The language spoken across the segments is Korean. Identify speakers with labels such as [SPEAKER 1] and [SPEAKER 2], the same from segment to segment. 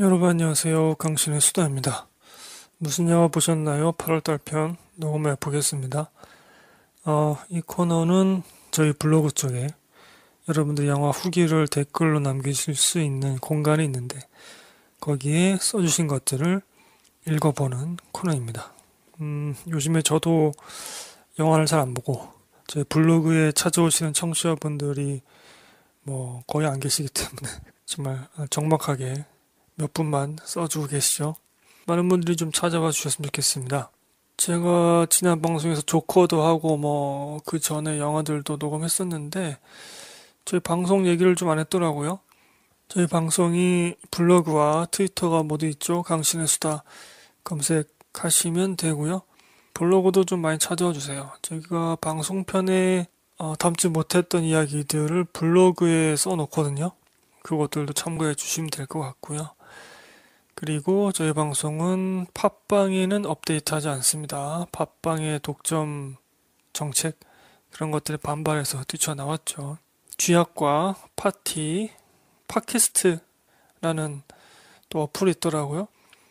[SPEAKER 1] 여러분 안녕하세요. 강신의 수다입니다. 무슨 영화 보셨나요? 8월달 편 녹음해 보겠습니다. 어, 이 코너는 저희 블로그 쪽에 여러분들 영화 후기를 댓글로 남기실 수 있는 공간이 있는데 거기에 써주신 것들을 읽어보는 코너입니다. 음, 요즘에 저도 영화를 잘 안 보고 저희 블로그에 찾아오시는 청취자분들이 뭐 거의 안 계시기 때문에 정말 정막하게 몇 분만 써주고 계시죠. 많은 분들이 좀찾아봐 주셨으면 좋겠습니다. 제가 지난 방송에서 조커도 하고 뭐 그 전에 영화들도 녹음했었는데 저희 방송 얘기를 좀 안 했더라고요. 저희 방송이 블로그와 트위터가 모두 있죠. 강신의 수다 검색하시면 되고요. 블로그도 좀 많이 찾아와 주세요. 저희가 방송편에 어, 담지 못했던 이야기들을 블로그에 써놓거든요. 그것들도 참고해 주시면 될 것 같고요. 그리고 저희 방송은 팟빵에는 업데이트하지 않습니다. 팟빵의 독점 정책 그런 것들에 반발해서 뛰쳐나왔죠. 쥐약과 파티, 팟캐스트라는 또 어플이 있더라고요.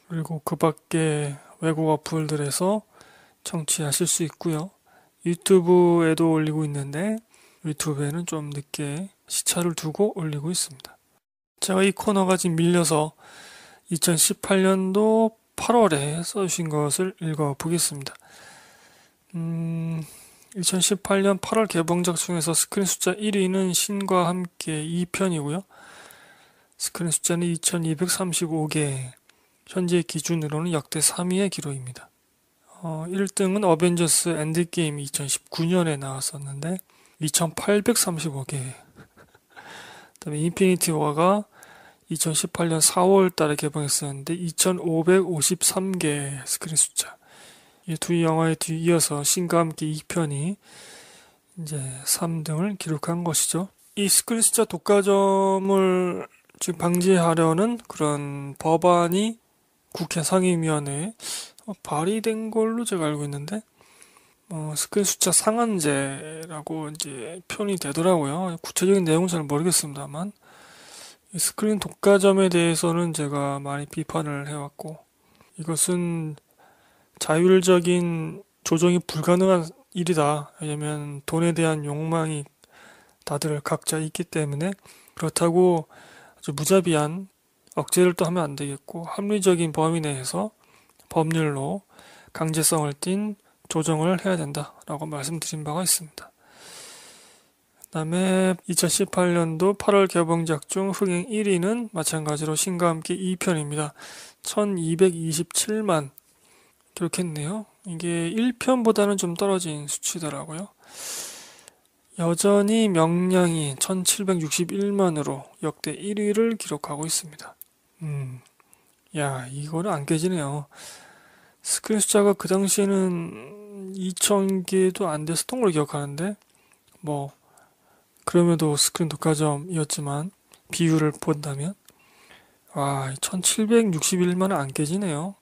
[SPEAKER 1] 그리고 그 밖에 외국 어플들에서 청취하실 수 있고요. 유튜브에도 올리고 있는데 유튜브에는 좀 늦게 시차를 두고 올리고 있습니다. 제가 이 코너가 지금 밀려서 2018년도 8월에 써주신 것을 읽어 보겠습니다. 음, 2018년 8월 개봉작 중에서 스크린 숫자 1위는 신과 함께 2편이고요. 스크린 숫자는 2235개, 현재 기준으로는 역대 3위의 기록입니다. 어, 1등은 어벤져스 엔드게임 2019년에 나왔었는데 2835개 그다음에 인피니티 워가 2018년 4월 달에 개봉했었는데 2553개 스크린 숫자. 이 두 영화에 뒤이어서 신과 함께 2편이 이제 3등을 기록한 것이죠. 이 스크린 숫자 독과점을 지금 방지하려는 그런 법안이 국회 상임위원회에 어, 발의된 걸로 제가 알고 있는데 어, 스크린 숫자 상한제라고 이제 표현이 되더라고요. 구체적인 내용은 잘 모르겠습니다만 스크린 독과점에 대해서는 제가 많이 비판을 해왔고 이것은 자율적인 조정이 불가능한 일이다. 왜냐면 돈에 대한 욕망이 다들 각자 있기 때문에 그렇다고 아주 무자비한 억제를 또 하면 안 되겠고 합리적인 범위 내에서 법률로 강제성을 띤 조정을 해야 된다라고 말씀드린 바가 있습니다. 다음에 2018년도 8월 개봉작 중 흥행 1위는 마찬가지로 신과 함께 2편입니다. 1227만 기록했네요. 이게 1편보다는 좀 떨어진 수치더라고요. 여전히 명량이 1761만으로 역대 1위를 기록하고 있습니다. 음, 야, 이거는 안 깨지네요. 스크린 숫자가 그 당시에는 2000개도 안 됐었던 걸 기억하는데, 뭐, 그럼에도 스크린 독과점이었지만 비율을 본다면 와 1761만은 안 깨지네요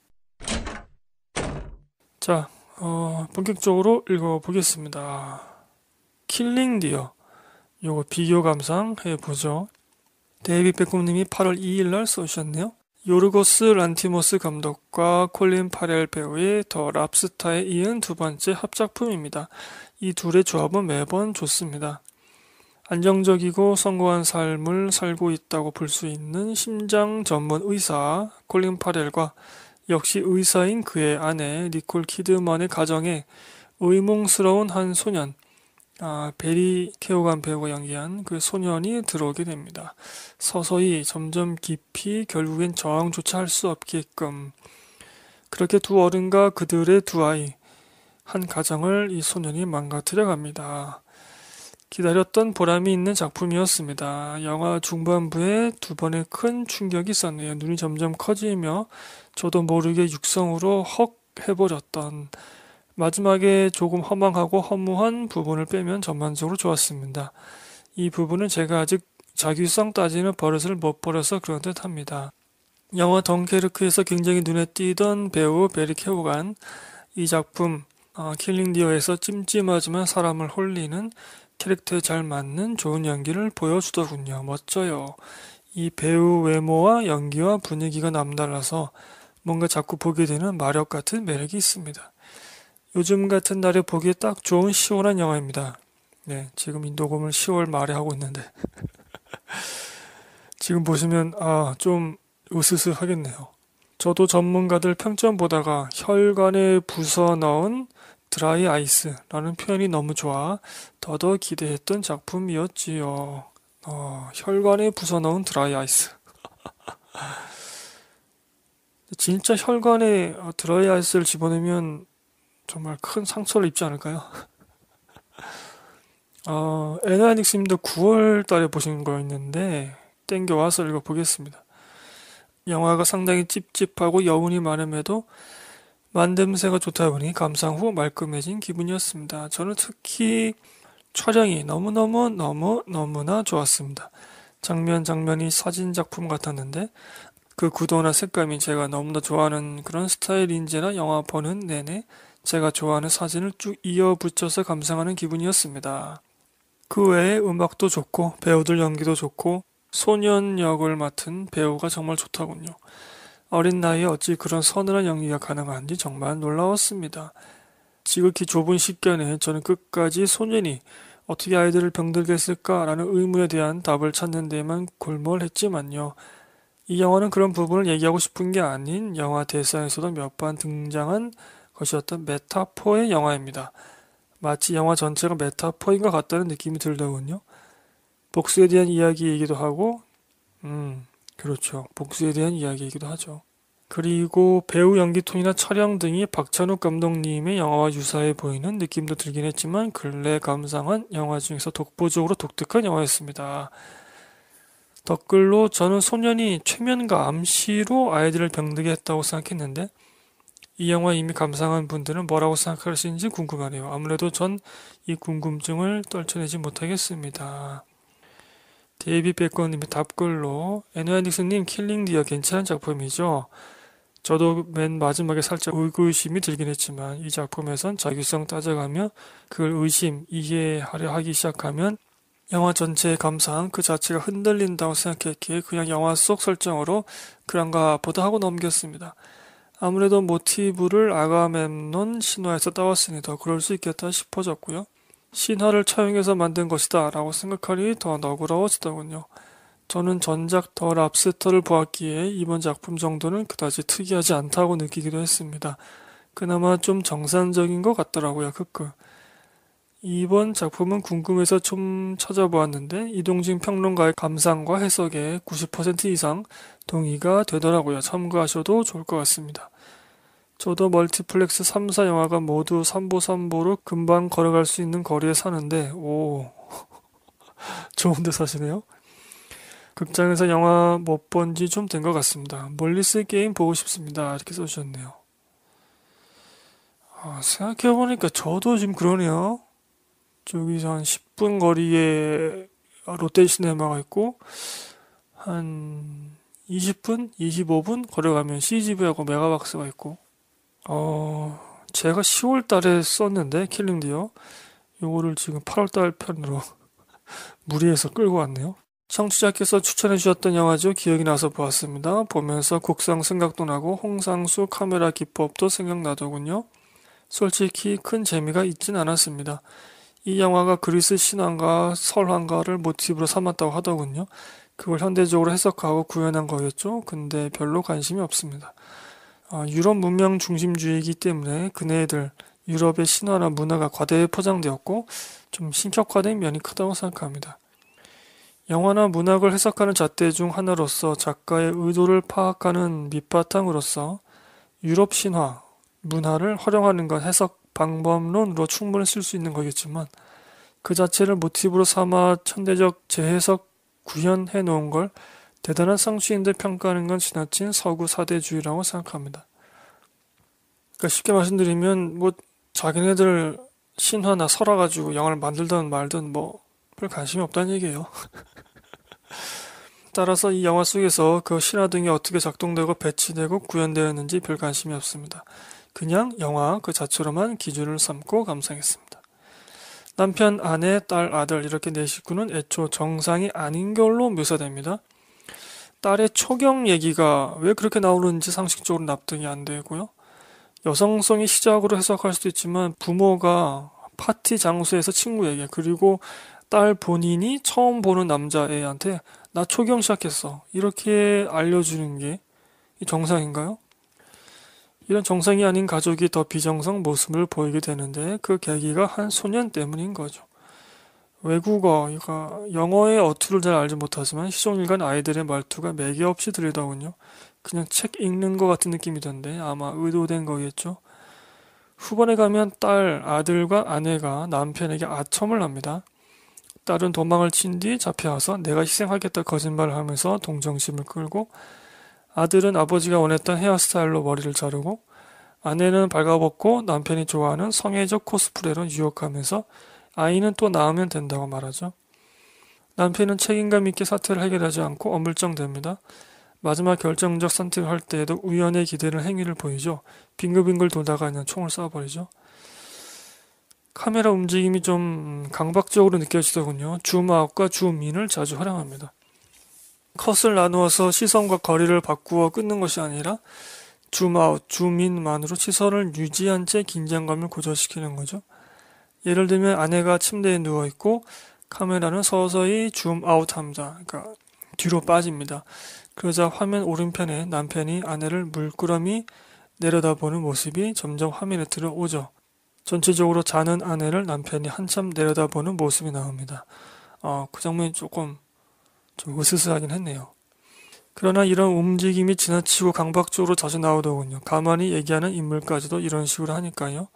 [SPEAKER 1] 자 어, 본격적으로 읽어보겠습니다 킬링 디어 요거 비교 감상 해보죠 데이비 백곰님이 8월 2일날 써주셨네요 요르고스 란티모스 감독과 콜린 파렐 배우의 더 랍스타에 이은 두 번째 합작품입니다. 이 둘의 조합은 매번 좋습니다. 안정적이고 성공한 삶을 살고 있다고 볼 수 있는 심장 전문 의사 콜린 파렐과 역시 의사인 그의 아내 니콜 키드먼의 가정에 의몽스러운 한 소년 아, 베리 케오간 배우가 연기한 그 소년이 들어오게 됩니다. 서서히 점점 깊이 결국엔 저항조차 할 수 없게끔 그렇게 두 어른과 그들의 두 아이 한 가정을 이 소년이 망가뜨려 갑니다. 기다렸던 보람이 있는 작품이었습니다. 영화 중반부에 두 번의 큰 충격이 있었네요. 눈이 점점 커지며 저도 모르게 육성으로 헉 해버렸던 마지막에 조금 허망하고 허무한 부분을 빼면 전반적으로 좋았습니다. 이 부분은 제가 아직 자기성 따지는 버릇을 못 버려서 그런 듯 합니다. 영화 덩케르크에서 굉장히 눈에 띄던 배우 베리 케오간이 작품 어, 킬링 디어에서 찜찜하지만 사람을 홀리는 캐릭터에 잘 맞는 좋은 연기를 보여주더군요. 멋져요. 이 배우 외모와 연기와 분위기가 남달라서 뭔가 자꾸 보게 되는 마력 같은 매력이 있습니다. 요즘 같은 날에 보기에 딱 좋은 시원한 영화입니다. 네, 지금 인도곰을 10월 말에 하고 있는데 지금 보시면 아좀 으스스 하겠네요. 저도 전문가들 평점 보다가 혈관에 부서 넣은 드라이 아이스라는 표현이 너무 좋아 더더 기대했던 작품이었지요. 어, 혈관에 부서놓은 드라이 아이스. 진짜 혈관에 어, 드라이 아이스를 집어넣으면 정말 큰 상처를 입지 않을까요? 에나닉스님도 어, 9월 달에 보신 거였는데 땡겨와서 읽어보겠습니다. 영화가 상당히 찝찝하고 여운이 많음에도 만듦새가 좋다 보니 감상 후 말끔해진 기분이었습니다. 저는 특히 촬영이 너무너무 너무 너무나 좋았습니다. 장면 장면이 사진 작품 같았는데 그 구도나 색감이 제가 너무나 좋아하는 그런 스타일인지라 영화 보는 내내 제가 좋아하는 사진을 쭉 이어붙여서 감상하는 기분이었습니다. 그 외에 음악도 좋고 배우들 연기도 좋고 소년 역을 맡은 배우가 정말 좋더군요. 어린 나이에 어찌 그런 서늘한 영기가 가능한지 정말 놀라웠습니다. 지극히 좁은 식견에 저는 끝까지 소년이 어떻게 아이들을 병들게 했을까라는 의문에 대한 답을 찾는 데만 골몰했지만요. 이 영화는 그런 부분을 얘기하고 싶은 게 아닌 영화 대상에서도 몇 번 등장한 것이었던 메타포의 영화입니다. 마치 영화 전체가 메타포인 것 같다는 느낌이 들더군요. 복수에 대한 이야기이기도 하고, 음, 그렇죠. 복수에 대한 이야기이기도 하죠. 그리고 배우 연기톤이나 촬영 등이 박찬욱 감독님의 영화와 유사해 보이는 느낌도 들긴 했지만 근래 감상한 영화 중에서 독보적으로 독특한 영화였습니다. 댓글로 저는 소년이 최면과 암시로 아이들을 병들게 했다고 생각했는데 이 영화 이미 감상한 분들은 뭐라고 생각하시는지 궁금하네요. 아무래도 전 이 궁금증을 떨쳐내지 못하겠습니다. 데이비 백건님의 답글로 에노야닉스님 킬링디어 괜찮은 작품이죠. 저도 맨 마지막에 살짝 의구심이 들긴 했지만 이 작품에선 자기성 따져가며 그걸 의심, 이해하려 하기 시작하면 영화 전체의 감상 그 자체가 흔들린다고 생각했기에 그냥 영화 속 설정으로 그런가 보다 하고 넘겼습니다. 아무래도 모티브를 아가멤논 신화에서 따왔으니 더 그럴 수 있겠다 싶어졌고요. 신화를 차용해서 만든 것이다 라고 생각하니 더 너그러워지더군요. 저는 전작 더 랍스터를 보았기에 이번 작품 정도는 그다지 특이하지 않다고 느끼기도 했습니다. 그나마 좀 정상적인 것 같더라고요. 크크. 이번 작품은 궁금해서 좀 찾아보았는데 이동진 평론가의 감상과 해석에 90% 이상 동의가 되더라고요. 참고하셔도 좋을 것 같습니다. 저도 멀티플렉스 3사 영화가 모두 3보 3보로 금방 걸어갈 수 있는 거리에 사는데 오 좋은데 사시네요. 극장에서 영화 못 본지 좀 된 것 같습니다. 멀리스 게임 보고 싶습니다. 이렇게 써주셨네요. 아, 생각해보니까 저도 지금 그러네요. 저기서 한 10분 거리에 롯데시네마가 있고 한 20분, 25분 걸어가면 CGV하고 메가박스가 있고 어, 제가 10월 달에 썼는데, 킬링디어. 요거를 지금 8월 달 편으로 무리해서 끌고 왔네요. 청취자께서 추천해 주셨던 영화죠. 기억이 나서 보았습니다. 보면서 국상 생각도 나고 홍상수 카메라 기법도 생각나더군요. 솔직히 큰 재미가 있진 않았습니다. 이 영화가 그리스 신화가 설화가를 모티브로 삼았다고 하더군요. 그걸 현대적으로 해석하고 구현한 거였죠. 근데 별로 관심이 없습니다. 어, 유럽 문명 중심주의이기 때문에 그네들 유럽의 신화나 문화가 과대에 포장되었고 좀 신격화된 면이 크다고 생각합니다. 영화나 문학을 해석하는 잣대 중 하나로서 작가의 의도를 파악하는 밑바탕으로서 유럽 신화, 문화를 활용하는 건 해석 방법론으로 충분히 쓸 수 있는 거겠지만 그 자체를 모티브로 삼아 천대적 재해석 구현해 놓은 걸 대단한 성취인들 평가하는 건 지나친 서구 사대주의라고 생각합니다. 그러니까 쉽게 말씀드리면 뭐 자기네들 신화나 설화 가지고 영화를 만들든 말든 뭐 별 관심이 없다는 얘기예요. 따라서 이 영화 속에서 그 신화 등이 어떻게 작동되고 배치되고 구현되었는지 별 관심이 없습니다. 그냥 영화 그 자체로만 기준을 삼고 감상했습니다. 남편, 아내, 딸, 아들 이렇게 네 식구는 애초 정상이 아닌 걸로 묘사됩니다. 딸의 초경 얘기가 왜 그렇게 나오는지 상식적으로 납득이 안 되고요. 여성성이 시작으로 해석할 수도 있지만 부모가 파티 장소에서 친구에게 그리고 딸 본인이 처음 보는 남자애한테 나 초경 시작했어 이렇게 알려주는 게 정상인가요? 이런 정상이 아닌 가족이 더 비정상 모습을 보이게 되는데 그 계기가 한 소년 때문인 거죠. 외국어가 그러니까 영어의 어투를 잘 알지 못하지만 시종일관 아이들의 말투가 매개 없이 들리더군요. 그냥 책 읽는 것 같은 느낌이던데 아마 의도된 거겠죠. 후반에 가면 딸, 아들과 아내가 남편에게 아첨을 합니다. 딸은 도망을 친 뒤 잡혀와서 내가 희생하겠다 거짓말을 하면서 동정심을 끌고 아들은 아버지가 원했던 헤어스타일로 머리를 자르고 아내는 발가벗고 남편이 좋아하는 성애적 코스프레로 유혹하면서 아이는 또 낳으면 된다고 말하죠. 남편은 책임감 있게 사태를 해결하지 않고 엄물쩡됩니다 마지막 결정적 선택을 할 때에도 우연의 기대는 행위를 보이죠. 빙글빙글 돌다가 그냥 총을 쏴버리죠. 카메라 움직임이 좀 음, 강박적으로 느껴지더군요. 줌아웃과 줌인을 자주 활용합니다. 컷을 나누어서 시선과 거리를 바꾸어 끊는 것이 아니라 줌아웃, 줌인만으로 시선을 유지한 채 긴장감을 고조시키는 거죠. 예를 들면 아내가 침대에 누워 있고 카메라는 서서히 줌 아웃합니다. 그러니까 뒤로 빠집니다. 그러자 화면 오른편에 남편이 아내를 물끄러미 내려다보는 모습이 점점 화면에 들어오죠. 전체적으로 자는 아내를 남편이 한참 내려다보는 모습이 나옵니다. 어, 그 장면이 조금 좀 으스스하긴 했네요. 그러나 이런 움직임이 지나치고 강박적으로 자주 나오더군요. 가만히 얘기하는 인물까지도 이런 식으로 하니까요.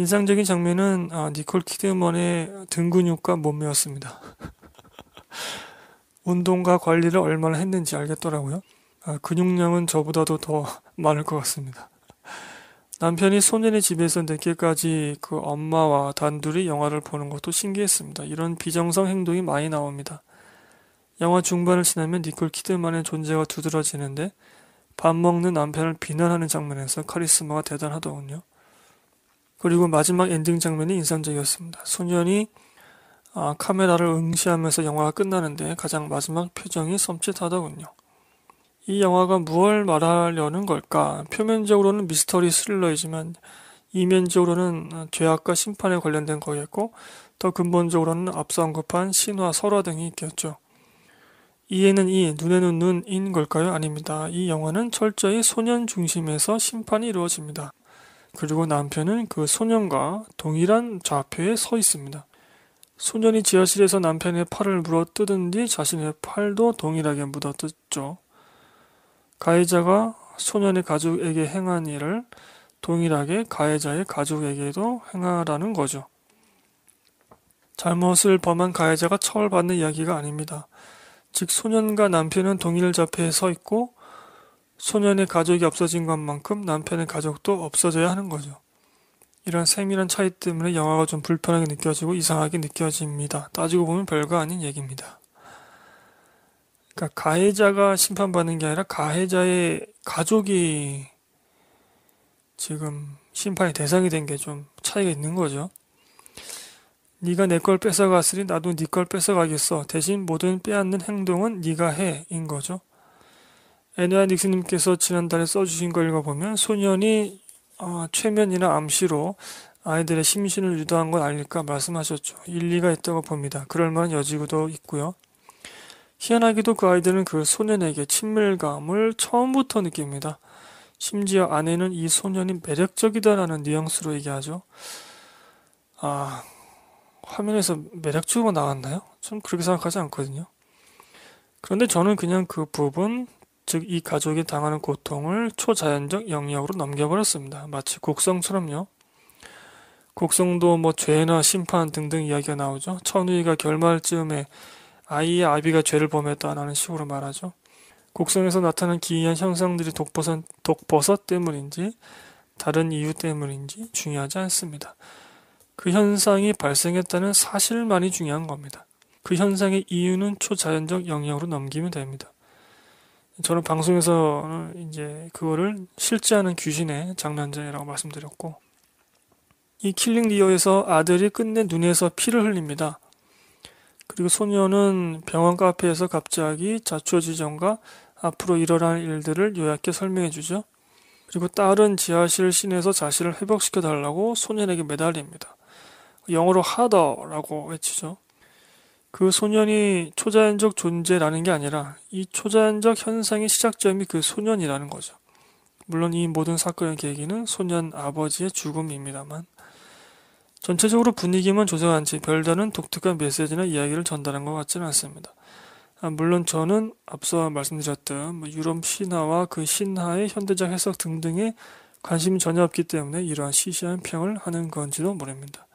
[SPEAKER 1] 인상적인 장면은 아, 니콜 키드먼의 등 근육과 몸매였습니다. 운동과 관리를 얼마나 했는지 알겠더라고요. 아, 근육량은 저보다도 더 많을 것 같습니다. 남편이 소년의 집에서 늦게까지 그 엄마와 단둘이 영화를 보는 것도 신기했습니다. 이런 비정상 행동이 많이 나옵니다. 영화 중반을 지나면 니콜 키드만의 존재가 두드러지는데 밥 먹는 남편을 비난하는 장면에서 카리스마가 대단하더군요. 그리고 마지막 엔딩 장면이 인상적이었습니다. 소년이 아, 카메라를 응시하면서 영화가 끝나는데 가장 마지막 표정이 섬찟하더군요. 이 영화가 무엇을 말하려는 걸까? 표면적으로는 미스터리 스릴러이지만 이면적으로는 죄악과 심판에 관련된 거였고 더 근본적으로는 앞서 언급한 신화, 설화 등이 있겠죠. 이에는 이, 눈에는 눈인 걸까요? 아닙니다. 이 영화는 철저히 소년 중심에서 심판이 이루어집니다. 그리고 남편은 그 소년과 동일한 좌표에 서 있습니다. 소년이 지하실에서 남편의 팔을 물어 뜯은 뒤 자신의 팔도 동일하게 묻어 뜯죠. 가해자가 소년의 가족에게 행한 일을 동일하게 가해자의 가족에게도 행하라는 거죠. 잘못을 범한 가해자가 처벌받는 이야기가 아닙니다. 즉 소년과 남편은 동일 좌표에 서 있고 소년의 가족이 없어진 것만큼 남편의 가족도 없어져야 하는 거죠. 이런 세밀한 차이 때문에 영화가 좀 불편하게 느껴지고 이상하게 느껴집니다. 따지고 보면 별거 아닌 얘기입니다. 그러니까 가해자가 심판받는 게 아니라 가해자의 가족이 지금 심판의 대상이 된 게 좀 차이가 있는 거죠. 네가 내 걸 뺏어갔으니 나도 네 걸 뺏어가겠어. 대신 모든 빼앗는 행동은 네가 해인 거죠. 애누아 닉스님께서 지난달에 써주신 걸 읽어보면 소년이 어, 최면이나 암시로 아이들의 심신을 유도한 건 아닐까 말씀하셨죠. 일리가 있다고 봅니다. 그럴 만한 여지구도 있고요. 희한하기도그 아이들은 그 소년에게 친밀감을 처음부터 느낍니다. 심지어 아내는 이 소년이 매력적이다라는 뉘앙스로 얘기하죠. 아, 화면에서 매력적으로 나왔나요? 전 그렇게 생각하지 않거든요. 그런데 저는 그냥 그 부분 즉이 가족이 당하는 고통을 초자연적 영역으로 넘겨버렸습니다. 마치 곡성처럼요. 곡성도 뭐 죄나 심판 등등 이야기가 나오죠. 천우이가 결말쯤에 아이의 아비가 죄를 범했다는 식으로 말하죠. 곡성에서 나타난 기이한 형상들이 독버섯, 독버섯 때문인지 다른 이유 때문인지 중요하지 않습니다. 그 현상이 발생했다는 사실만이 중요한 겁니다. 그 현상의 이유는 초자연적 영역으로 넘기면 됩니다. 저는 방송에서 이제 그거를 실제하는 귀신의 장난자라고 말씀드렸고 이 킬링 리어에서 아들이 끝내 눈에서 피를 흘립니다. 그리고 소녀는 병원 카페에서 갑자기 자초지정과 앞으로 일어날 일들을 요약해 설명해 주죠. 그리고 딸은 지하실 씬에서 자신을 회복시켜 달라고 소년에게 매달립니다. 영어로 하더라고 외치죠. 그 소년이 초자연적 존재라는 게 아니라 이 초자연적 현상의 시작점이 그 소년이라는 거죠. 물론 이 모든 사건의 계기는 소년 아버지의 죽음입니다만 전체적으로 분위기만 조성한 지 별다른 독특한 메시지나 이야기를 전달한 것 같지는 않습니다. 아, 물론 저는 앞서 말씀드렸던 뭐 유럽 신화와 그 신화의 현대적 해석 등등에 관심이 전혀 없기 때문에 이러한 시시한 평을 하는 건지도 모릅니다.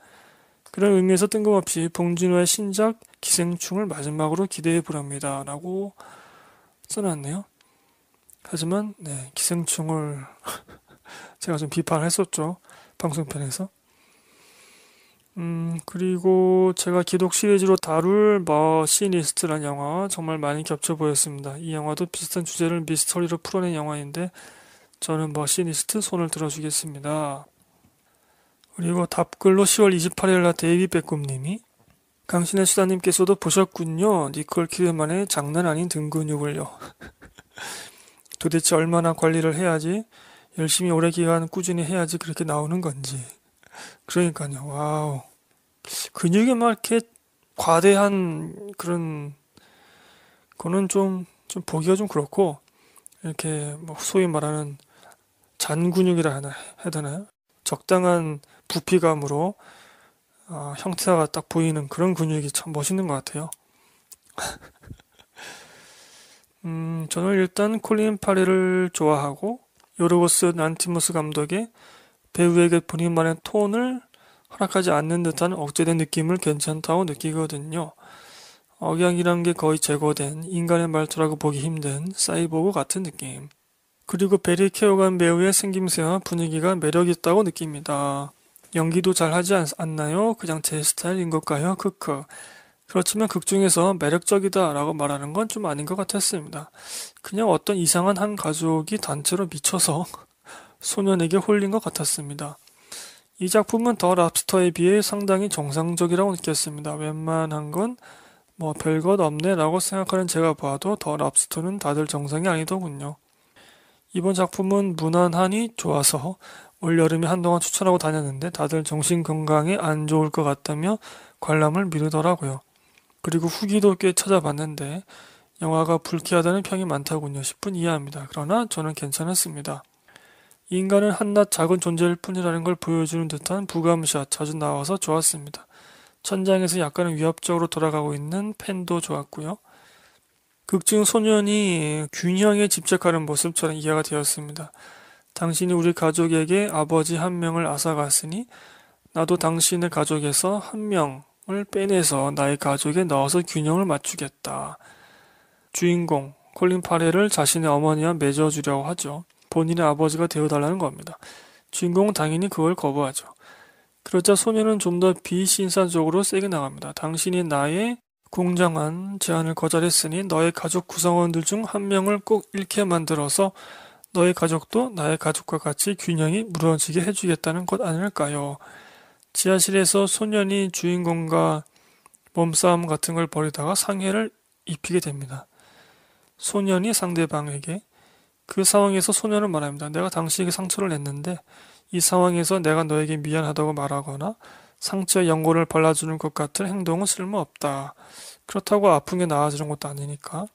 [SPEAKER 1] 그런 의미에서 뜬금없이 봉준호의 신작 기생충을 마지막으로 기대해 보랍니다. 라고 써놨네요. 하지만, 네, 기생충을 제가 좀 비판했었죠. 방송편에서. 음, 그리고 제가 기독 시리즈로 다룰 머시니스트란 영화 정말 많이 겹쳐 보였습니다. 이 영화도 비슷한 주제를 미스터리로 풀어낸 영화인데, 저는 머시니스트 손을 들어주겠습니다. 그리고 답글로 10월 28일 날 데이비 백곰님이 강신의 수다님께서도 보셨군요. 니콜 네 키드만의 장난 아닌 등 근육을요. 도대체 얼마나 관리를 해야지 열심히 오래 기간 꾸준히 해야지 그렇게 나오는 건지. 그러니까요. 와우. 근육이 막 이렇게 과대한 그런 거는 좀, 좀 보기가 좀 그렇고, 이렇게 뭐 소위 말하는 잔근육이라 하나 해야 되나요? 적당한 부피감으로 어, 형태가 딱 보이는 그런 근육이 참 멋있는 것 같아요. 음, 저는 일단 콜린 파리를 좋아하고 요르고스 난티무스 감독의 배우에게 본인만의 톤을 허락하지 않는 듯한 억제된 느낌을 괜찮다고 느끼거든요. 억양이란 게 거의 제거된 인간의 말투라고 보기 힘든 사이보그 같은 느낌. 그리고 베리 케오간 배우의 생김새와 분위기가 매력있다고 느낍니다. 연기도 잘 하지 않나요? 그냥 제 스타일인 걸까요? 크크. 그렇지만 극 중에서 매력적이다 라고 말하는 건 좀 아닌 것 같았습니다. 그냥 어떤 이상한 한 가족이 단체로 미쳐서 소년에게 홀린 것 같았습니다. 이 작품은 더 랍스터에 비해 상당히 정상적이라고 느꼈습니다. 웬만한 건 뭐 별것 없네 라고 생각하는 제가 봐도 더 랍스터는 다들 정상이 아니더군요. 이번 작품은 무난하니 좋아서 올여름에 한동안 추천하고 다녔는데 다들 정신 건강에 안 좋을 것 같다며 관람을 미루더라고요. 그리고 후기도 꽤 찾아봤는데 영화가 불쾌하다는 평이 많다군요. 10분 이해합니다. 그러나 저는 괜찮았습니다. 인간은 한낱 작은 존재일 뿐이라는 걸 보여주는 듯한 부감샷 자주 나와서 좋았습니다. 천장에서 약간은 위압적으로 돌아가고 있는 팬도 좋았고요. 극중 소년이 균형에 집착하는 모습처럼 이해가 되었습니다. 당신이 우리 가족에게 아버지 한 명을 앗아갔으니 나도 당신의 가족에서 한 명을 빼내서 나의 가족에 넣어서 균형을 맞추겠다. 주인공 콜린 파레를 자신의 어머니와 맺어주려고 하죠. 본인의 아버지가 되어달라는 겁니다. 주인공은 당연히 그걸 거부하죠. 그러자 소녀는 좀 더 비신사적으로 세게 나갑니다. 당신이 나의 공정한 제안을 거절했으니 너의 가족 구성원들 중 한 명을 꼭 잃게 만들어서 너의 가족도 나의 가족과 같이 균형이 무너지게 해주겠다는 것 아닐까요? 지하실에서 소년이 주인공과 몸싸움 같은 걸 벌이다가 상해를 입히게 됩니다. 소년이 상대방에게 그 상황에서 소년은 말합니다. 내가 당신에게 상처를 냈는데 이 상황에서 내가 너에게 미안하다고 말하거나 상처의 연고를 발라주는 것 같은 행동은 쓸모없다. 그렇다고 아픈 게 나아지는 것도 아니니까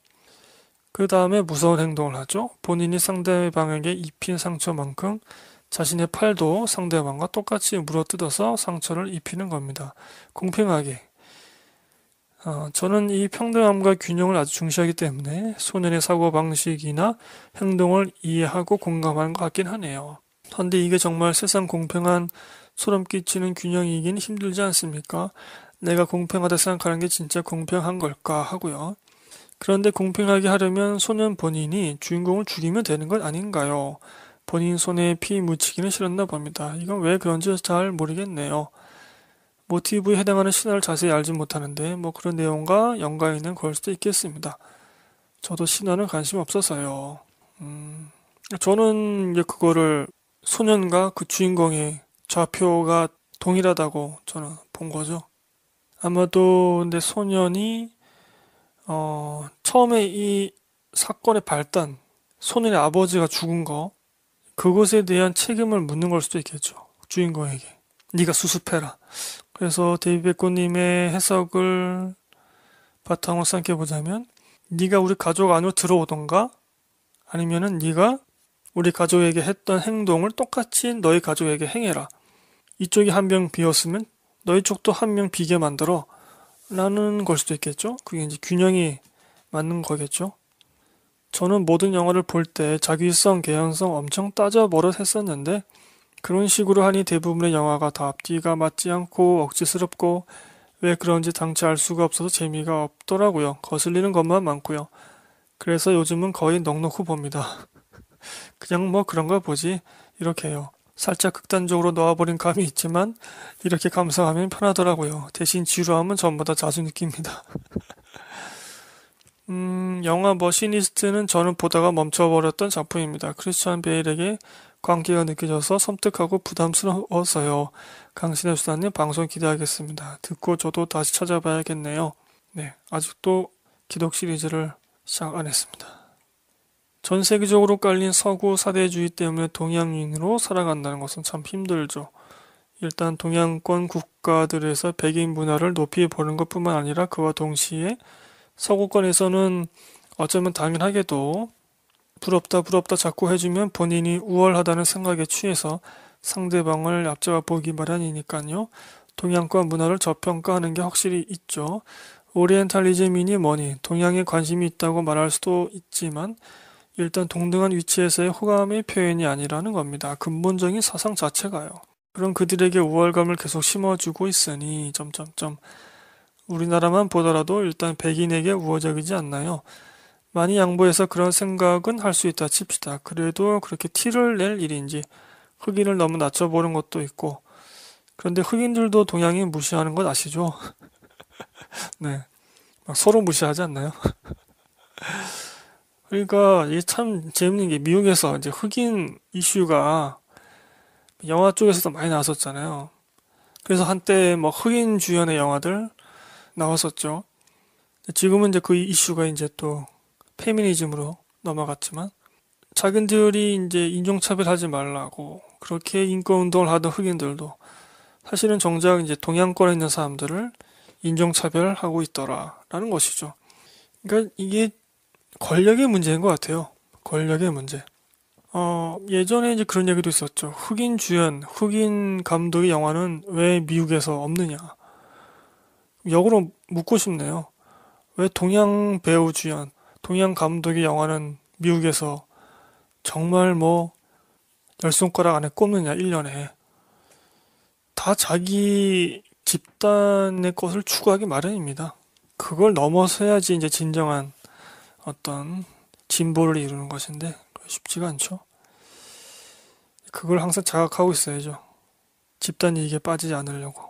[SPEAKER 1] 그 다음에 무서운 행동을 하죠. 본인이 상대방에게 입힌 상처만큼 자신의 팔도 상대방과 똑같이 물어뜯어서 상처를 입히는 겁니다. 공평하게. 어, 저는 이 평등함과 균형을 아주 중시하기 때문에 소년의 사고 방식이나 행동을 이해하고 공감하는 것 같긴 하네요. 그런데 이게 정말 세상 공평한 소름 끼치는 균형이긴 힘들지 않습니까? 내가 공평하다 생각하는 게 진짜 공평한 걸까 하고요. 그런데 공평하게 하려면 소년 본인이 주인공을 죽이면 되는 것 아닌가요? 본인 손에 피 묻히기는 싫었나 봅니다. 이건 왜 그런지 잘 모르겠네요. 모티브에 해당하는 신화를 자세히 알지 못하는데 뭐 그런 내용과 연관 있는 걸 수도 있겠습니다. 저도 신화는 관심 없어서요. 음, 저는 이제 그거를 소년과 그 주인공의 좌표가 동일하다고 저는 본 거죠. 아마도 근데 소년이 어, 처음에 이 사건의 발단, 손년의 아버지가 죽은 거, 그것에 대한 책임을 묻는 걸 수도 있겠죠. 주인공에게. 네가 수습해라. 그래서 데이비 백고님의 해석을 바탕으로 삼켜보자면 네가 우리 가족 안으로 들어오던가 아니면은 네가 우리 가족에게 했던 행동을 똑같이 너희 가족에게 행해라. 이쪽이 한 명 비었으면 너희 쪽도 한 명 비게 만들어 라는 걸 수도 있겠죠. 그게 이제 균형이 맞는 거겠죠. 저는 모든 영화를 볼 때 자기성, 개연성 엄청 따져 버릇 했었는데 그런 식으로 하니 대부분의 영화가 다 앞뒤가 맞지 않고 억지스럽고 왜 그런지 당최 알 수가 없어서 재미가 없더라고요. 거슬리는 것만 많고요. 그래서 요즘은 거의 넉넉히 봅니다. 그냥 뭐 그런 걸 보지 이렇게 해요. 살짝 극단적으로 놓아버린 감이 있지만 이렇게 감상하면 편하더라고요. 대신 지루함은 전부 다 자주 느낍니다. 음, 영화 머시니스트는 저는 보다가 멈춰버렸던 작품입니다. 크리스찬 베일에게 관계가 느껴져서 섬뜩하고 부담스러웠어요. 강신의 수사님 방송 기대하겠습니다. 듣고 저도 다시 찾아봐야겠네요. 네, 아직도 기독 시리즈를 시작 안 했습니다. 전 세계적으로 깔린 서구 사대주의 때문에 동양인으로 살아간다는 것은 참 힘들죠. 일단 동양권 국가들에서 백인 문화를 높이 보는 것뿐만 아니라 그와 동시에 서구권에서는 어쩌면 당연하게도 부럽다 부럽다 자꾸 해주면 본인이 우월하다는 생각에 취해서 상대방을 앞잡아 보기 마련이니까요. 동양권 문화를 저평가하는 게 확실히 있죠. 오리엔탈리즘이니 뭐니 동양에 관심이 있다고 말할 수도 있지만 일단 동등한 위치에서의 호감의 표현이 아니라는 겁니다. 근본적인 사상 자체가요. 그런 그들에게 우월감을 계속 심어주고 있으니 점점점 우리나라만 보더라도 일단 백인에게 우호적이지 않나요? 많이 양보해서 그런 생각은 할 수 있다 칩시다. 그래도 그렇게 티를 낼 일인지 흑인을 너무 낮춰보는 것도 있고 그런데 흑인들도 동양인 무시하는 것 아시죠? 네. 막 서로 무시하지 않나요? 그러니까 이게 참 재밌는 게 미국에서 이제 흑인 이슈가 영화 쪽에서도 많이 나왔었잖아요. 그래서 한때 뭐 흑인 주연의 영화들 나왔었죠. 지금은 이제 그 이슈가 이제 또 페미니즘으로 넘어갔지만 자기들이 이제 인종차별하지 말라고 그렇게 인권운동을 하던 흑인들도 사실은 정작 이제 동양권에 있는 사람들을 인종차별하고 있더라라는 것이죠. 그러니까 이게 권력의 문제인 것 같아요. 권력의 문제. 어, 예전에 이제 그런 얘기도 있었죠. 흑인 주연, 흑인 감독의 영화는 왜 미국에서 없느냐. 역으로 묻고 싶네요. 왜 동양 배우 주연, 동양 감독의 영화는 미국에서 정말 뭐 열 손가락 안에 꼽느냐, 1년에. 다 자기 집단의 것을 추구하기 마련입니다. 그걸 넘어서야지 이제 진정한 어떤 진보를 이루는 것인데 쉽지가 않죠. 그걸 항상 자각하고 있어야죠. 집단 이익에 빠지지 않으려고.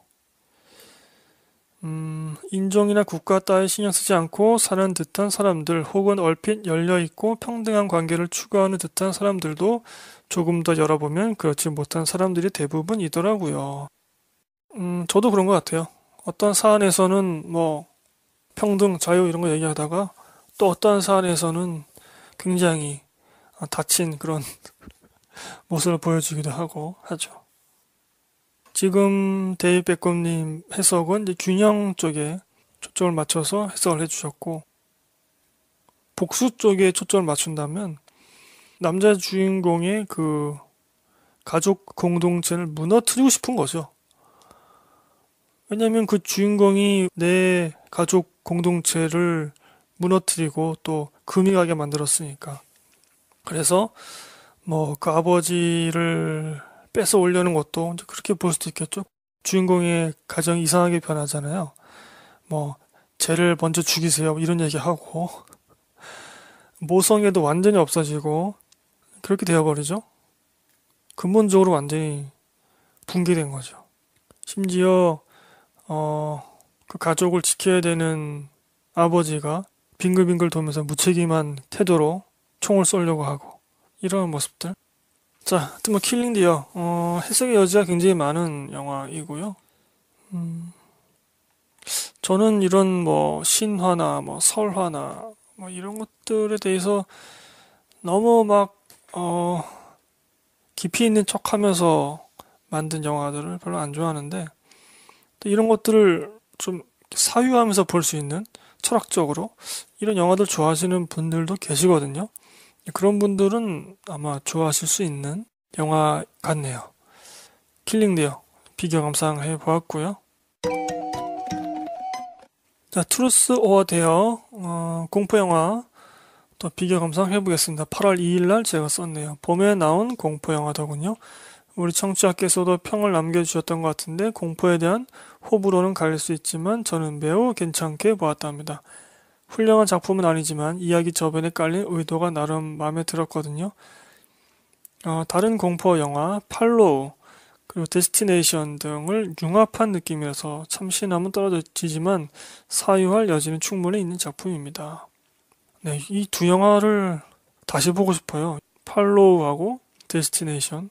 [SPEAKER 1] 음, 인종이나 국가 따위 신경 쓰지 않고 사는 듯한 사람들 혹은 얼핏 열려있고 평등한 관계를 추구하는 듯한 사람들도 조금 더 열어보면 그렇지 못한 사람들이 대부분이더라고요. 음, 저도 그런 것 같아요. 어떤 사안에서는 뭐 평등, 자유 이런 거 얘기하다가 또 어떤 사안에서는 굉장히 어, 다친 그런 모습을 보여주기도 하고 하죠. 지금 데이 백검님 해석은 이제 균형 쪽에 초점을 맞춰서 해석을 해주셨고 복수 쪽에 초점을 맞춘다면 남자 주인공의 그 가족 공동체를 무너뜨리고 싶은 거죠. 왜냐하그 주인공이 내 가족 공동체를 무너뜨리고 또 금이 가게 만들었으니까. 그래서 뭐 그 아버지를 뺏어 올려는 것도 그렇게 볼 수도 있겠죠. 주인공의 가정이 이상하게 변하잖아요. 뭐 죄를 먼저 죽이세요 뭐 이런 얘기하고 모성애도 완전히 없어지고 그렇게 되어버리죠. 근본적으로 완전히 붕괴된 거죠. 심지어 어, 그 가족을 지켜야 되는 아버지가 빙글빙글 돌면서 무책임한 태도로 총을 쏠려고 하고 이런 모습들. 자, 또뭐 킬링디어. 어, 해석의 여지가 굉장히 많은 영화이고요. 음, 저는 이런 뭐 신화나 뭐 설화나 뭐 이런 것들에 대해서 너무 막 어, 깊이 있는 척하면서 만든 영화들을 별로 안 좋아하는데 또 이런 것들을 좀 사유하면서 볼 수 있는 철학적으로 이런 영화들 좋아하시는 분들도 계시거든요. 그런 분들은 아마 좋아하실 수 있는 영화 같네요. 킬링데요. 비교 감상해 보았고요. 자, 트루스 오어 데어 어, 공포 영화 또 비교 감상해 보겠습니다. 8월 2일 날 제가 썼네요. 봄에 나온 공포 영화더군요. 우리 청취자께서도 평을 남겨주셨던 것 같은데 공포에 대한 호불호는 갈릴 수 있지만 저는 매우 괜찮게 보았답니다. 훌륭한 작품은 아니지만 이야기 저변에 깔린 의도가 나름 마음에 들었거든요. 어, 다른 공포 영화 팔로우 그리고 데스티네이션 등을 융합한 느낌이라서 참신함은 떨어지지만 사유할 여지는 충분히 있는 작품입니다. 네, 이 두 영화를 다시 보고 싶어요. 팔로우하고 데스티네이션.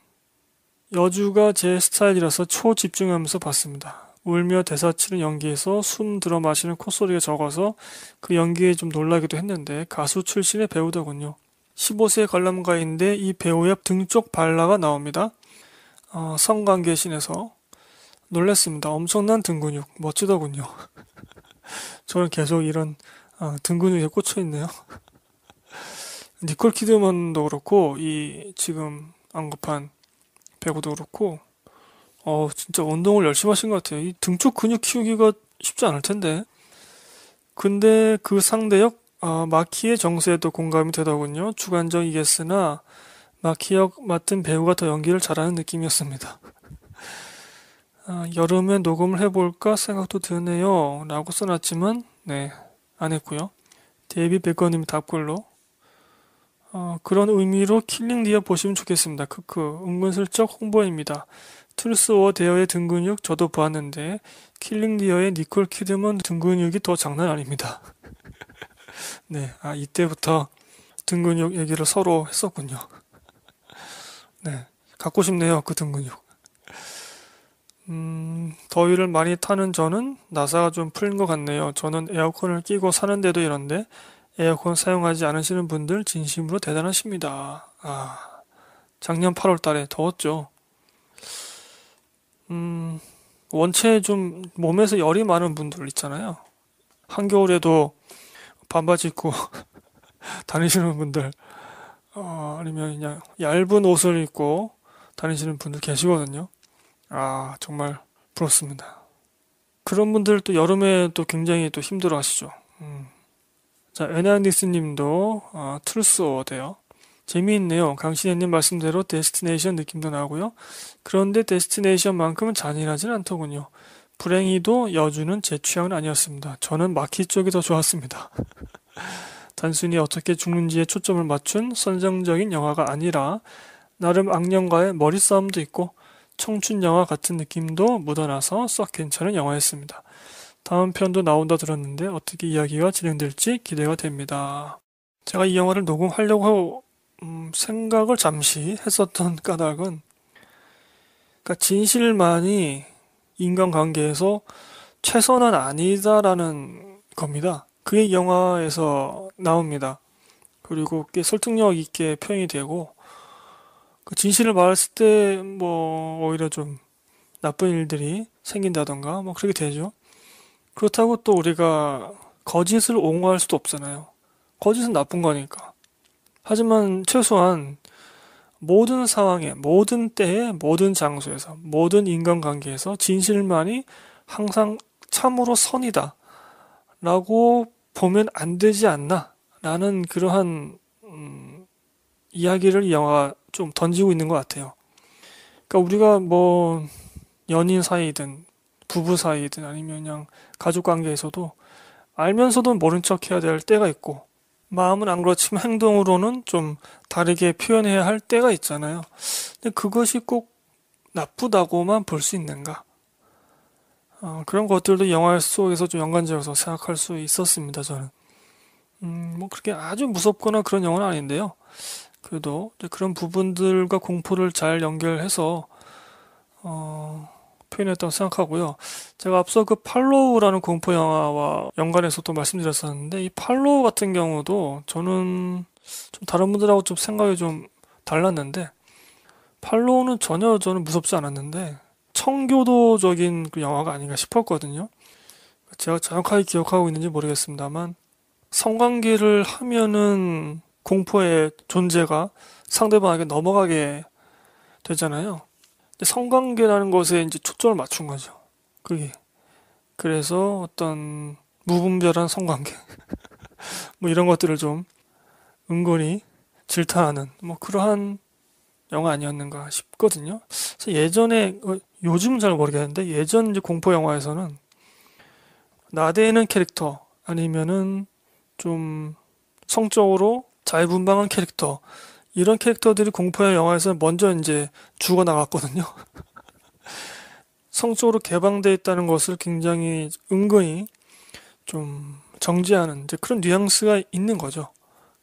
[SPEAKER 1] 여주가 제 스타일이라서 초집중하면서 봤습니다. 울며 대사치는 연기에서 숨 들어 마시는 콧소리가 적어서 그 연기에 좀 놀라기도 했는데 가수 출신의 배우더군요. 15세 관람가인데 이 배우의 등쪽 발라가 나옵니다. 어, 성관계 신에서 놀랬습니다. 엄청난 등 근육 멋지더군요. 저는 계속 이런 어, 등 근육에 꽂혀 있네요. 니콜 키드먼도 그렇고 이 지금 언급한 배우도 그렇고 어, 진짜 운동을 열심히 하신 것 같아요. 이 등쪽 근육 키우기가 쉽지 않을 텐데. 근데 그 상대역 아, 마키의 정서에도 공감이 되더군요. 주관적이겠으나 마키역 맡은 배우가 더 연기를 잘하는 느낌이었습니다. 아, 여름에 녹음을 해볼까 생각도 드네요. 라고 써놨지만 네, 안 했고요. 데이비 베커님 답글로 어, 그런 의미로 킬링 디어 보시면 좋겠습니다. 크크. 은근슬쩍 홍보입니다. 툴스워 대어의 등근육 저도 보았는데 킬링 디어의 니콜 키드먼 등근육이 더 장난 아닙니다. 네, 아 이때부터 등근육 얘기를 서로 했었군요. 네, 갖고 싶네요 그 등근육. 음, 더위를 많이 타는 저는 나사가 좀 풀린 것 같네요. 저는 에어컨을 끼고 사는데도 이런데 에어컨 사용하지 않으시는 분들 진심으로 대단하십니다. 아, 작년 8월 달에 더웠죠. 음, 원체 좀 몸에서 열이 많은 분들 있잖아요. 한겨울에도 반바지 입고 다니시는 분들, 어, 아니면 그냥 얇은 옷을 입고 다니시는 분들 계시거든요. 아, 정말 부럽습니다. 그런 분들 또 여름에 또 굉장히 또 힘들어 하시죠. 음. 자, 에나니스 님도, 아, 트루스 어데요 재미있네요. 강신혜님 말씀대로 데스티네이션 느낌도 나고요. 그런데 데스티네이션만큼은 잔인하진 않더군요. 불행히도 여주는 제 취향은 아니었습니다. 저는 마키 쪽이 더 좋았습니다. 단순히 어떻게 죽는지에 초점을 맞춘 선정적인 영화가 아니라 나름 악령과의 머리싸움도 있고 청춘 영화 같은 느낌도 묻어나서 썩 괜찮은 영화였습니다. 다음 편도 나온다 들었는데 어떻게 이야기가 진행될지 기대가 됩니다. 제가 이 영화를 녹음하려고 음, 생각을 잠시 했었던 까닭은 그러니까 진실만이 인간관계에서 최선은 아니다라는 겁니다. 그게 영화에서 나옵니다. 그리고 꽤 설득력 있게 표현이 되고 그 진실을 말했을 때 뭐 오히려 좀 나쁜 일들이 생긴다던가 뭐 그렇게 되죠. 그렇다고 또 우리가 거짓을 옹호할 수도 없잖아요. 거짓은 나쁜 거니까. 하지만 최소한 모든 상황에, 모든 때에, 모든 장소에서, 모든 인간관계에서 진실만이 항상 참으로 선이다. 라고 보면 안 되지 않나. 라는 그러한, 음, 이야기를 이 영화가 좀 던지고 있는 것 같아요. 그러니까 우리가 뭐, 연인 사이든, 부부 사이든, 아니면 그냥 가족 관계에서도 알면서도 모른 척 해야 될 때가 있고, 마음은 안 그렇지만 행동으로는 좀 다르게 표현해야 할 때가 있잖아요. 근데 그것이 꼭 나쁘다고만 볼 수 있는가? 어, 그런 것들도 영화 속에서 좀 연관지어서 생각할 수 있었습니다, 저는. 음, 뭐 그렇게 아주 무섭거나 그런 영화는 아닌데요. 그래도 그런 부분들과 공포를 잘 연결해서, 어, 표현했다고 생각하고요. 제가 앞서 그 팔로우라는 공포 영화와 연관해서 또 말씀드렸었는데 이 팔로우 같은 경우도 저는 좀 다른 분들하고 좀 생각이 좀 달랐는데 팔로우는 전혀 저는 무섭지 않았는데 청교도적인 그 영화가 아닌가 싶었거든요. 제가 정확하게 기억하고 있는지 모르겠습니다만 성관계를 하면은 공포의 존재가 상대방에게 넘어가게 되잖아요. 성관계라는 것에 이제 초점을 맞춘 거죠. 그게. 그래서 어떤 무분별한 성관계. 뭐 이런 것들을 좀 은근히 질타하는 뭐 그러한 영화 아니었는가 싶거든요. 예전에 어, 요즘은 잘 모르겠는데 예전 이제 공포 영화에서는 나대는 캐릭터 아니면은 좀 성적으로 자유분방한 캐릭터 이런 캐릭터들이 공포의 영화에서 먼저 이제 죽어 나갔거든요. 성적으로 개방되어 있다는 것을 굉장히 은근히 좀 정지하는 그런 뉘앙스가 있는 거죠.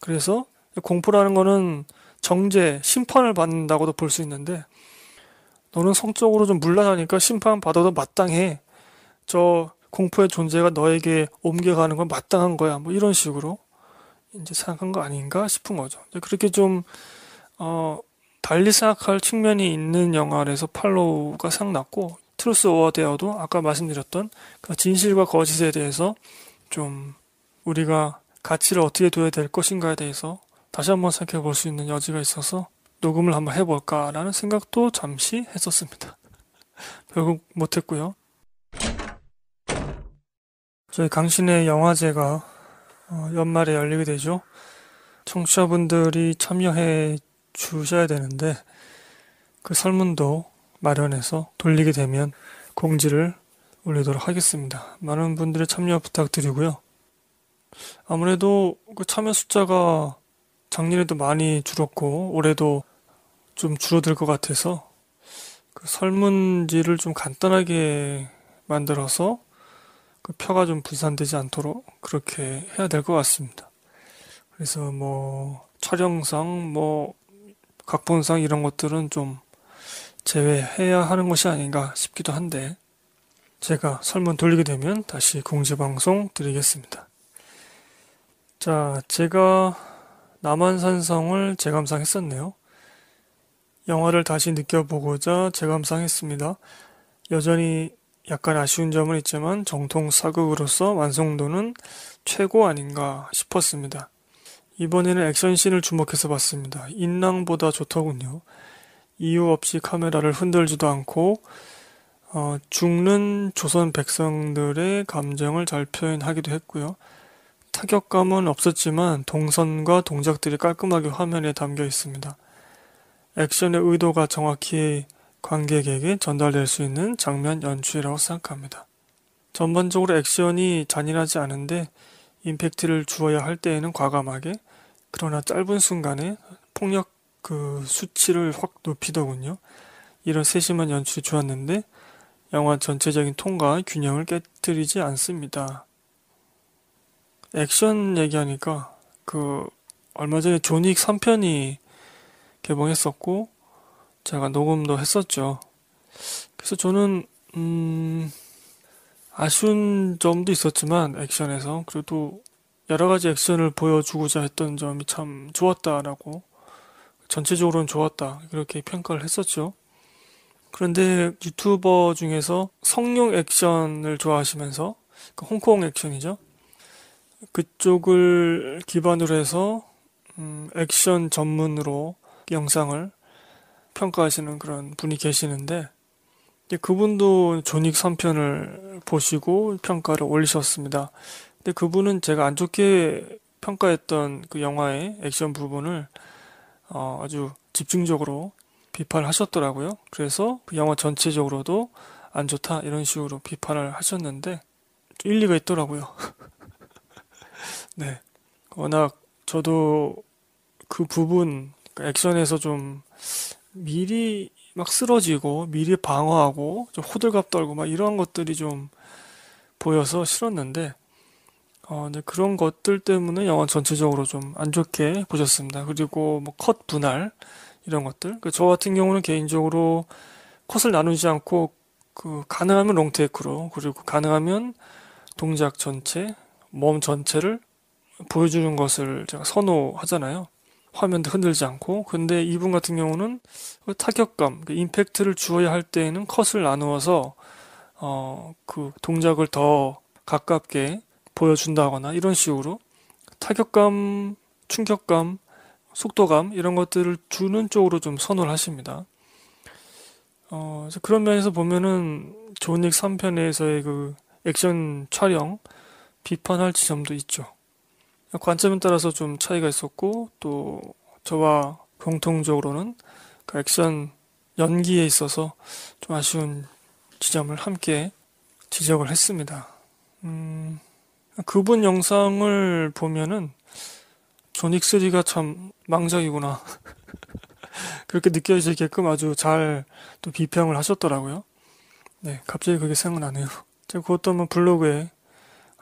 [SPEAKER 1] 그래서 공포라는 거는 정제, 심판을 받는다고도 볼 수 있는데 너는 성적으로 좀 물러나니까 심판 받아도 마땅해. 저 공포의 존재가 너에게 옮겨가는 건 마땅한 거야. 뭐 이런 식으로. 이제 생각한 거 아닌가 싶은 거죠. 그렇게 좀 어, 달리 생각할 측면이 있는 영화라서 팔로우가 생각났고 트루스 오어 데어도 아까 말씀드렸던 그 진실과 거짓에 대해서 좀 우리가 가치를 어떻게 둬야 될 것인가에 대해서 다시 한번 생각해 볼 수 있는 여지가 있어서 녹음을 한번 해볼까라는 생각도 잠시 했었습니다. 결국 못했고요. 저희 강신의 영화제가 어, 연말에 열리게 되죠. 청취자분들이 참여해 주셔야 되는데 그 설문도 마련해서 돌리게 되면 공지를 올리도록 하겠습니다. 많은 분들의 참여 부탁드리고요. 아무래도 그 참여 숫자가 작년에도 많이 줄었고 올해도 좀 줄어들 것 같아서 그 설문지를 좀 간단하게 만들어서 그 표가 좀 분산되지 않도록 그렇게 해야 될 것 같습니다. 그래서 뭐 촬영상 뭐 각본상 이런 것들은 좀 제외해야 하는 것이 아닌가 싶기도 한데 제가 설문 돌리게 되면 다시 공지방송 드리겠습니다. 자, 제가 남한산성을 재감상했었네요. 영화를 다시 느껴보고자 재감상했습니다. 여전히 약간 아쉬운 점은 있지만 정통 사극으로서 완성도는 최고 아닌가 싶었습니다. 이번에는 액션씬을 주목해서 봤습니다. 인랑보다 좋더군요. 이유 없이 카메라를 흔들지도 않고 어, 죽는 조선 백성들의 감정을 잘 표현하기도 했고요. 타격감은 없었지만 동선과 동작들이 깔끔하게 화면에 담겨 있습니다. 액션의 의도가 정확히 관객에게 전달될 수 있는 장면 연출이라고 생각합니다. 전반적으로 액션이 잔인하지 않은데 임팩트를 주어야 할 때에는 과감하게 그러나 짧은 순간에 폭력 그 수치를 확 높이더군요. 이런 세심한 연출이 좋았는데 영화 전체적인 통과 균형을 깨뜨리지 않습니다. 액션 얘기하니까 그 얼마 전에 존윅 3편이 개봉했었고 제가 녹음도 했었죠. 그래서 저는 음, 아쉬운 점도 있었지만 액션에서 그래도 여러 가지 액션을 보여주고자 했던 점이 참 좋았다라고 전체적으로는 좋았다 이렇게 평가를 했었죠. 그런데 유튜버 중에서 성룡 액션을 좋아하시면서 그 홍콩 액션이죠. 그쪽을 기반으로 해서 음, 액션 전문으로 영상을 평가하시는 그런 분이 계시는데 그분도 존익 3편을 보시고 평가를 올리셨습니다. 근데 그분은 제가 안 좋게 평가했던 그 영화의 액션 부분을 어, 아주 집중적으로 비판 하셨더라고요. 그래서 그 영화 전체적으로도 안 좋다 이런 식으로 비판을 하셨는데 일리가 있더라고요. 네, 워낙 저도 그 부분 그 액션에서 좀 미리 막 쓰러지고 미리 방어하고 좀 호들갑 떨고 막 이런 것들이 좀 보여서 싫었는데 어, 근데 그런 것들 때문에 영화 전체적으로 좀 안 좋게 보셨습니다. 그리고 뭐 컷 분할 이런 것들. 그 저 같은 경우는 개인적으로 컷을 나누지 않고 그 가능하면 롱테이크로 그리고 가능하면 동작 전체, 몸 전체를 보여주는 것을 제가 선호하잖아요. 화면도 흔들지 않고 근데 이분 같은 경우는 그 타격감, 그 임팩트를 주어야 할 때에는 컷을 나누어서 어, 그 동작을 더 가깝게 보여준다거나 이런 식으로 타격감, 충격감, 속도감 이런 것들을 주는 쪽으로 좀 선호를 하십니다. 어, 그런 면에서 보면은 존윅 3편에서의 그 액션 촬영 비판할 지점도 있죠. 관점에 따라서 좀 차이가 있었고 또 저와 공통적으로는 그 액션 연기에 있어서 좀 아쉬운 지점을 함께 지적을 했습니다. 음, 그분 영상을 보면은 존익3가 참 망작이구나. 그렇게 느껴지게끔 아주 잘 또 비평을 하셨더라고요. 네, 갑자기 그게 생각나네요. 제가 그것도 한번 블로그에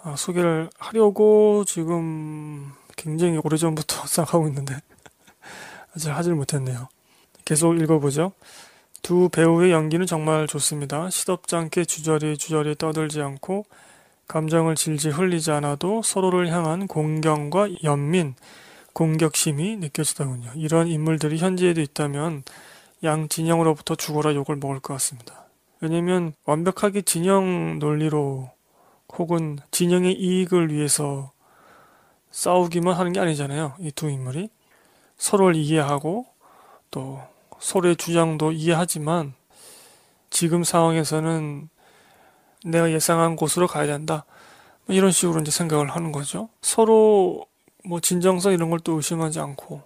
[SPEAKER 1] 어, 소개를 하려고 지금 굉장히 오래전부터 생각하고 있는데 아직 하질 못했네요. 계속 읽어보죠. 두 배우의 연기는 정말 좋습니다. 시덥지않게 주저리 주저리 떠들지 않고 감정을 질질 흘리지 않아도 서로를 향한 공경과 연민, 공격심이 느껴지더군요. 이런 인물들이 현지에도 있다면 양 진영으로부터 죽어라 욕을 먹을 것 같습니다. 왜냐면 완벽하게 진영 논리로 혹은 진영의 이익을 위해서 싸우기만 하는 게 아니잖아요. 이 두 인물이 서로를 이해하고 또 서로의 주장도 이해하지만 지금 상황에서는 내가 예상한 곳으로 가야 된다. 뭐 이런 식으로 이제 생각을 하는 거죠. 서로 뭐 진정성 이런 걸 또 의심하지 않고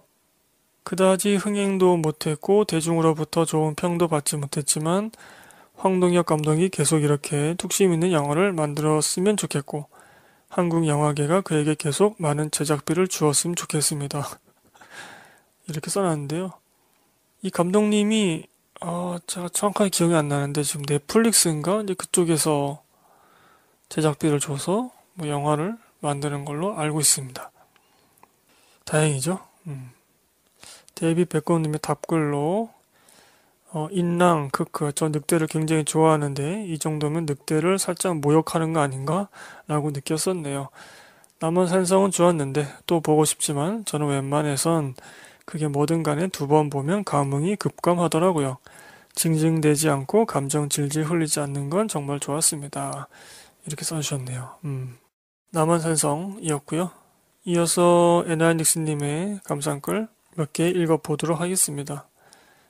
[SPEAKER 1] 그다지 흥행도 못했고 대중으로부터 좋은 평도 받지 못했지만 황동혁 감독이 계속 이렇게 뚝심 있는 영화를 만들었으면 좋겠고 한국 영화계가 그에게 계속 많은 제작비를 주었으면 좋겠습니다. 이렇게 써놨는데요. 이 감독님이 어, 제가 정확하게 기억이 안 나는데 지금 넷플릭스인가 이제 그쪽에서 제작비를 줘서 뭐 영화를 만드는 걸로 알고 있습니다. 다행이죠. 음. 데이비 백건님의 답글로 어, 인랑, 크크, 그, 저 늑대를 굉장히 좋아하는데 이 정도면 늑대를 살짝 모욕하는 거 아닌가? 라고 느꼈었네요. 남원 산성은 좋았는데 또 보고 싶지만 저는 웬만해선 그게 뭐든 간에 두 번 보면 감흥이 급감하더라고요. 징징대지 않고 감정 질질 흘리지 않는 건 정말 좋았습니다. 이렇게 써주셨네요. 음. 남한산성이었고요. 이어서 에나닉스님의 이 감상글 몇 개 읽어보도록 하겠습니다.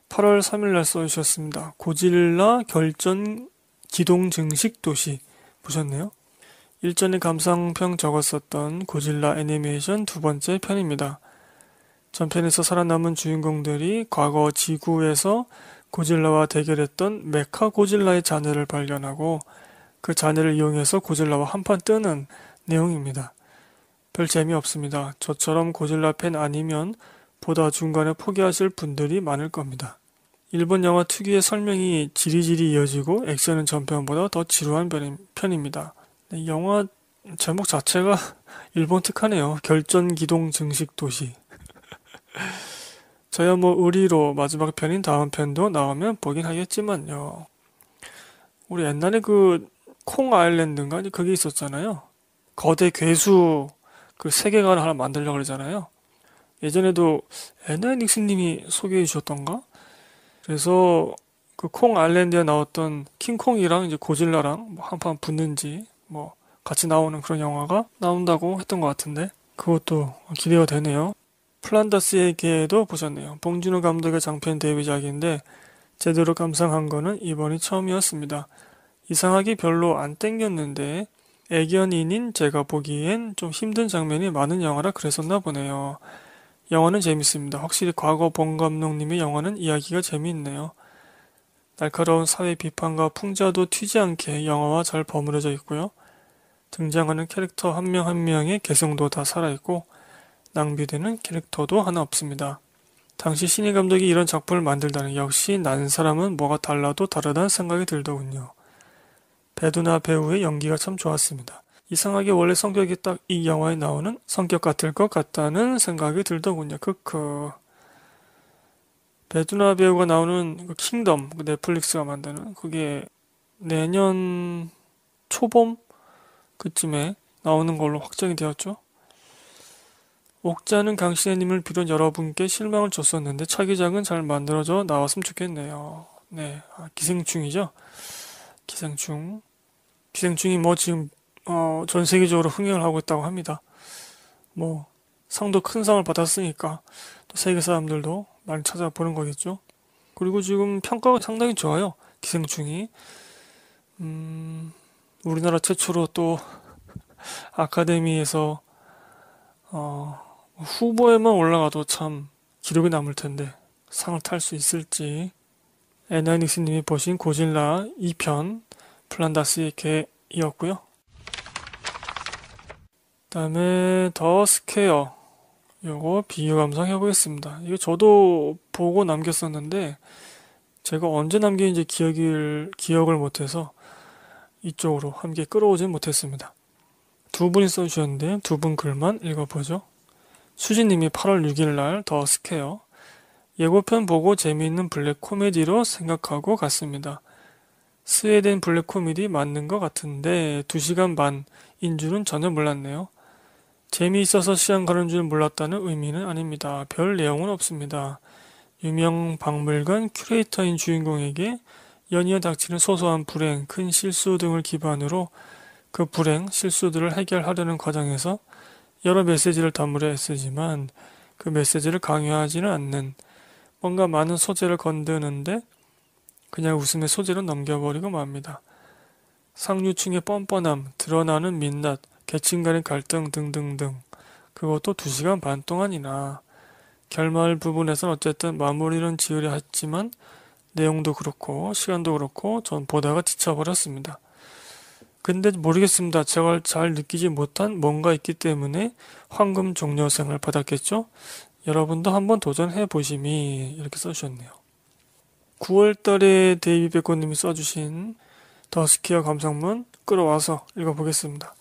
[SPEAKER 1] 8월 3일 날 써주셨습니다. 고질라 결전 기동 증식 도시 보셨네요. 일전에 감상평 적었었던 고질라 애니메이션 두 번째 편입니다. 전편에서 살아남은 주인공들이 과거 지구에서 고질라와 대결했던 메카 고질라의 자네를 발견하고 그 자네를 이용해서 고질라와 한판 뜨는 내용입니다. 별 재미없습니다. 저처럼 고질라 팬 아니면 보다 중간에 포기하실 분들이 많을 겁니다. 일본 영화 특유의 설명이 지리지리 이어지고 액션은 전편보다 더 지루한 편입니다. 네, 영화 제목 자체가 일본 특하네요. 결전 기동 증식 도시. 저야 뭐 의리로 마지막 편인 다음 편도 나오면 보긴 하겠지만요. 우리 옛날에 그 콩 아일랜드인가 그게 있었잖아요. 거대 괴수 그 세계관을 하나 만들려고 그러잖아요. 예전에도 에나 닉스님이 소개해 주셨던가? 그래서 그콩 아일랜드에 나왔던 킹콩이랑 이제 고질라랑 뭐 한판 붙는지 뭐 같이 나오는 그런 영화가 나온다고 했던 것 같은데 그것도 기대가 되네요. 플란다스의 개도 보셨네요. 봉준호 감독의 장편 데뷔작인데 제대로 감상한 거는 이번이 처음이었습니다. 이상하게 별로 안 땡겼는데 애견인인 제가 보기엔 좀 힘든 장면이 많은 영화라 그랬었나 보네요. 영화는 재밌습니다. 확실히 과거 봉 감독님의 영화는 이야기가 재미있네요. 날카로운 사회 비판과 풍자도 튀지 않게 영화와 잘 버무려져 있고요. 등장하는 캐릭터 한 명한 한 명의 개성도 다 살아있고 낭비되는 캐릭터도 하나 없습니다. 당시 신인 감독이 이런 작품을 만들다는 역시 난 사람은 뭐가 달라도 다르다는 생각이 들더군요. 배두나 배우의 연기가 참 좋았습니다. 이상하게 원래 성격이 딱 이 영화에 나오는 성격 같을 것 같다는 생각이 들더군요. 크크. 베두나 배우가 나오는 그 킹덤, 그 넷플릭스가 만드는 그게 내년 초봄 그쯤에 나오는 걸로 확정이 되었죠. 옥자는 강신혜님을 비롯 여러분께 실망을 줬었는데 차기작은 잘 만들어져 나왔으면 좋겠네요. 네, 아, 기생충이죠. 기생충. 기생충이 뭐 지금 어, 전 세계적으로 흥행을 하고 있다고 합니다. 뭐 상도 큰 상을 받았으니까 또 세계 사람들도 많이 찾아보는 거겠죠. 그리고 지금 평가가 상당히 좋아요. 기생충이 음, 우리나라 최초로 또 아카데미에서 어, 후보에만 올라가도 참 기록이 남을 텐데 상을 탈 수 있을지 에나이닉스님이 보신 고질라 2편 플란다스의 개이었고요. 다음에 더 스퀘어 요거 비유 감상 해보겠습니다. 이거 저도 보고 남겼었는데 제가 언제 남긴지 기억을 기억을 못해서 이쪽으로 함께 끌어오진 못했습니다. 두 분이 써주셨는데 두 분 글만 읽어보죠. 수진님이 8월 6일 날 더 스퀘어 예고편 보고 재미있는 블랙 코미디로 생각하고 갔습니다. 스웨덴 블랙 코미디 맞는 것 같은데 2시간 반인 줄은 전혀 몰랐네요. 재미있어서 시장 가는 줄 몰랐다는 의미는 아닙니다. 별 내용은 없습니다. 유명 박물관 큐레이터인 주인공에게 연이어 닥치는 소소한 불행, 큰 실수 등을 기반으로 그 불행, 실수들을 해결하려는 과정에서 여러 메시지를 담으려 애쓰지만 그 메시지를 강요하지는 않는 뭔가 많은 소재를 건드는데 그냥 웃음의 소재로 넘겨버리고 맙니다. 상류층의 뻔뻔함, 드러나는 민낯, 계층 간의 갈등 등등등 그것도 2시간 반 동안이나 결말 부분에선 어쨌든 마무리는 지으려 했지만 내용도 그렇고 시간도 그렇고 전 보다가 지쳐버렸습니다. 근데 모르겠습니다. 제가 잘 느끼지 못한 뭔가 있기 때문에 황금 종려상을 받았겠죠? 여러분도 한번 도전해 보심이 이렇게 써주셨네요. 9월달에 데이비 백호님이 써주신 더스키어 감상문 끌어와서 읽어보겠습니다.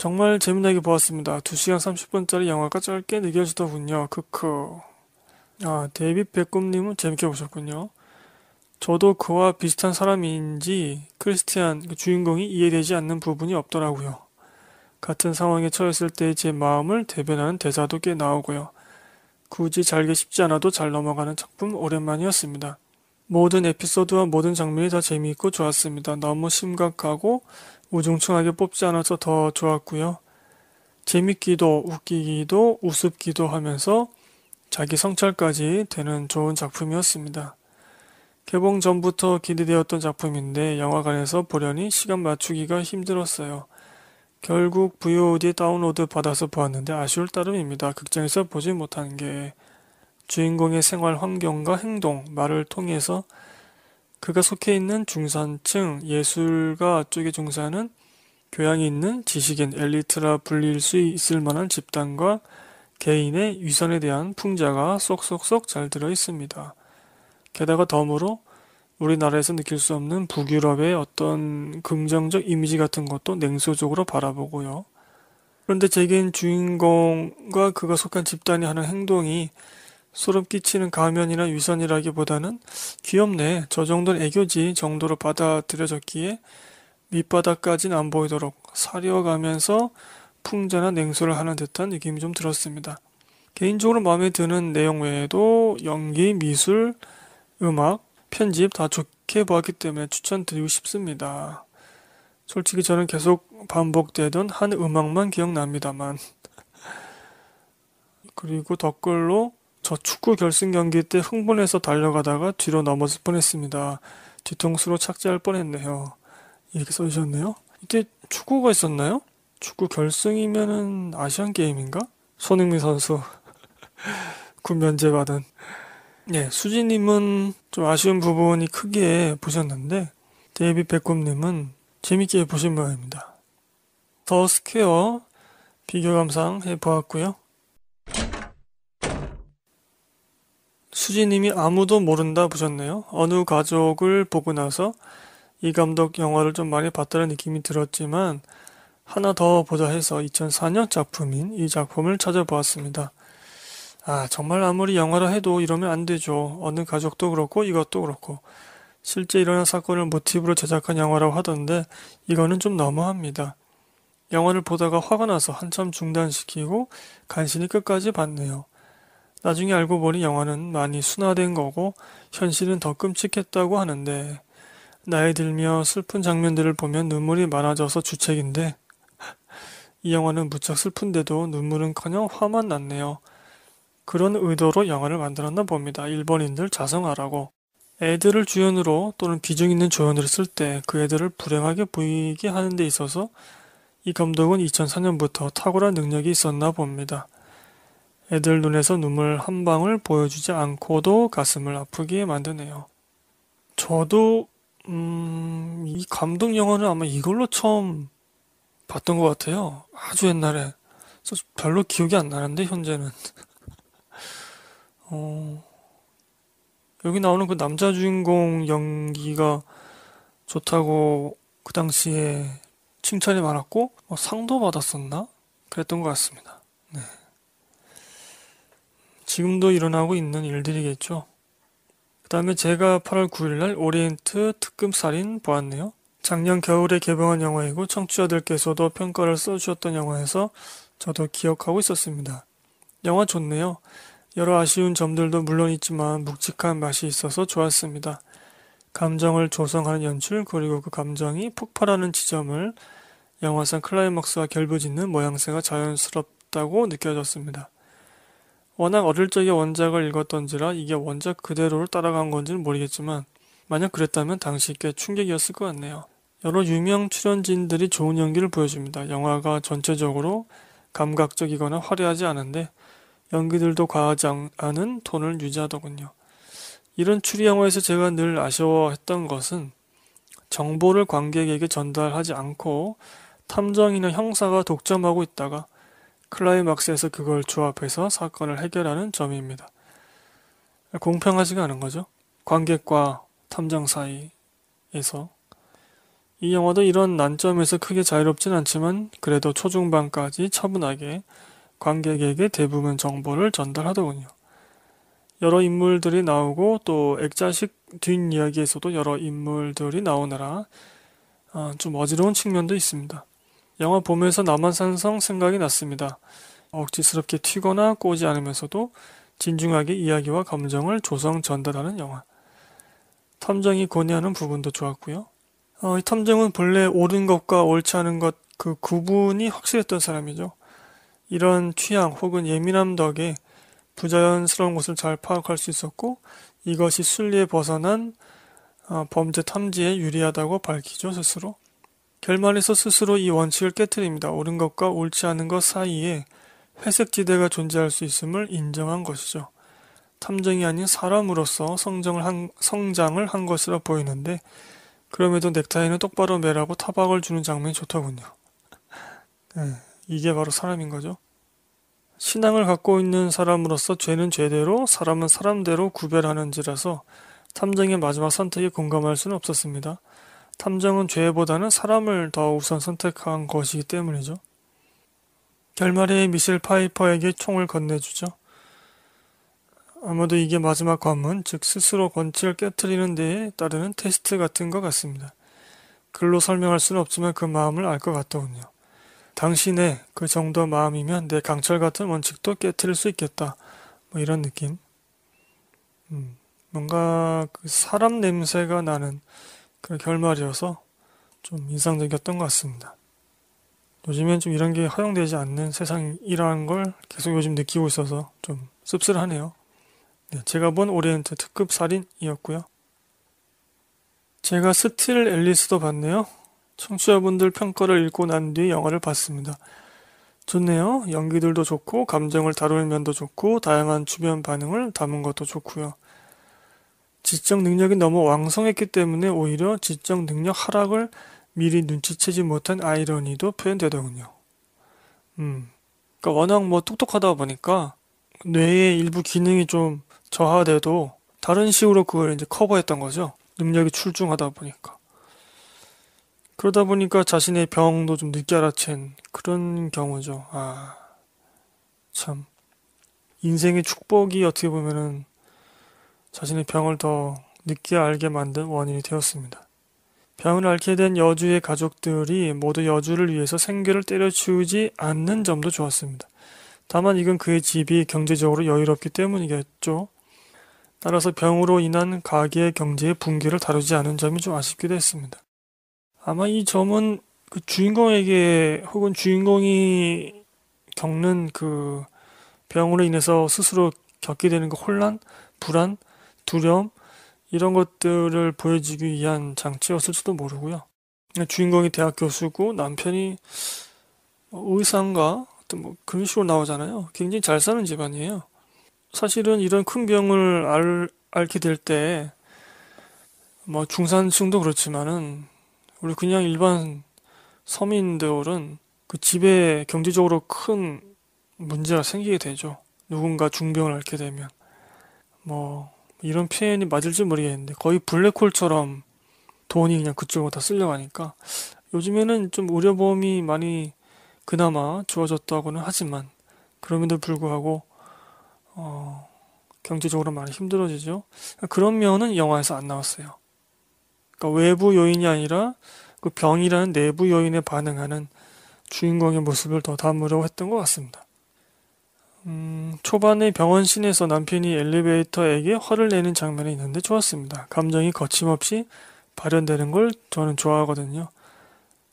[SPEAKER 1] 정말 재미나게 보았습니다. 2시간 30분짜리 영화가 짧게 느껴지더군요. 크크. 아, 데이빗 백꿈님은 재밌게 보셨군요. 저도 그와 비슷한 사람인지 크리스티안 그 주인공이 이해되지 않는 부분이 없더라고요. 같은 상황에 처했을 때 제 마음을 대변하는 대사도 꽤 나오고요. 굳이 잘게 쉽지 않아도 잘 넘어가는 작품 오랜만이었습니다. 모든 에피소드와 모든 장면이 다 재미있고 좋았습니다. 너무 심각하고 우중충하게 뽑지 않아서 더 좋았고요. 재밌기도 웃기기도 우습기도 하면서 자기 성찰까지 되는 좋은 작품이었습니다. 개봉 전부터 기대되었던 작품인데 영화관에서 보려니 시간 맞추기가 힘들었어요. 결국 VOD 다운로드 받아서 보았는데 아쉬울 따름입니다. 극장에서 보지 못한 게 주인공의 생활 환경과 행동, 말을 통해서 그가 속해 있는 중산층 예술가 쪽의 중산는 교양이 있는 지식인 엘리트라 불릴 수 있을 만한 집단과 개인의 위선에 대한 풍자가 쏙쏙쏙 잘 들어 있습니다. 게다가 덤으로 우리나라에서 느낄 수 없는 북유럽의 어떤 긍정적 이미지 같은 것도 냉소적으로 바라보고요. 그런데 제겐 주인공과 그가 속한 집단이 하는 행동이 소름 끼치는 가면이나 위선이라기보다는 귀엽네, 저 정도는 애교지 정도로 받아들여졌기에 밑바닥까진 안 보이도록 사려가면서 풍자나 냉소를 하는 듯한 느낌이 좀 들었습니다. 개인적으로 마음에 드는 내용 외에도 연기, 미술, 음악, 편집 다 좋게 보았기 때문에 추천드리고 싶습니다. 솔직히 저는 계속 반복되던 한 음악만 기억납니다만. 그리고 댓글로 저 축구 결승 경기 때 흥분해서 달려가다가 뒤로 넘어질 뻔했습니다. 뒤통수로 착지할 뻔했네요. 이렇게 써주셨네요. 이때 축구가 있었나요? 축구 결승이면은 아시안 게임인가? 손흥민 선수 군 면제 받은. 네, 수진님은좀 아쉬운 부분이 크게 보셨는데 데이비 백곰님은 재밌게 보신 모양입니다. 더 스퀘어 비교 감상 해보았고요. 수지님이 아무도 모른다 보셨네요. 어느 가족을 보고 나서 이 감독 영화를 좀 많이 봤다는 느낌이 들었지만 하나 더 보자 해서 2004년 작품인 이 작품을 찾아보았습니다. 아, 정말 아무리 영화라 해도 이러면 안 되죠. 어느 가족도 그렇고 이것도 그렇고. 실제 일어난 사건을 모티브로 제작한 영화라고 하던데 이거는 좀 너무합니다. 영화를 보다가 화가 나서 한참 중단시키고 간신히 끝까지 봤네요. 나중에 알고 보니 영화는 많이 순화된 거고 현실은 더 끔찍했다고 하는데 나이 들며 슬픈 장면들을 보면 눈물이 많아져서 주책인데 이 영화는 무척 슬픈데도 눈물은커녕 화만 났네요. 그런 의도로 영화를 만들었나 봅니다. 일본인들 자성하라고. 애들을 주연으로 또는 비중 있는 조연으로 쓸때 그 애들을 불행하게 보이게 하는 데 있어서 이 감독은 2004년부터 탁월한 능력이 있었나 봅니다. 애들 눈에서 눈물 한 방울 보여주지 않고도 가슴을 아프게 만드네요. 저도 음, 이 감독 영화는 아마 이걸로 처음 봤던 것 같아요. 아주 옛날에. 별로 기억이 안 나는데 현재는. 어, 여기 나오는 그 남자 주인공 연기가 좋다고 그 당시에 칭찬이 많았고 뭐 상도 받았었나 그랬던 것 같습니다. 지금도 일어나고 있는 일들이겠죠. 그 다음에 제가 8월 9일날 오리엔트 특급살인 보았네요. 작년 겨울에 개봉한 영화이고 청취자들께서도 평가를 써주셨던 영화에서 저도 기억하고 있었습니다. 영화 좋네요. 여러 아쉬운 점들도 물론 있지만 묵직한 맛이 있어서 좋았습니다. 감정을 조성하는 연출 그리고 그 감정이 폭발하는 지점을 영화상 클라이막스와 결부짓는 모양새가 자연스럽다고 느껴졌습니다. 워낙 어릴 적에 원작을 읽었던지라 이게 원작 그대로를 따라간 건지는 모르겠지만 만약 그랬다면 당시 꽤 충격이었을 것 같네요. 여러 유명 출연진들이 좋은 연기를 보여줍니다. 영화가 전체적으로 감각적이거나 화려하지 않은데 연기들도 과하지 않은 톤을 유지하더군요. 이런 추리 영화에서 제가 늘 아쉬워했던 것은 정보를 관객에게 전달하지 않고 탐정이나 형사가 독점하고 있다가 클라이막스에서 그걸 조합해서 사건을 해결하는 점입니다. 공평하지가 않은 거죠. 관객과 탐정 사이에서 이 영화도 이런 난점에서 크게 자유롭진 않지만 그래도 초중반까지 차분하게 관객에게 대부분 정보를 전달하더군요. 여러 인물들이 나오고 또 액자식 뒷이야기에서도 여러 인물들이 나오느라 어, 좀 어지러운 측면도 있습니다. 영화 보면서 남한산성 생각이 났습니다. 억지스럽게 튀거나 꼬지 않으면서도 진중하게 이야기와 감정을 조성 전달하는 영화. 탐정이 권유하는 부분도 좋았고요. 어, 이 탐정은 본래 옳은 것과 옳지 않은 것 그 구분이 확실했던 사람이죠. 이런 취향 혹은 예민함 덕에 부자연스러운 것을 잘 파악할 수 있었고 이것이 순리에 벗어난 어, 범죄 탐지에 유리하다고 밝히죠 스스로. 결말에서 스스로 이 원칙을 깨뜨립니다. 옳은 것과 옳지 않은 것 사이에 회색 지대가 존재할 수 있음을 인정한 것이죠. 탐정이 아닌 사람으로서 성장을 한, 성장을 한것으로 보이는데 그럼에도 넥타이는 똑바로 매라고 타박을 주는 장면이 좋더군요. 네, 이게 바로 사람인 거죠. 신앙을 갖고 있는 사람으로서 죄는 죄대로 사람은 사람대로 구별하는지라서 탐정의 마지막 선택에 공감할 수는 없었습니다. 탐정은 죄보다는 사람을 더 우선 선택한 것이기 때문이죠. 결말에 미셀 파이퍼에게 총을 건네주죠. 아마도 이게 마지막 관문, 즉 스스로 권치를 깨뜨리는 데에 따르는 테스트 같은 것 같습니다. 글로 설명할 수는 없지만 그 마음을 알 것 같더군요. 당신의 그 정도 마음이면 내 강철 같은 원칙도 깨뜨릴 수 있겠다. 뭐 이런 느낌. 음, 뭔가 그 사람 냄새가 나는 그 결말이어서 좀 인상적이었던 것 같습니다. 요즘엔 좀 이런 게 허용되지 않는 세상이라는 걸 계속 요즘 느끼고 있어서 좀 씁쓸하네요. 네, 제가 본 오리엔트 특급 살인이었고요. 제가 스틸 앨리스도 봤네요. 청취자분들 평가를 읽고 난 뒤 영화를 봤습니다. 좋네요. 연기들도 좋고 감정을 다루는 면도 좋고 다양한 주변 반응을 담은 것도 좋고요. 지적 능력이 너무 왕성했기 때문에 오히려 지적 능력 하락을 미리 눈치채지 못한 아이러니도 표현되더군요. 음. 그러니까 워낙 뭐 똑똑하다 보니까 뇌의 일부 기능이 좀 저하돼도 다른 식으로 그걸 이제 커버했던 거죠. 능력이 출중하다 보니까. 그러다 보니까 자신의 병도 좀 늦게 알아챈 그런 경우죠. 아, 참. 인생의 축복이 어떻게 보면은 자신의 병을 더 늦게 알게 만든 원인이 되었습니다. 병을 앓게 된 여주의 가족들이 모두 여주를 위해서 생계를 때려치우지 않는 점도 좋았습니다. 다만 이건 그의 집이 경제적으로 여유롭기 때문이겠죠. 따라서 병으로 인한 가계 경제의 붕괴를 다루지 않은 점이 좀 아쉽기도 했습니다. 아마 이 점은 그 주인공에게 혹은 주인공이 겪는 그 병으로 인해서 스스로 겪게 되는 그 혼란, 불안, 두려움 이런 것들을 보여주기 위한 장치였을지도 모르고요. 네, 주인공이 대학 교수고 남편이 의상과 어떤 뭐 그런 식으로 나오잖아요. 굉장히 잘 사는 집안이에요. 사실은 이런 큰 병을 알, 앓게 될 때 뭐 중산층도 그렇지만은 우리 그냥 일반 서민들은 그 집에 경제적으로 큰 문제가 생기게 되죠. 누군가 중병을 앓게 되면 뭐 이런 표현이 맞을지 모르겠는데 거의 블랙홀처럼 돈이 그냥 그쪽으로 다 쓸려가니까 요즘에는 좀 의료보험이 많이 그나마 좋아졌다고는 하지만 그럼에도 불구하고 어, 경제적으로 많이 힘들어지죠. 그런 면은 영화에서 안 나왔어요. 그러니까 외부 요인이 아니라 그 병이라는 내부 요인에 반응하는 주인공의 모습을 더 담으려고 했던 것 같습니다. 음, 초반에 병원신에서 남편이 엘리베이터에게 화를 내는 장면이 있는데 좋았습니다. 감정이 거침없이 발현되는 걸 저는 좋아하거든요.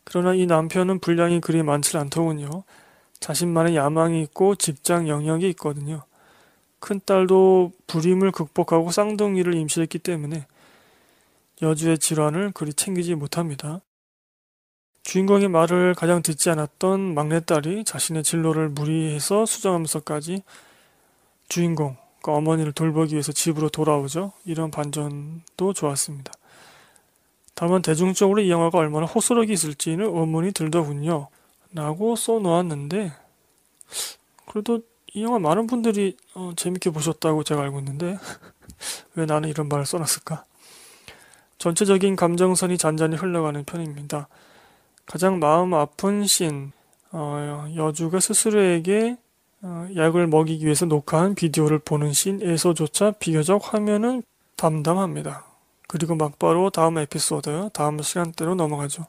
[SPEAKER 1] 그러나 이 남편은 분량이 그리 많지 않더군요. 자신만의 야망이 있고 직장 영역이 있거든요. 큰딸도 불임을 극복하고 쌍둥이를 임신했기 때문에 여주의 질환을 그리 챙기지 못합니다. 주인공의 말을 가장 듣지 않았던 막내딸이 자신의 진로를 무리해서 수정하면서까지 주인공, 그 어머니를 돌보기 위해서 집으로 돌아오죠. 이런 반전도 좋았습니다. 다만 대중적으로 이 영화가 얼마나 호소력이 있을지는 의문이 들더군요. 라고 써놓았는데 그래도 이 영화 많은 분들이 어, 재밌게 보셨다고 제가 알고 있는데 왜 나는 이런 말을 써놨을까? 전체적인 감정선이 잔잔히 흘러가는 편입니다. 가장 마음 아픈 신 어, 여주가 스스로에게 어, 약을 먹이기 위해서 녹화한 비디오를 보는 신에서조차 비교적 화면은 담담합니다. 그리고 막바로 다음 에피소드, 다음 시간대로 넘어가죠.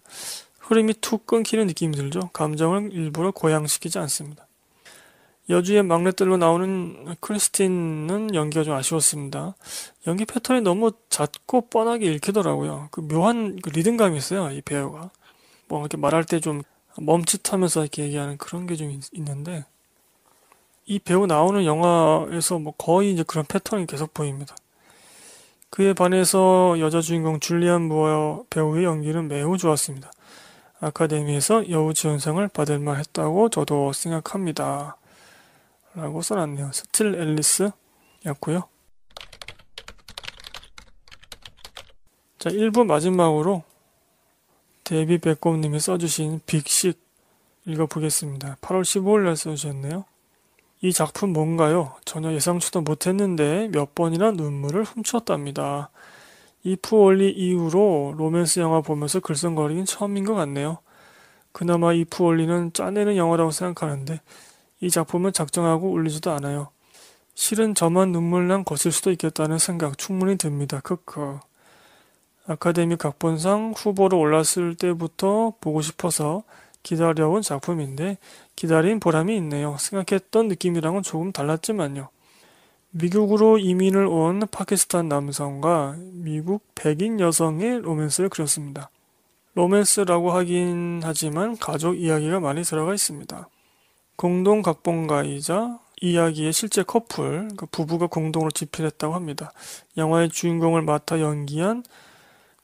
[SPEAKER 1] 흐름이 툭 끊기는 느낌이 들죠. 감정을 일부러 고양시키지 않습니다. 여주의 막내딸로 나오는 크리스틴은 연기가 좀 아쉬웠습니다. 연기 패턴이 너무 작고 뻔하게 읽히더라고요. 그 묘한 그 리듬감이 있어요, 이 배우가. 뭐 이렇게 말할 때 좀 멈칫하면서 이렇게 얘기하는 그런 게 좀 있는데 이 배우 나오는 영화에서 뭐 거의 이제 그런 패턴이 계속 보입니다. 그에 반해서 여자 주인공 줄리안 무어 배우의 연기는 매우 좋았습니다. 아카데미에서 여우 지연상을 받을 만 했다고 저도 생각합니다. 라고 써놨네요. 스틸 앨리스 였고요. 자, 1부 마지막으로 데이비 백곰님이 써주신 빅식 읽어보겠습니다. 8월 15일 날 써주셨네요. 이 작품 뭔가요? 전혀 예상치도 못했는데 몇 번이나 눈물을 훔쳤답니다. 이프올리 이후로 로맨스 영화 보면서 글썽거리긴 처음인 것 같네요. 그나마 이프올리는 짜내는 영화라고 생각하는데 이 작품은 작정하고 울리지도 않아요. 실은 저만 눈물 난 것일 수도 있겠다는 생각 충분히 듭니다. 크크. 아카데미 각본상 후보로 올랐을 때부터 보고 싶어서 기다려온 작품인데 기다린 보람이 있네요. 생각했던 느낌이랑은 조금 달랐지만요. 미국으로 이민을 온 파키스탄 남성과 미국 백인 여성의 로맨스를 그렸습니다. 로맨스라고 하긴 하지만 가족 이야기가 많이 들어가 있습니다. 공동 각본가이자 이야기의 실제 커플, 그 부부가 공동으로 집필했다고 합니다. 영화의 주인공을 맡아 연기한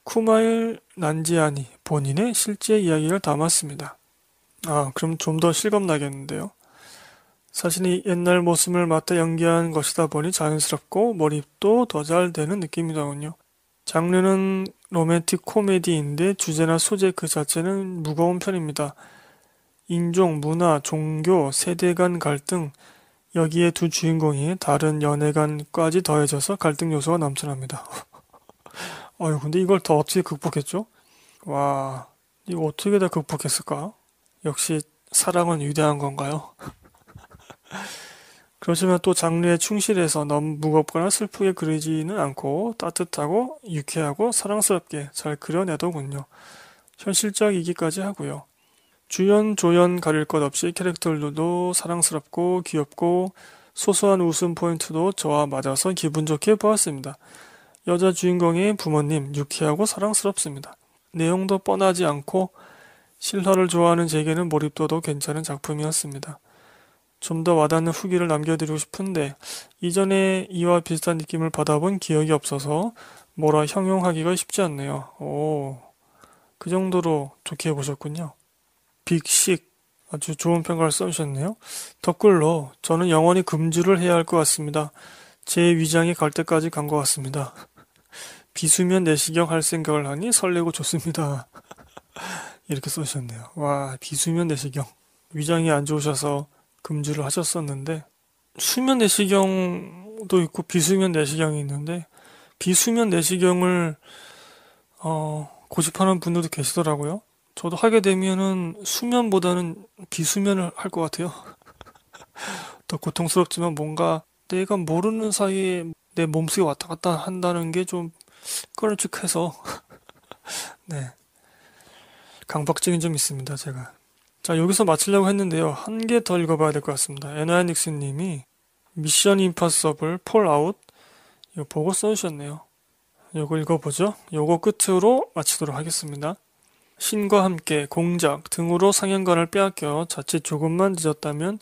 [SPEAKER 1] 쿠마일 난지아니 본인의 실제 이야기를 담았습니다. 아, 그럼 좀 더 실감나겠는데요. 자신이 옛날 모습을 맡아 연기한 것이다 보니 자연스럽고 몰입도 더 잘 되는 느낌이더군요. 장르는 로맨틱 코미디인데 주제나 소재 그 자체는 무거운 편입니다. 인종, 문화, 종교, 세대 간 갈등, 여기에 두 주인공이 다른 연애관까지 더해져서 갈등 요소가 넘쳐납니다. 어휴, 근데 이걸 더 어떻게 극복했죠? 와, 이거 어떻게 다 극복했을까? 역시 사랑은 위대한 건가요? 그렇지만 또 장르에 충실해서 너무 무겁거나 슬프게 그리지는 않고 따뜻하고 유쾌하고 사랑스럽게 잘 그려내더군요. 현실적이기까지 하고요. 주연, 조연 가릴 것 없이 캐릭터들도 사랑스럽고 귀엽고 소소한 웃음 포인트도 저와 맞아서 기분 좋게 보았습니다. 여자 주인공의 부모님 유쾌하고 사랑스럽습니다. 내용도 뻔하지 않고 실화를 좋아하는 제게는 몰입도도 괜찮은 작품이었습니다. 좀 더 와닿는 후기를 남겨드리고 싶은데 이전에 이와 비슷한 느낌을 받아본 기억이 없어서 뭐라 형용하기가 쉽지 않네요. 오, 그 정도로 좋게 보셨군요. 빅식 아주 좋은 평가를 써주셨네요. 덧글로 저는 영원히 금주를 해야 할 것 같습니다. 제 위장이 갈 때까지 간 것 같습니다. 비수면 내시경 할 생각을 하니 설레고 좋습니다. 이렇게 써주셨네요. 와, 비수면 내시경. 위장이 안 좋으셔서 금주를 하셨었는데, 수면 내시경도 있고 비수면 내시경이 있는데, 비수면 내시경을, 어, 고집하는 분들도 계시더라고요. 저도 하게 되면은 수면보다는 비수면을 할 것 같아요. 더 고통스럽지만 뭔가 내가 모르는 사이에 내 몸속에 왔다 갔다 한다는 게좀 그런 쭉 해서 네 강박증이 좀 있습니다 제가 자 여기서 마치려고 했는데요 한 개 더 읽어봐야 될 것 같습니다 에나닉스님이 이 미션 임파서블 폴아웃 이거 보고 써주셨네요 이거 읽어보죠 이거 끝으로 마치도록 하겠습니다 신과 함께 공작 등으로 상영관을 빼앗겨 자칫 조금만 늦었다면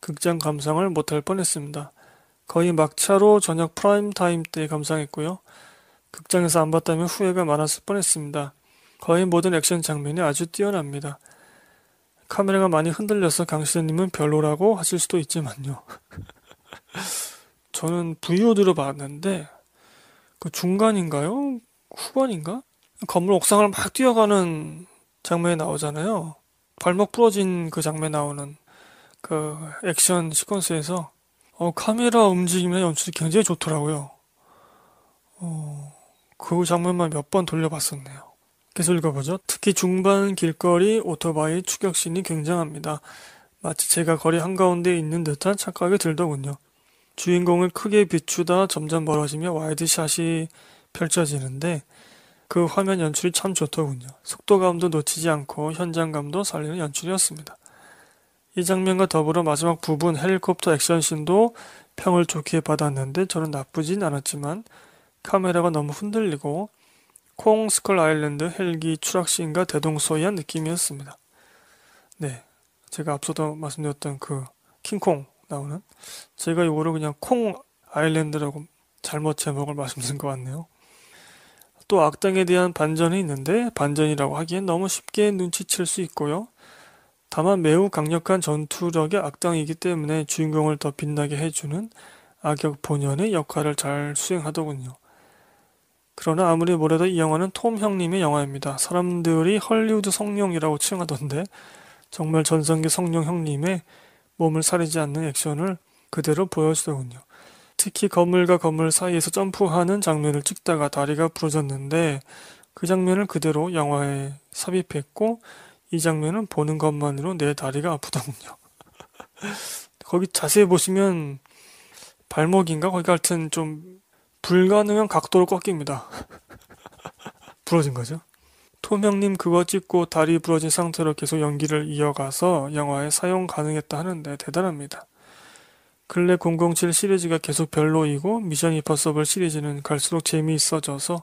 [SPEAKER 1] 극장 감상을 못할 뻔했습니다. 거의 막차로 저녁 프라임 타임 때 감상했고요. 극장에서 안 봤다면 후회가 많았을 뻔했습니다. 거의 모든 액션 장면이 아주 뛰어납니다. 카메라가 많이 흔들려서 강시대님은 별로라고 하실 수도 있지만요. 저는 VOD로 봤는데 그 중간인가요? 후반인가? 건물 옥상을 막 뛰어가는 장면이 나오잖아요. 발목 부러진 그 장면 나오는 그 액션 시퀀스에서 어, 카메라 움직임이나 연출이 굉장히 좋더라고요. 어, 그 장면만 몇 번 돌려봤었네요. 계속 읽어보죠. 특히 중반 길거리 오토바이 추격신이 굉장합니다. 마치 제가 거리 한가운데 있는 듯한 착각이 들더군요. 주인공을 크게 비추다 점점 멀어지며 와이드샷이 펼쳐지는데 그 화면 연출이 참 좋더군요. 속도감도 놓치지 않고 현장감도 살리는 연출이었습니다. 이 장면과 더불어 마지막 부분 헬리콥터 액션씬도 평을 좋게 받았는데 저는 나쁘진 않았지만 카메라가 너무 흔들리고 콩 스컬 아일랜드 헬기 추락시인가 대동소이한 느낌이었습니다. 네, 제가 앞서도 말씀드렸던 그 킹콩 나오는 제가 이거를 그냥 콩 아일랜드라고 잘못 제목을 말씀드린 것 같네요. 또 악당에 대한 반전이 있는데 반전이라고 하기엔 너무 쉽게 눈치챌 수 있고요. 다만 매우 강력한 전투력의 악당이기 때문에 주인공을 더 빛나게 해주는 악역 본연의 역할을 잘 수행하더군요. 그러나 아무리 뭐래도 이 영화는 톰 형님의 영화입니다. 사람들이 헐리우드 성룡이라고 칭하던데 정말 전성기 성룡 형님의 몸을 사리지 않는 액션을 그대로 보여주더군요. 특히 건물과 건물 사이에서 점프하는 장면을 찍다가 다리가 부러졌는데 그 장면을 그대로 영화에 삽입했고 이 장면은 보는 것만으로 내 다리가 아프더군요. 거기 자세히 보시면 발목인가 거기 같은 좀 불가능한 각도로 꺾입니다. 부러진 거죠. 토명님 그거 찍고 다리 부러진 상태로 계속 연기를 이어가서 영화에 사용 가능했다 하는데 대단합니다. 근래 007 시리즈가 계속 별로이고 미션 임파서블 시리즈는 갈수록 재미있어져서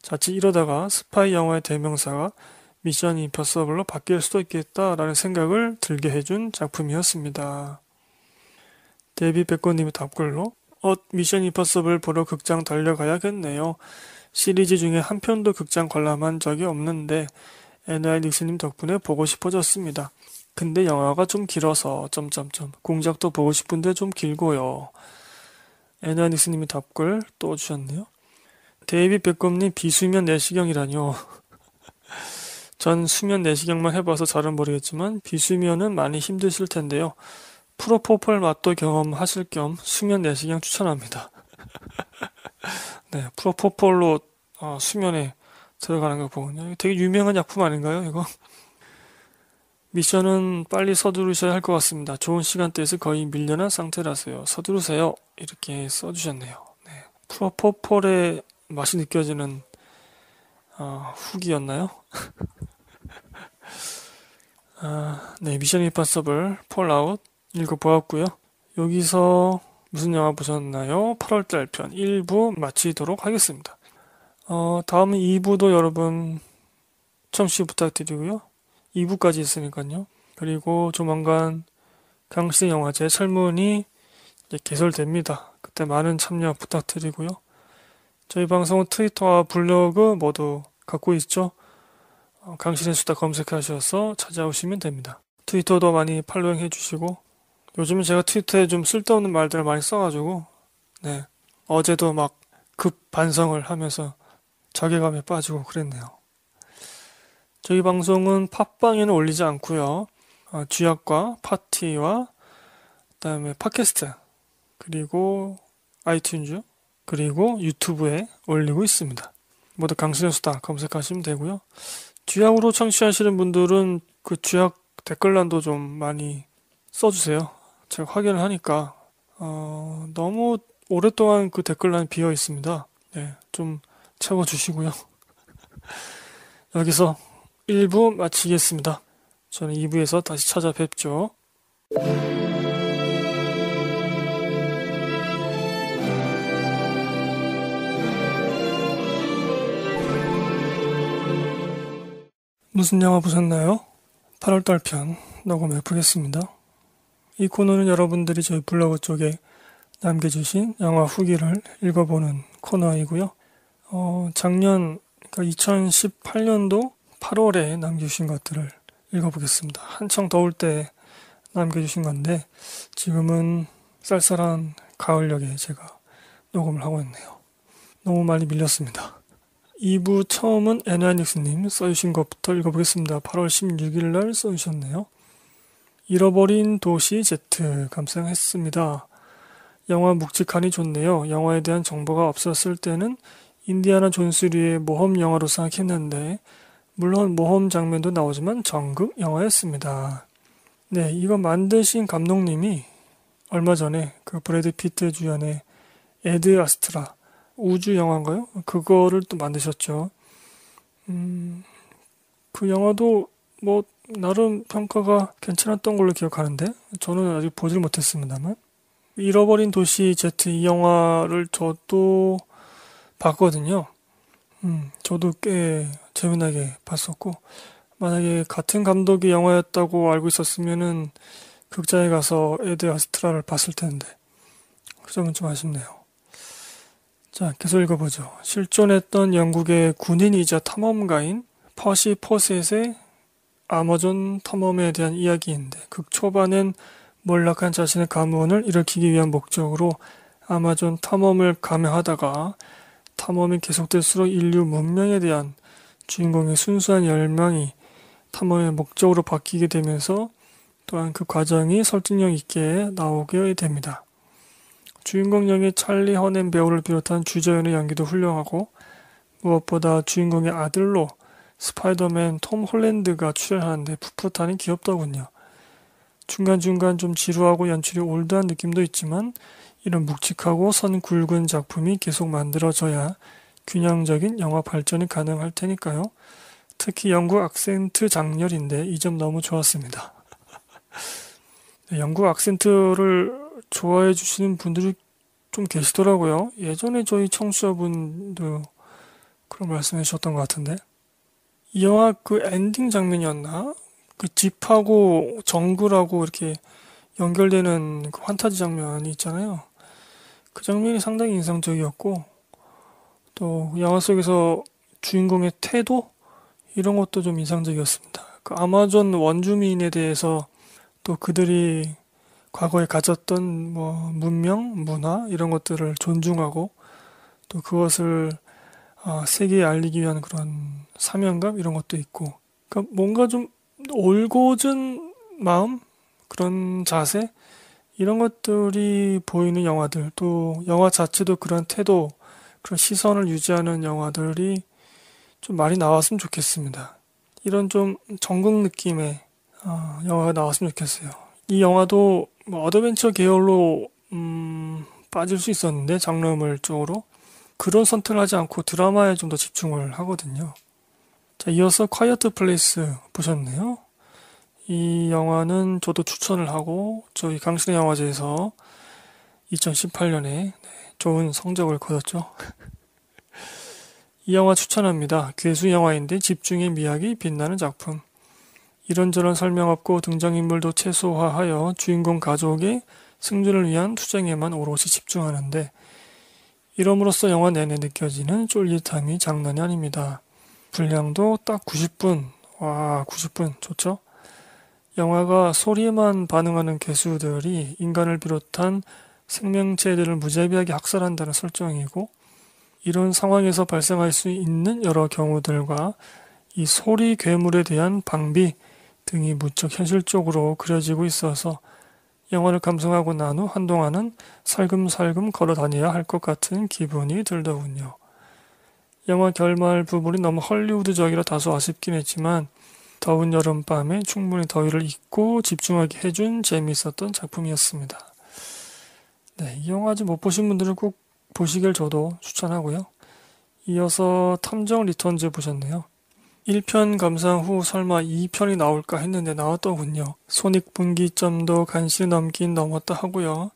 [SPEAKER 1] 자칫 이러다가 스파이 영화의 대명사가 미션 임파서블로 바뀔 수도 있겠다라는 생각을 들게 해준 작품이었습니다. 데뷔 백건님의 답글로 엇 미션 임파서블 보러 극장 달려가야겠네요. 시리즈 중에 한 편도 극장 관람한 적이 없는데 NY 닉스님 덕분에 보고 싶어졌습니다. 근데 영화가 좀 길어서 점점점 공작도 보고 싶은데 좀 길고요. NY 닉스님이 답글 또 주셨네요. 데이비 백검님 비수면 내시경이라뇨. 전 수면 내시경만 해봐서 잘은 모르겠지만 비수면은 많이 힘드실 텐데요. 프로포폴 맛도 경험하실 겸 수면 내시경 추천합니다. 네, 프로포폴로 어, 수면에 들어가는 거 보군요. 되게 유명한 약품 아닌가요, 이거? 미션은 빨리 서두르셔야 할 것 같습니다. 좋은 시간대에서 거의 밀려난 상태라서요. 서두르세요. 이렇게 써주셨네요. 네. 프로포폴의 맛이 느껴지는 어, 후기였나요? 아, 네, 미션 임파서블, 폴아웃, 읽어보았고요. 여기서 무슨 영화 보셨나요? 8월달 편 1부 마치도록 하겠습니다. 어, 다음 2부도 여러분 청취 부탁드리고요. 2부까지 있으니까요. 그리고 조만간 강시 영화제 설문이 개설됩니다. 그때 많은 참여 부탁드리고요. 저희 방송은 트위터와 블로그 모두 갖고 있죠. 어, 강신의 수다 검색하셔서 찾아오시면 됩니다. 트위터도 많이 팔로잉 해주시고 요즘 제가 트위터에 좀 쓸데없는 말들을 많이 써가지고, 네. 어제도 막 급 반성을 하면서 자괴감에 빠지고 그랬네요. 저희 방송은 팟빵에는 올리지 않고요. 아, 어, 쥐약과 파티와 그다음에 팟캐스트 그리고 아이튠즈 그리고 유튜브에 올리고 있습니다. 모두 강수연 수다 검색하시면 되고요. 쥐약으로 청취하시는 분들은 그 쥐약 댓글란도 좀 많이 써주세요. 제가 확인을 하니까 어, 너무 오랫동안 그 댓글란 비어 있습니다. 네, 좀 채워주시고요. 여기서 1부 마치겠습니다. 저는 2부에서 다시 찾아뵙죠. 무슨 영화 보셨나요? 8월달 편 녹음 해보겠습니다. 이 코너는 여러분들이 저희 블로그 쪽에 남겨주신 영화 후기를 읽어보는 코너이고요. 어, 작년 그러니까 2018년도 8월에 남겨주신 것들을 읽어보겠습니다. 한창 더울 때 남겨주신 건데 지금은 쌀쌀한 가을역에 제가 녹음을 하고 있네요. 너무 많이 밀렸습니다. 2부 처음은 에나닉스님 써주신 것부터 읽어보겠습니다. 8월 16일 날 써주셨네요. 잃어버린 도시 Z 감상했습니다. 영화 묵직하니 좋네요. 영화에 대한 정보가 없었을 때는 인디아나 존스류의 모험 영화로 생각했는데 물론 모험 장면도 나오지만 정극 영화였습니다. 네, 이거 만드신 감독님이 얼마 전에 그 브래드 피트 주연의 에드 아스트라 우주 영화인가요? 그거를 또 만드셨죠. 음, 그 영화도 뭐 나름 평가가 괜찮았던 걸로 기억하는데 저는 아직 보질 못했습니다만 잃어버린 도시 Z 이 영화를 저도 봤거든요. 음, 저도 꽤 재미나게 봤었고 만약에 같은 감독이 영화였다고 알고 있었으면은 극장에 가서 에드 아스트라를 봤을 텐데 그 점은 좀 아쉽네요. 자, 계속 읽어보죠. 실존했던 영국의 군인이자 탐험가인 퍼시 포셋의 아마존 탐험에 대한 이야기인데 극 초반엔 몰락한 자신의 가문을 일으키기 위한 목적으로 아마존 탐험을 감행하다가 탐험이 계속될수록 인류 문명에 대한 주인공의 순수한 열망이 탐험의 목적으로 바뀌게 되면서 또한 그 과정이 설득력 있게 나오게 됩니다. 주인공 영의 찰리 허넨 배우를 비롯한 주저연의 연기도 훌륭하고 무엇보다 주인공의 아들로 스파이더맨 톰 홀랜드가 출연하는데 풋풋하니 귀엽더군요. 중간중간 좀 지루하고 연출이 올드한 느낌도 있지만 이런 묵직하고 선 굵은 작품이 계속 만들어져야 균형적인 영화 발전이 가능할 테니까요. 특히 영국 악센트 장렬인데 이 점 너무 좋았습니다. 네, 영국 악센트를 좋아해 주시는 분들이 좀 계시더라고요. 예전에 저희 청취자분도 그런 말씀해 주셨던 것 같은데. 영화 그 엔딩 장면이었나? 그 집하고 정글하고 이렇게 연결되는 그 환타지 장면이 있잖아요. 그 장면이 상당히 인상적이었고, 또 영화 속에서 주인공의 태도? 이런 것도 좀 인상적이었습니다. 그 아마존 원주민에 대해서 또 그들이 과거에 가졌던 뭐 문명, 문화 이런 것들을 존중하고 또 그것을 아, 세계에 알리기 위한 그런 사명감 이런 것도 있고 그러니까 뭔가 좀 올곧은 마음 그런 자세 이런 것들이 보이는 영화들 또 영화 자체도 그런 태도 그런 시선을 유지하는 영화들이 좀 많이 나왔으면 좋겠습니다. 이런 좀 정극 느낌의 어, 영화가 나왔으면 좋겠어요. 이 영화도 뭐 어드벤처 계열로 음, 빠질 수 있었는데 장르물 쪽으로 그런 선택을 하지 않고 드라마에 좀 더 집중을 하거든요. 자, 이어서 콰이어트 플레이스 보셨네요. 이 영화는 저도 추천을 하고 저희 강신의 영화제에서 2018년에 좋은 성적을 거뒀죠. 이 영화 추천합니다. 괴수 영화인데 집중의 미학이 빛나는 작품. 이런저런 설명 없고 등장인물도 최소화하여 주인공 가족의 승진을 위한 투쟁에만 오롯이 집중하는데 이름으로써 영화 내내 느껴지는 쫄깃함이 장난이 아닙니다. 분량도 딱 90분. 와, 90분. 좋죠? 영화가 소리에만 반응하는 개수들이 인간을 비롯한 생명체들을 무자비하게 학살한다는 설정이고, 이런 상황에서 발생할 수 있는 여러 경우들과 이 소리 괴물에 대한 방비 등이 무척 현실적으로 그려지고 있어서 영화를 감상하고 난 후 한동안은 살금살금 걸어 다녀야 할 것 같은 기분이 들더군요. 영화 결말 부분이 너무 헐리우드적이라 다소 아쉽긴 했지만 더운 여름밤에 충분히 더위를 잊고 집중하게 해준 재미있었던 작품이었습니다. 네, 이 영화 아직 못 보신 분들은 꼭 보시길 저도 추천하고요. 이어서 탐정 리턴즈 보셨네요. 1편 감상 후 설마 2편이 나올까 했는데 나왔더군요. 손익분기점도 간신히 넘긴 넘었다 하고요.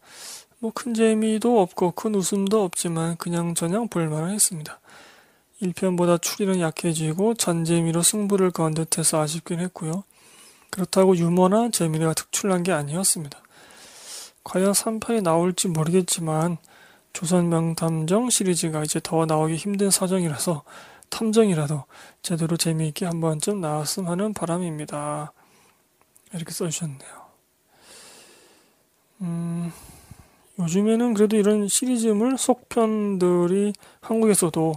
[SPEAKER 1] 뭐 큰 재미도 없고 큰 웃음도 없지만 그냥저냥 볼만 했습니다. 1편보다 추리는 약해지고 전재미로 승부를 건 듯해서 아쉽긴 했고요. 그렇다고 유머나 재미가 특출난 게 아니었습니다. 과연 3편이 나올지 모르겠지만 조선명탐정 시리즈가 이제 더 나오기 힘든 사정이라서 탐정이라도 제대로 재미있게 한 번쯤 나왔으면 하는 바람입니다. 이렇게 써주셨네요. 음, 요즘에는 그래도 이런 시리즈물 속편들이 한국에서도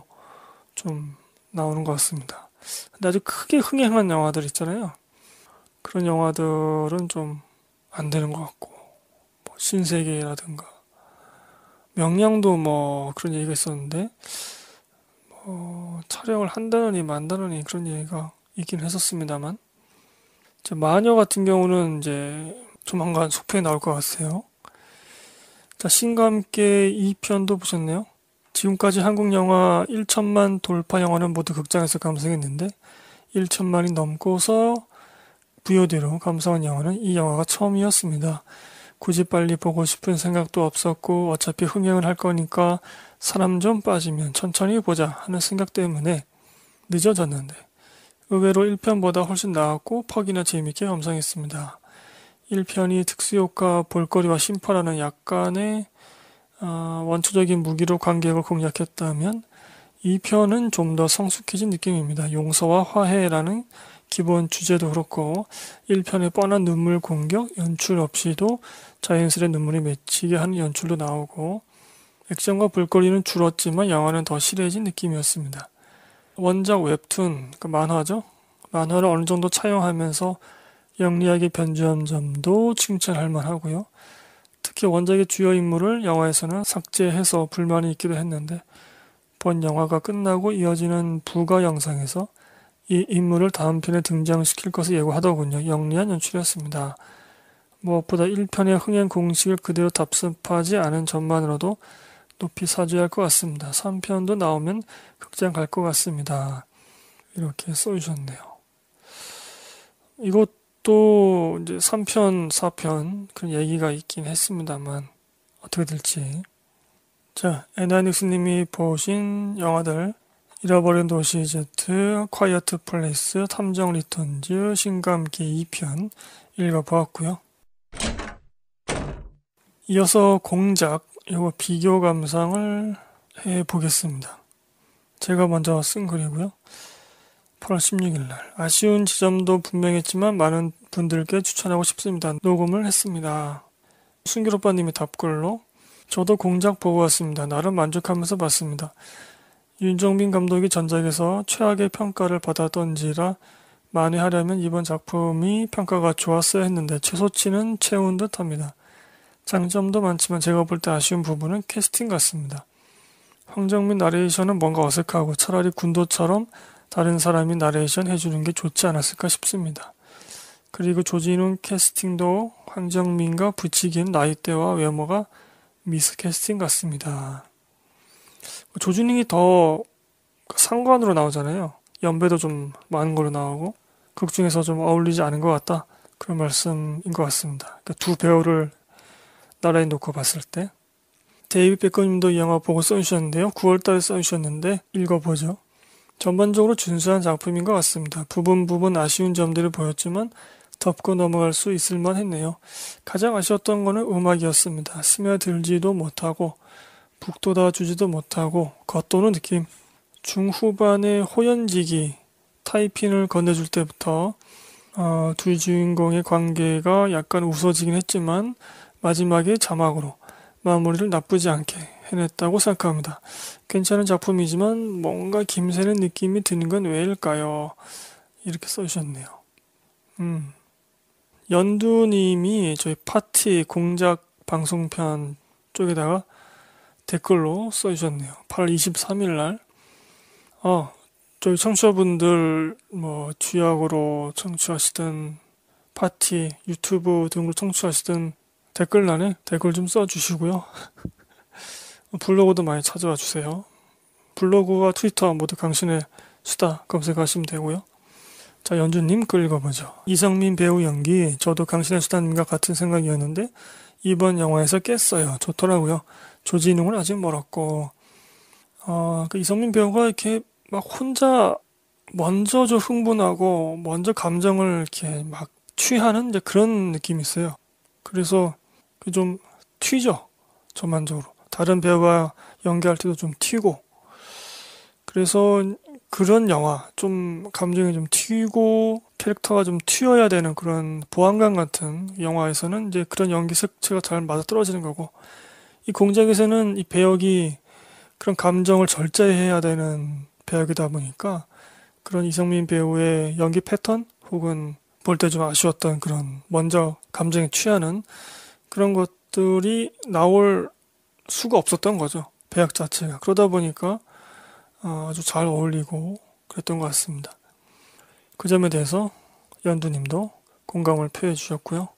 [SPEAKER 1] 좀 나오는 것 같습니다. 근데 아주 크게 흥행한 영화들 있잖아요. 그런 영화들은 좀 안 되는 것 같고, 뭐 신세계라든가, 명량도 뭐 그런 얘기가 있었는데, 어, 촬영을 한다느니 만다느니 그런 얘기가 있긴 했었습니다만 이제 마녀 같은 경우는 이제 조만간 속편이 나올 것 같아요. 자, 신과 함께 2편도 보셨네요. 지금까지 한국 영화 1천만 돌파 영화는 모두 극장에서 감상했는데 1천만이 넘고서 VOD로 감상한 영화는 이 영화가 처음이었습니다. 굳이 빨리 보고 싶은 생각도 없었고 어차피 흥행을 할 거니까 사람 좀 빠지면 천천히 보자 하는 생각 때문에 늦어졌는데 의외로 1편보다 훨씬 나았고 퍽이나 재밌게 감상했습니다. 1편이 특수효과 볼거리와 심파라는 약간의 어, 원초적인 무기로 관객을 공략했다면 2편은 좀 더 성숙해진 느낌입니다. 용서와 화해라는 기본 주제도 그렇고 1편의 뻔한 눈물 공격, 연출 없이도 자연스레 눈물이 맺히게 하는 연출도 나오고 액션과 볼거리는 줄었지만 영화는 더 실해진 느낌이었습니다. 원작 웹툰, 그 만화죠? 만화를 어느 정도 차용하면서 영리하게 변주한 점도 칭찬할 만하고요. 특히 원작의 주요 인물을 영화에서는 삭제해서 불만이 있기도 했는데 본 영화가 끝나고 이어지는 부가 영상에서 이 인물을 다음 편에 등장시킬 것을 예고하더군요. 영리한 연출이었습니다. 무엇보다 1편의 흥행 공식을 그대로 답습하지 않은 점만으로도 높이 사줘야 할 것 같습니다. 3편도 나오면 극장 갈 것 같습니다. 이렇게 써주셨네요. 이것도 이제 3편, 4편 그런 얘기가 있긴 했습니다만 어떻게 될지. 자, 에나닉스님이 보신 영화들 잃어버린 도시 Z, 콰이어트 플레이스, 탐정 리턴즈, 신감기 2편 읽어보았고요. 이어서 공작 이거 비교 감상을 해 보겠습니다. 제가 먼저 쓴 글이고요. 8월 16일 날. 아쉬운 지점도 분명했지만 많은 분들께 추천하고 싶습니다. 녹음을 했습니다. 순길 오빠님이 답글로 저도 공작 보고 왔습니다. 나름 만족하면서 봤습니다. 윤종빈 감독이 전작에서 최악의 평가를 받았던지라 만회하려면 이번 작품이 평가가 좋았어야 했는데 최소치는 채운 듯합니다. 장점도 많지만 제가 볼 때 아쉬운 부분은 캐스팅 같습니다. 황정민 나레이션은 뭔가 어색하고 차라리 군도처럼 다른 사람이 나레이션 해주는 게 좋지 않았을까 싶습니다. 그리고 조진웅 캐스팅도 황정민과 부치긴 나이대와 외모가 미스 캐스팅 같습니다. 조진웅이더 상관으로 나오잖아요. 연배도 좀 많은 걸로 나오고 극 중에서 좀 어울리지 않은 것 같다 그런 말씀인 것 같습니다. 그러니까 두 배우를 나라히 놓고 봤을 때 데이비 백건님도 이 영화 보고 써주셨는데요. 9월달에 써주셨는데 읽어보죠. 전반적으로 준수한 작품인 것 같습니다. 부분 부분 아쉬운 점들을 보였지만 덮고 넘어갈 수 있을만 했네요. 가장 아쉬웠던 거는 음악이었습니다. 스며들지도 못하고 북돋아주지도 못하고 겉도는 느낌. 중후반의 호연지기 타이핑을 건네줄 때부터 어, 두 주인공의 관계가 약간 웃어지긴 했지만 마지막에 자막으로 마무리를 나쁘지 않게 해냈다고 생각합니다. 괜찮은 작품이지만 뭔가 김새는 느낌이 드는 건 왜일까요? 이렇게 써주셨네요. 음. 연두님이 저희 파티 공작 방송편 쪽에다가 댓글로 써주셨네요. 8월 23일 날. 어, 저희 청취자분들 뭐 주약으로 청취하시든 파티, 유튜브 등으로 청취하시든 댓글란에 댓글 좀 써주시고요. 블로그도 많이 찾아와 주세요. 블로그와 트위터 모두 강신의 수다 검색하시면 되고요. 자, 연주님 글 읽어보죠. 이성민 배우 연기, 저도 강신의 수다님과 같은 생각이었는데, 이번 영화에서 깼어요. 좋더라고요. 조진웅은 아직 멀었고, 어, 그 이성민 배우가 이렇게 막 혼자 먼저 좀 흥분하고, 먼저 감정을 이렇게 막 취하는 이제 그런 느낌이 있어요. 그래서 그 좀 튀죠. 전반적으로. 다른 배우가 연기할 때도 좀 튀고. 그래서 그런 영화, 좀 감정이 좀 튀고, 캐릭터가 좀 튀어야 되는 그런 보안관 같은 영화에서는 이제 그런 연기 색채가 잘 맞아떨어지는 거고, 이 공작에서는 이 배역이 그런 감정을 절제해야 되는 배역이다 보니까 그런 이성민 배우의 연기 패턴 혹은 볼 때 좀 아쉬웠던 그런 먼저 감정에 취하는 그런 것들이 나올 수가 없었던 거죠. 배역 자체가. 그러다 보니까 어, 아주 잘 어울리고 그랬던 것 같습니다. 그 점에 대해서 연두님도 공감을 표해 주셨고요.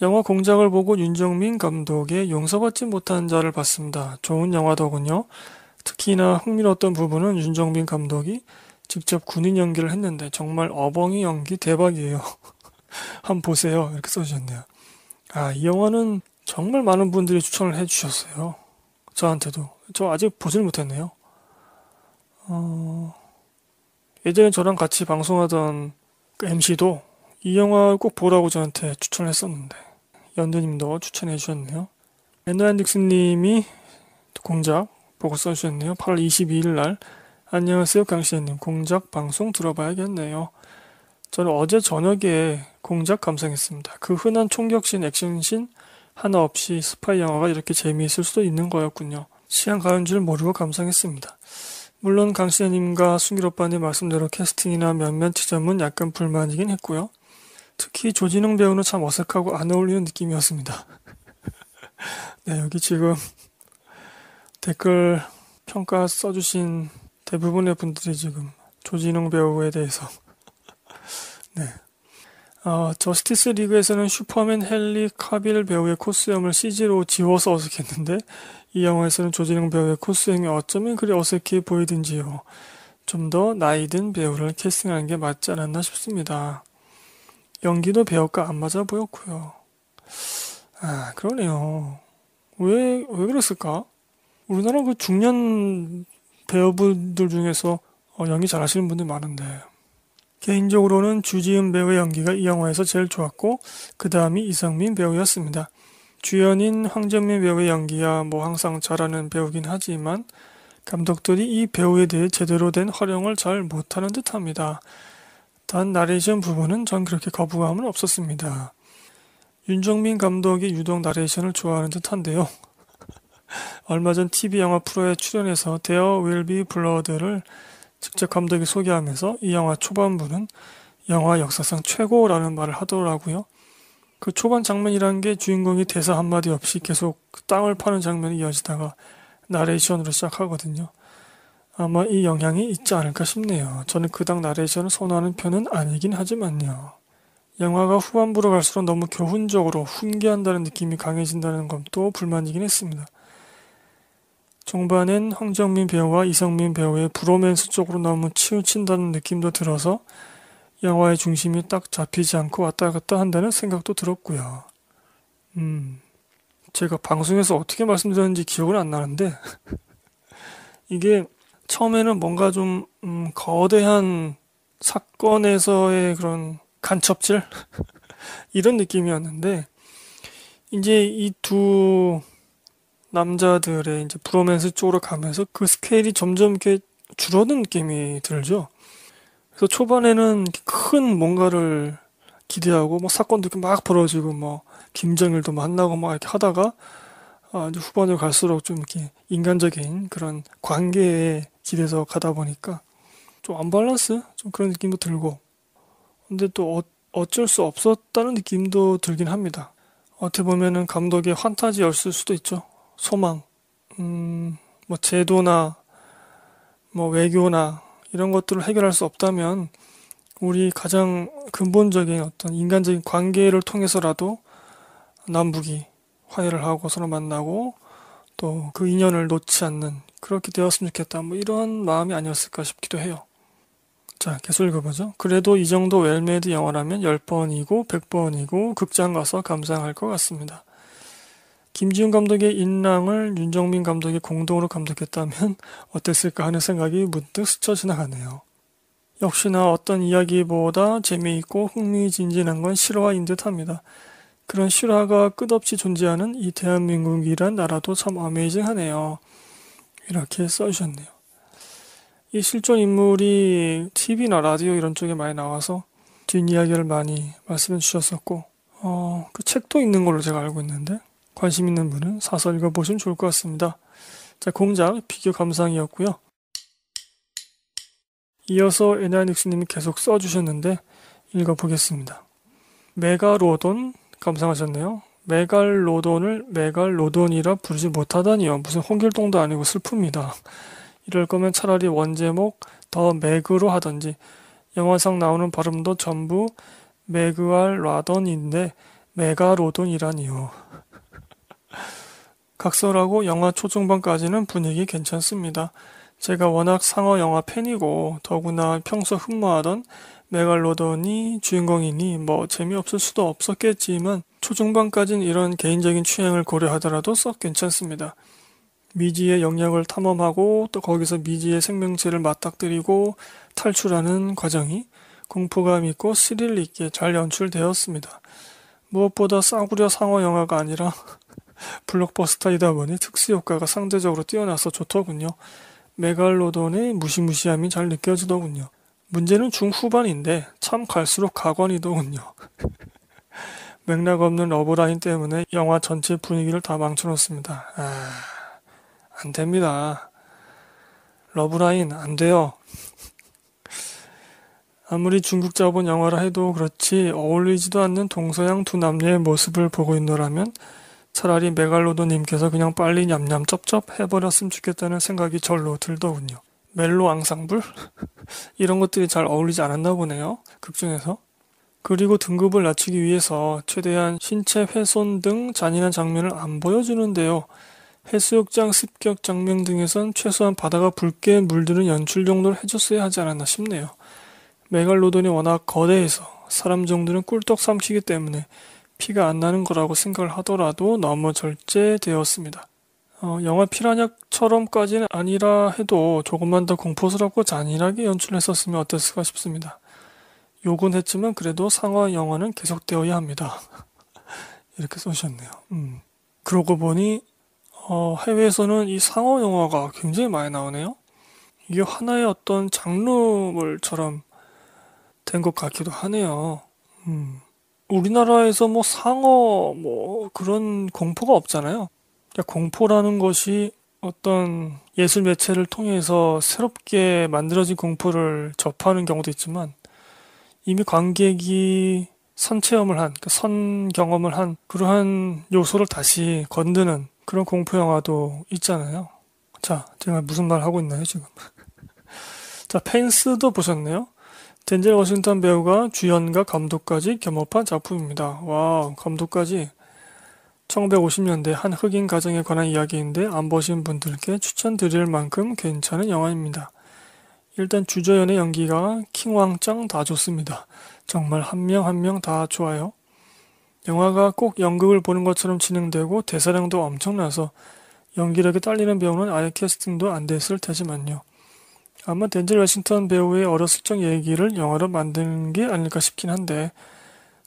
[SPEAKER 1] 영화 공작을 보고 윤정민 감독의 용서받지 못한 자를 봤습니다. 좋은 영화더군요. 특히나 흥미로웠던 부분은 윤정민 감독이 직접 군인 연기를 했는데 정말 어벙이 연기 대박이에요. 한번 보세요. 이렇게 써주셨네요. 아, 이 영화는 정말 많은 분들이 추천을 해주셨어요. 저한테도. 저 아직 보질 못했네요. 어, 예전에 저랑 같이 방송하던 그 MC도 이 영화 꼭 보라고 저한테 추천을 했었는데, 연두님도 추천해 주셨네요. 앤드란 딕스님이 공작 보고 써주셨네요. 8월 22일 날. 안녕하세요, 강시혜님. 공작 방송 들어봐야겠네요. 저는 어제 저녁에 공작 감상했습니다. 그 흔한 총격신, 액션신 하나 없이 스파이 영화가 이렇게 재미있을 수도 있는 거였군요. 시간 가는 줄 모르고 감상했습니다. 물론 강시현님과 순길 오빠님 말씀대로 캐스팅이나 몇몇 지점은 약간 불만이긴 했고요. 특히 조진웅 배우는 참 어색하고 안 어울리는 느낌이었습니다. 네, 여기 지금 댓글 평가 써주신 대부분의 분들이 지금 조진웅 배우에 대해서 네. 어, 저스티스 리그에서는 슈퍼맨 헨리 카빌 배우의 코스염을 CG로 지워서 어색했는데 이 영화에서는 조진웅 배우의 코스염이 어쩌면 그리 어색해 보이든지요. 좀 더 나이 든 배우를 캐스팅하는 게 맞지 않았나 싶습니다. 연기도 배역과 안 맞아 보였고요. 아 그러네요. 왜 왜 그랬을까? 우리나라 그 중년 배우분들 중에서 어, 연기 잘하시는 분들 많은데 개인적으로는 주지은 배우의 연기가 이 영화에서 제일 좋았고 그 다음이 이상민 배우였습니다. 주연인 황정민 배우의 연기야 뭐 항상 잘하는 배우긴 하지만 감독들이 이 배우에 대해 제대로 된 활용을 잘 못하는 듯합니다. 단 나레이션 부분은 전 그렇게 거부감은 없었습니다. 윤정민 감독이 유독 나레이션을 좋아하는 듯한데요. 얼마 전 TV 영화 프로에 출연해서 데어 윌비 블러드를 직접 감독이 소개하면서 이 영화 초반부는 영화 역사상 최고라는 말을 하더라고요. 그 초반 장면이란게 주인공이 대사 한마디 없이 계속 땅을 파는 장면이 이어지다가 나레이션으로 시작하거든요. 아마 이 영향이 있지 않을까 싶네요. 저는 그닥 나레이션을 선호하는 편은 아니긴 하지만요. 영화가 후반부로 갈수록 너무 교훈적으로 훈계한다는 느낌이 강해진다는 건 또 불만이긴 했습니다. 정반은 황정민 배우와 이성민 배우의 브로맨스 쪽으로 너무 치우친다는 느낌도 들어서 영화의 중심이 딱 잡히지 않고 왔다 갔다 한다는 생각도 들었고요. 음, 제가 방송에서 어떻게 말씀드렸는지 기억은 안 나는데 이게 처음에는 뭔가 좀 음, 거대한 사건에서의 그런 간첩질 이런 느낌이었는데 이제 이두 남자들의 이제 브로맨스 쪽으로 가면서 그 스케일이 점점 이렇게 줄어든 느낌이 들죠. 그래서 초반에는 큰 뭔가를 기대하고 뭐 사건도 이렇게 막 벌어지고 뭐 김정일도 만나고 막 이렇게 하다가 아, 이제 후반으로 갈수록 좀 이렇게 인간적인 그런 관계에 기대서 가다 보니까 좀 안밸런스 좀 그런 느낌도 들고 근데 또 어, 어쩔 수 없었다는 느낌도 들긴 합니다. 어떻게 보면은 감독의 환타지였을 수도 있죠. 소망, 음, 뭐 제도나 뭐 외교나 이런 것들을 해결할 수 없다면 우리 가장 근본적인 어떤 인간적인 관계를 통해서라도 남북이 화해를 하고 서로 만나고 또 그 인연을 놓지 않는 그렇게 되었으면 좋겠다. 뭐 이런 마음이 아니었을까 싶기도 해요. 자, 계속 읽어보죠. 그래도 이 정도 웰메이드 영화라면 10번이고 100번이고 극장 가서 감상할 것 같습니다. 김지훈 감독의 인랑을 윤정민 감독이 공동으로 감독했다면 어땠을까 하는 생각이 문득 스쳐 지나가네요. 역시나 어떤 이야기보다 재미있고 흥미진진한 건 실화인 듯 합니다. 그런 실화가 끝없이 존재하는 이 대한민국이란 나라도 참 어메이징하네요. 이렇게 써주셨네요. 이 실존 인물이 TV나 라디오 이런 쪽에 많이 나와서 뒷이야기를 많이 말씀해 주셨었고, 어, 그 책도 있는 걸로 제가 알고 있는데, 관심 있는 분은 사서 읽어보시면 좋을 것 같습니다. 자, 공작 비교 감상이었고요. 이어서 에나닉스님이 계속 써주셨는데 읽어보겠습니다. 메가로돈 감상하셨네요. 메갈로돈을 메갈로돈이라 부르지 못하다니요. 무슨 홍길동도 아니고 슬픕니다. 이럴 거면 차라리 원제목 더 맥으로 하던지 영화상 나오는 발음도 전부 메그알 라던인데 메가로돈이라니요. 각설하고 영화 초중반까지는 분위기 괜찮습니다. 제가 워낙 상어 영화 팬이고 더구나 평소 흠모하던 메갈로돈이 주인공이니 뭐 재미없을 수도 없었겠지만 초중반까진 이런 개인적인 취향을 고려하더라도 썩 괜찮습니다. 미지의 영역을 탐험하고 또 거기서 미지의 생명체를 맞닥뜨리고 탈출하는 과정이 공포감 있고 스릴 있게 잘 연출되었습니다. 무엇보다 싸구려 상어 영화가 아니라 블록버스터이다 보니 특수효과가 상대적으로 뛰어나서 좋더군요. 메갈로돈의 무시무시함이 잘 느껴지더군요. 문제는 중후반인데 참 갈수록 가관이더군요. 맥락 없는 러브라인 때문에 영화 전체 분위기를 다 망쳐놓습니다. 아, 안 됩니다. 러브라인 안 돼요. 아무리 중국 자본 영화라 해도 그렇지 어울리지도 않는 동서양 두 남녀의 모습을 보고 있노라면 차라리 메갈로도님께서 그냥 빨리 냠냠 쩝쩝 해버렸으면 좋겠다는 생각이 절로 들더군요. 멜로 앙상블? 이런 것들이 잘 어울리지 않았나 보네요. 극중에서. 그리고 등급을 낮추기 위해서 최대한 신체 훼손 등 잔인한 장면을 안 보여주는데요. 해수욕장 습격 장면 등에선 최소한 바다가 붉게 물드는 연출 정도를 해줬어야 하지 않았나 싶네요. 메갈로돈이 워낙 거대해서 사람 정도는 꿀떡 삼키기 때문에 피가 안 나는 거라고 생각을 하더라도 너무 절제되었습니다. 어, 영화 피라냐처럼까지는 아니라 해도 조금만 더 공포스럽고 잔인하게 연출했었으면 어땠을까 싶습니다. 욕은 했지만 그래도 상어 영화는 계속되어야 합니다. 이렇게 써셨네요 음. 그러고 보니 어, 해외에서는 이 상어 영화가 굉장히 많이 나오네요. 이게 하나의 어떤 장르물처럼 된 것 같기도 하네요. 음. 우리나라에서 뭐 상어 뭐 그런 공포가 없잖아요. 그러니까 공포라는 것이 어떤 예술 매체를 통해서 새롭게 만들어진 공포를 접하는 경우도 있지만 이미 관객이 선체험을 한, 그러니까 선 경험을 한 그러한 요소를 다시 건드는 그런 공포 영화도 있잖아요. 자, 제가 무슨 말 하고 있나요, 지금? 자, 펜스도 보셨네요. 덴젤 워싱턴 배우가 주연과 감독까지 겸업한 작품입니다. 와, 감독까지. 1950년대 한 흑인 가정에 관한 이야기인데 안 보신 분들께 추천드릴 만큼 괜찮은 영화입니다. 일단 주저연의 연기가 킹왕짱 다 좋습니다. 정말 한 명 한 명 다 좋아요. 영화가 꼭 연극을 보는 것처럼 진행되고 대사량도 엄청나서 연기력이 딸리는 배우는 아예 캐스팅도 안 됐을 테지만요. 아마 덴젤 웨싱턴 배우의 어렸을 적 얘기를 영화로 만든 게 아닐까 싶긴 한데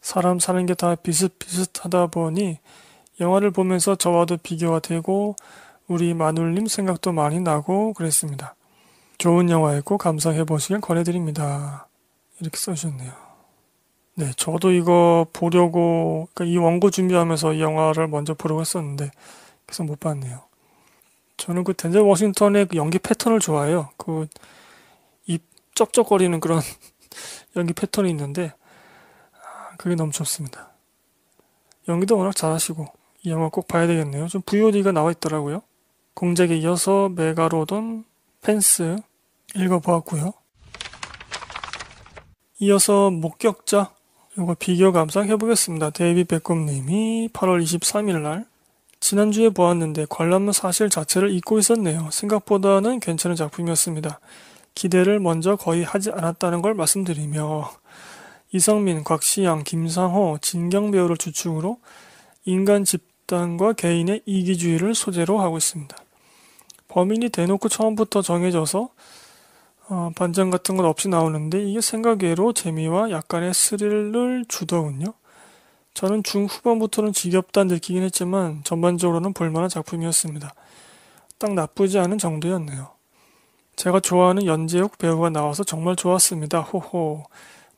[SPEAKER 1] 사람 사는 게 다 비슷비슷하다 보니 영화를 보면서 저와도 비교가 되고 우리 마눌님 생각도 많이 나고 그랬습니다. 좋은 영화였고 감상해 보시길 권해드립니다. 이렇게 써주셨네요. 네, 저도 이거 보려고 그러니까 이 원고 준비하면서 이 영화를 먼저 보려고 했었는데 그래서 못 봤네요. 저는 그 덴젤 워싱턴의 그 연기 패턴을 좋아해요. 그 입 쩝쩝거리는 그런 연기 패턴이 있는데 아, 그게 너무 좋습니다. 연기도 워낙 잘하시고 이 영화 꼭 봐야 되겠네요. 좀 VOD가 나와 있더라고요. 공작에 이어서 메가로돈 펜스 읽어보았고요. 이어서 목격자 이거 비교 감상해보겠습니다. 데이비 베컴님이 8월 23일 날 지난주에 보았는데 관람은 사실 자체를 잊고 있었네요. 생각보다는 괜찮은 작품이었습니다. 기대를 먼저 거의 하지 않았다는 걸 말씀드리며 이성민, 곽시양, 김상호, 진경 배우를 주축으로 인간 집단과 개인의 이기주의를 소재로 하고 있습니다. 범인이 대놓고 처음부터 정해져서 어, 반전 같은 건 없이 나오는데 이게 생각외로 재미와 약간의 스릴을 주더군요. 저는 중후반부터는 지겹다 느끼긴 했지만 전반적으로는 볼만한 작품이었습니다. 딱 나쁘지 않은 정도였네요. 제가 좋아하는 연재욱 배우가 나와서 정말 좋았습니다. 호호.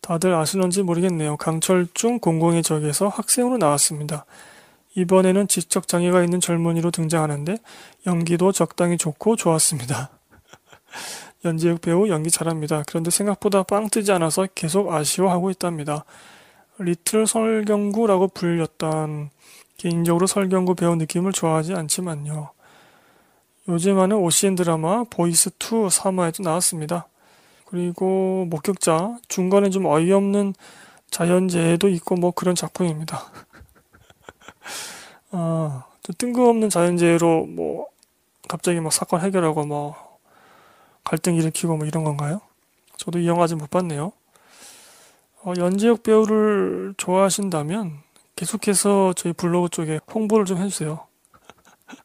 [SPEAKER 1] 다들 아시는지 모르겠네요. 강철중 공공의 적에서 학생으로 나왔습니다. 이번에는 지적 장애가 있는 젊은이로 등장하는데 연기도 적당히 좋고 좋았습니다. 연재욱 배우 연기 잘합니다. 그런데 생각보다 빵 뜨지 않아서 계속 아쉬워하고 있답니다. 리틀 설경구라고 불렸던 개인적으로 설경구 배우 느낌을 좋아하지 않지만요. 요즘에는 OCN 드라마 보이스2 3화에도 나왔습니다. 그리고 목격자 중간에 좀 어이없는 자연재해도 있고 뭐 그런 작품입니다. 아, 뜬금없는 자연재해로 뭐 갑자기 막 사건 해결하고 뭐 갈등 일으키고 뭐 이런 건가요? 저도 이 영화 아직 못 봤네요. 어, 연재역 배우를 좋아하신다면 계속해서 저희 블로그 쪽에 홍보를 좀 해주세요.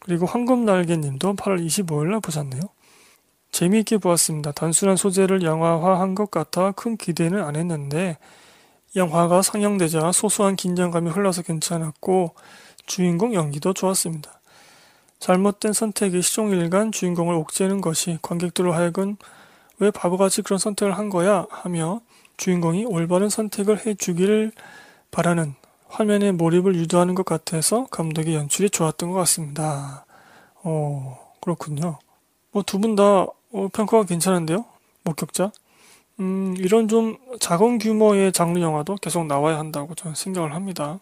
[SPEAKER 1] 그리고 황금날개님도 8월 25일날 보셨네요. 재미있게 보았습니다. 단순한 소재를 영화화한 것 같아 큰 기대는 안 했는데 영화가 상영되자 소소한 긴장감이 흘러서 괜찮았고 주인공 연기도 좋았습니다. 잘못된 선택이 시종일관 주인공을 옥죄는 것이 관객들로 하여금 왜 바보같이 그런 선택을 한 거야? 하며 주인공이 올바른 선택을 해주기를 바라는 화면의 몰입을 유도하는 것 같아서 감독의 연출이 좋았던 것 같습니다. 어, 그렇군요. 뭐 두 분다 어, 평가가 괜찮은데요? 목격자? 음, 이런 좀 작은 규모의 장르 영화도 계속 나와야 한다고 저는 생각을 합니다.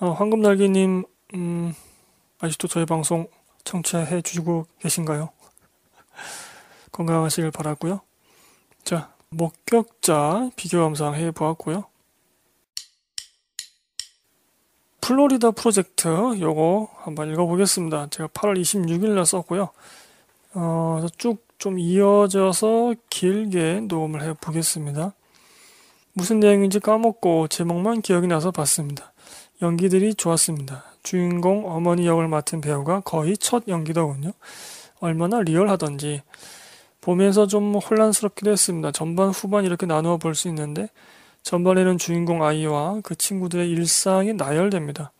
[SPEAKER 1] 어, 황금날개님, 음, 아직도 저희 방송 청취해 주시고 계신가요? 건강하시길 바라고요. 자, 목격자 비교 감상 해 보았고요. 플로리다 프로젝트 요거 한번 읽어보겠습니다. 제가 8월 26일 날 썼고요. 어, 쭉 좀 이어져서 길게 녹음을 해 보겠습니다. 무슨 내용인지 까먹고 제목만 기억이 나서 봤습니다. 연기들이 좋았습니다. 주인공 어머니 역을 맡은 배우가 거의 첫 연기더군요. 얼마나 리얼하던지 보면서 좀 혼란스럽기도 했습니다. 전반 후반 이렇게 나누어 볼 수 있는데 전반에는 주인공 아이와 그 친구들의 일상이 나열됩니다.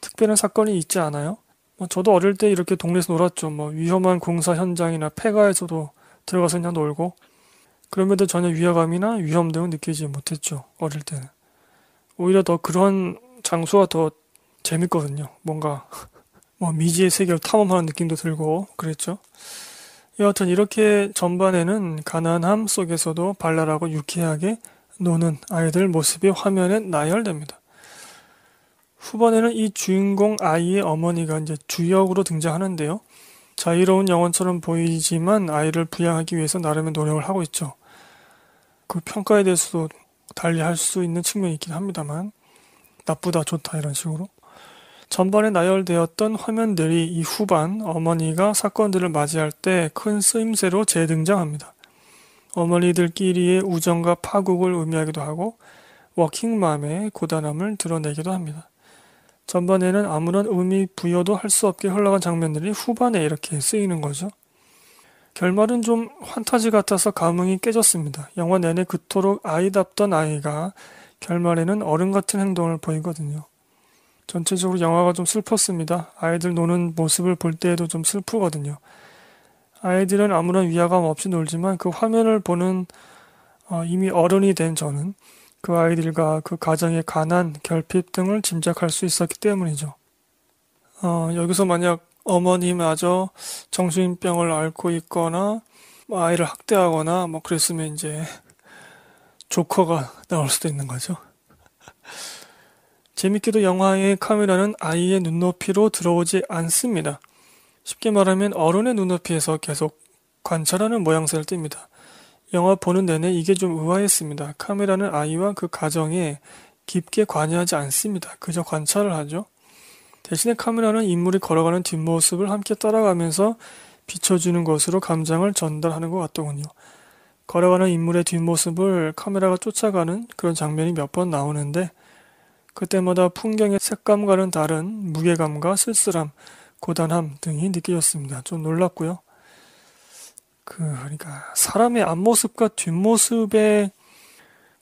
[SPEAKER 1] 특별한 사건이 있지 않아요. 뭐 저도 어릴 때 이렇게 동네에서 놀았죠. 뭐 위험한 공사 현장이나 폐가에서도 들어가서 그냥 놀고 그럼에도 전혀 위화감이나 위험 등은 느끼지 못했죠. 어릴 때는 오히려 더 그런 장소가 더 재밌거든요. 뭔가 뭐 미지의 세계를 탐험하는 느낌도 들고 그랬죠. 여하튼 이렇게 전반에는 가난함 속에서도 발랄하고 유쾌하게 노는 아이들 모습이 화면에 나열됩니다. 후반에는 이 주인공 아이의 어머니가 이제 주역으로 등장하는데요. 자유로운 영혼처럼 보이지만 아이를 부양하기 위해서 나름의 노력을 하고 있죠. 그 평가에 대해서도 달리 할 수 있는 측면이 있긴 합니다만 나쁘다 좋다 이런 식으로 전반에 나열되었던 화면들이 이 후반 어머니가 사건들을 맞이할 때 큰 쓰임새로 재등장합니다. 어머니들끼리의 우정과 파국을 의미하기도 하고 워킹맘의 고단함을 드러내기도 합니다. 전반에는 아무런 의미 부여도 할 수 없게 흘러간 장면들이 후반에 이렇게 쓰이는 거죠. 결말은 좀 환타지 같아서 감흥이 깨졌습니다. 영화 내내 그토록 아이답던 아이가 결말에는 어른 같은 행동을 보이거든요. 전체적으로 영화가 좀 슬펐습니다. 아이들 노는 모습을 볼 때에도 좀 슬프거든요. 아이들은 아무런 위화감 없이 놀지만 그 화면을 보는 어, 이미 어른이 된 저는 그 아이들과 그 가정의 가난, 결핍 등을 짐작할 수 있었기 때문이죠. 어, 여기서 만약 어머님마저 정신병을 앓고 있거나 아이를 학대하거나 뭐 그랬으면 이제 조커가 나올 수도 있는 거죠. 재밌게도 영화의 카메라는 아이의 눈높이로 들어오지 않습니다. 쉽게 말하면 어른의 눈높이에서 계속 관찰하는 모양새를 띱니다. 영화 보는 내내 이게 좀 의아했습니다. 카메라는 아이와 그 가정에 깊게 관여하지 않습니다. 그저 관찰을 하죠. 대신에 카메라는 인물이 걸어가는 뒷모습을 함께 따라가면서 비춰주는 것으로 감정을 전달하는 것 같더군요. 걸어가는 인물의 뒷모습을 카메라가 쫓아가는 그런 장면이 몇 번 나오는데 그때마다 풍경의 색감과는 다른 무게감과 쓸쓸함, 고단함 등이 느껴졌습니다. 좀 놀랐고요. 그, 그러니까 사람의 앞모습과 뒷모습의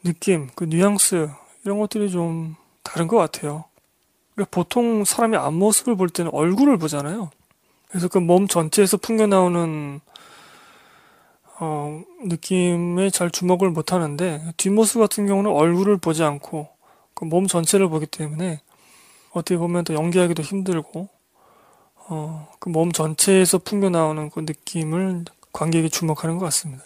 [SPEAKER 1] 느낌, 그 뉘앙스 이런 것들이 좀 다른 것 같아요. 그러니까 보통 사람의 앞모습을 볼 때는 얼굴을 보잖아요. 그래서 그 몸 전체에서 풍겨 나오는 어, 느낌에 잘 주목을 못 하는데 뒷모습 같은 경우는 얼굴을 보지 않고 그몸 전체를 보기 때문에 어떻게 보면 또 연기하기도 힘들고 어, 그 몸 전체에서 풍겨 나오는 그 느낌을 관객이 주목하는 것 같습니다.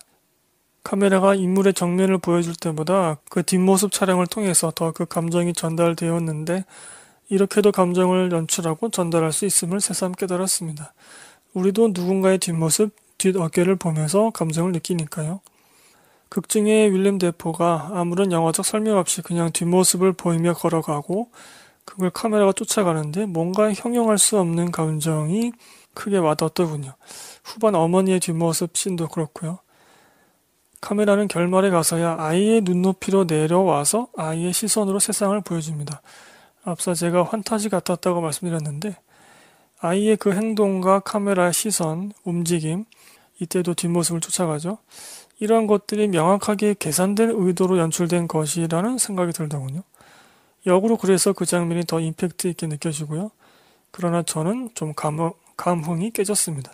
[SPEAKER 1] 카메라가 인물의 정면을 보여줄 때보다 그 뒷모습 촬영을 통해서 더 그 감정이 전달되었는데 이렇게도 감정을 연출하고 전달할 수 있음을 새삼 깨달았습니다. 우리도 누군가의 뒷모습, 뒷어깨를 보면서 감정을 느끼니까요. 극중의 윌렘 대포가 아무런 영화적 설명 없이 그냥 뒷모습을 보이며 걸어가고 그걸 카메라가 쫓아가는데 뭔가 형용할 수 없는 감정이 크게 와닿더군요. 후반 어머니의 뒷모습 씬도 그렇고요. 카메라는 결말에 가서야 아이의 눈높이로 내려와서 아이의 시선으로 세상을 보여줍니다. 앞서 제가 환타지 같았다고 말씀드렸는데 아이의 그 행동과 카메라의 시선, 움직임 이때도 뒷모습을 쫓아가죠. 이러한 것들이 명확하게 계산된 의도로 연출된 것이라는 생각이 들더군요. 역으로 그래서 그 장면이 더 임팩트 있게 느껴지고요. 그러나 저는 좀 감, 감흥이 깨졌습니다.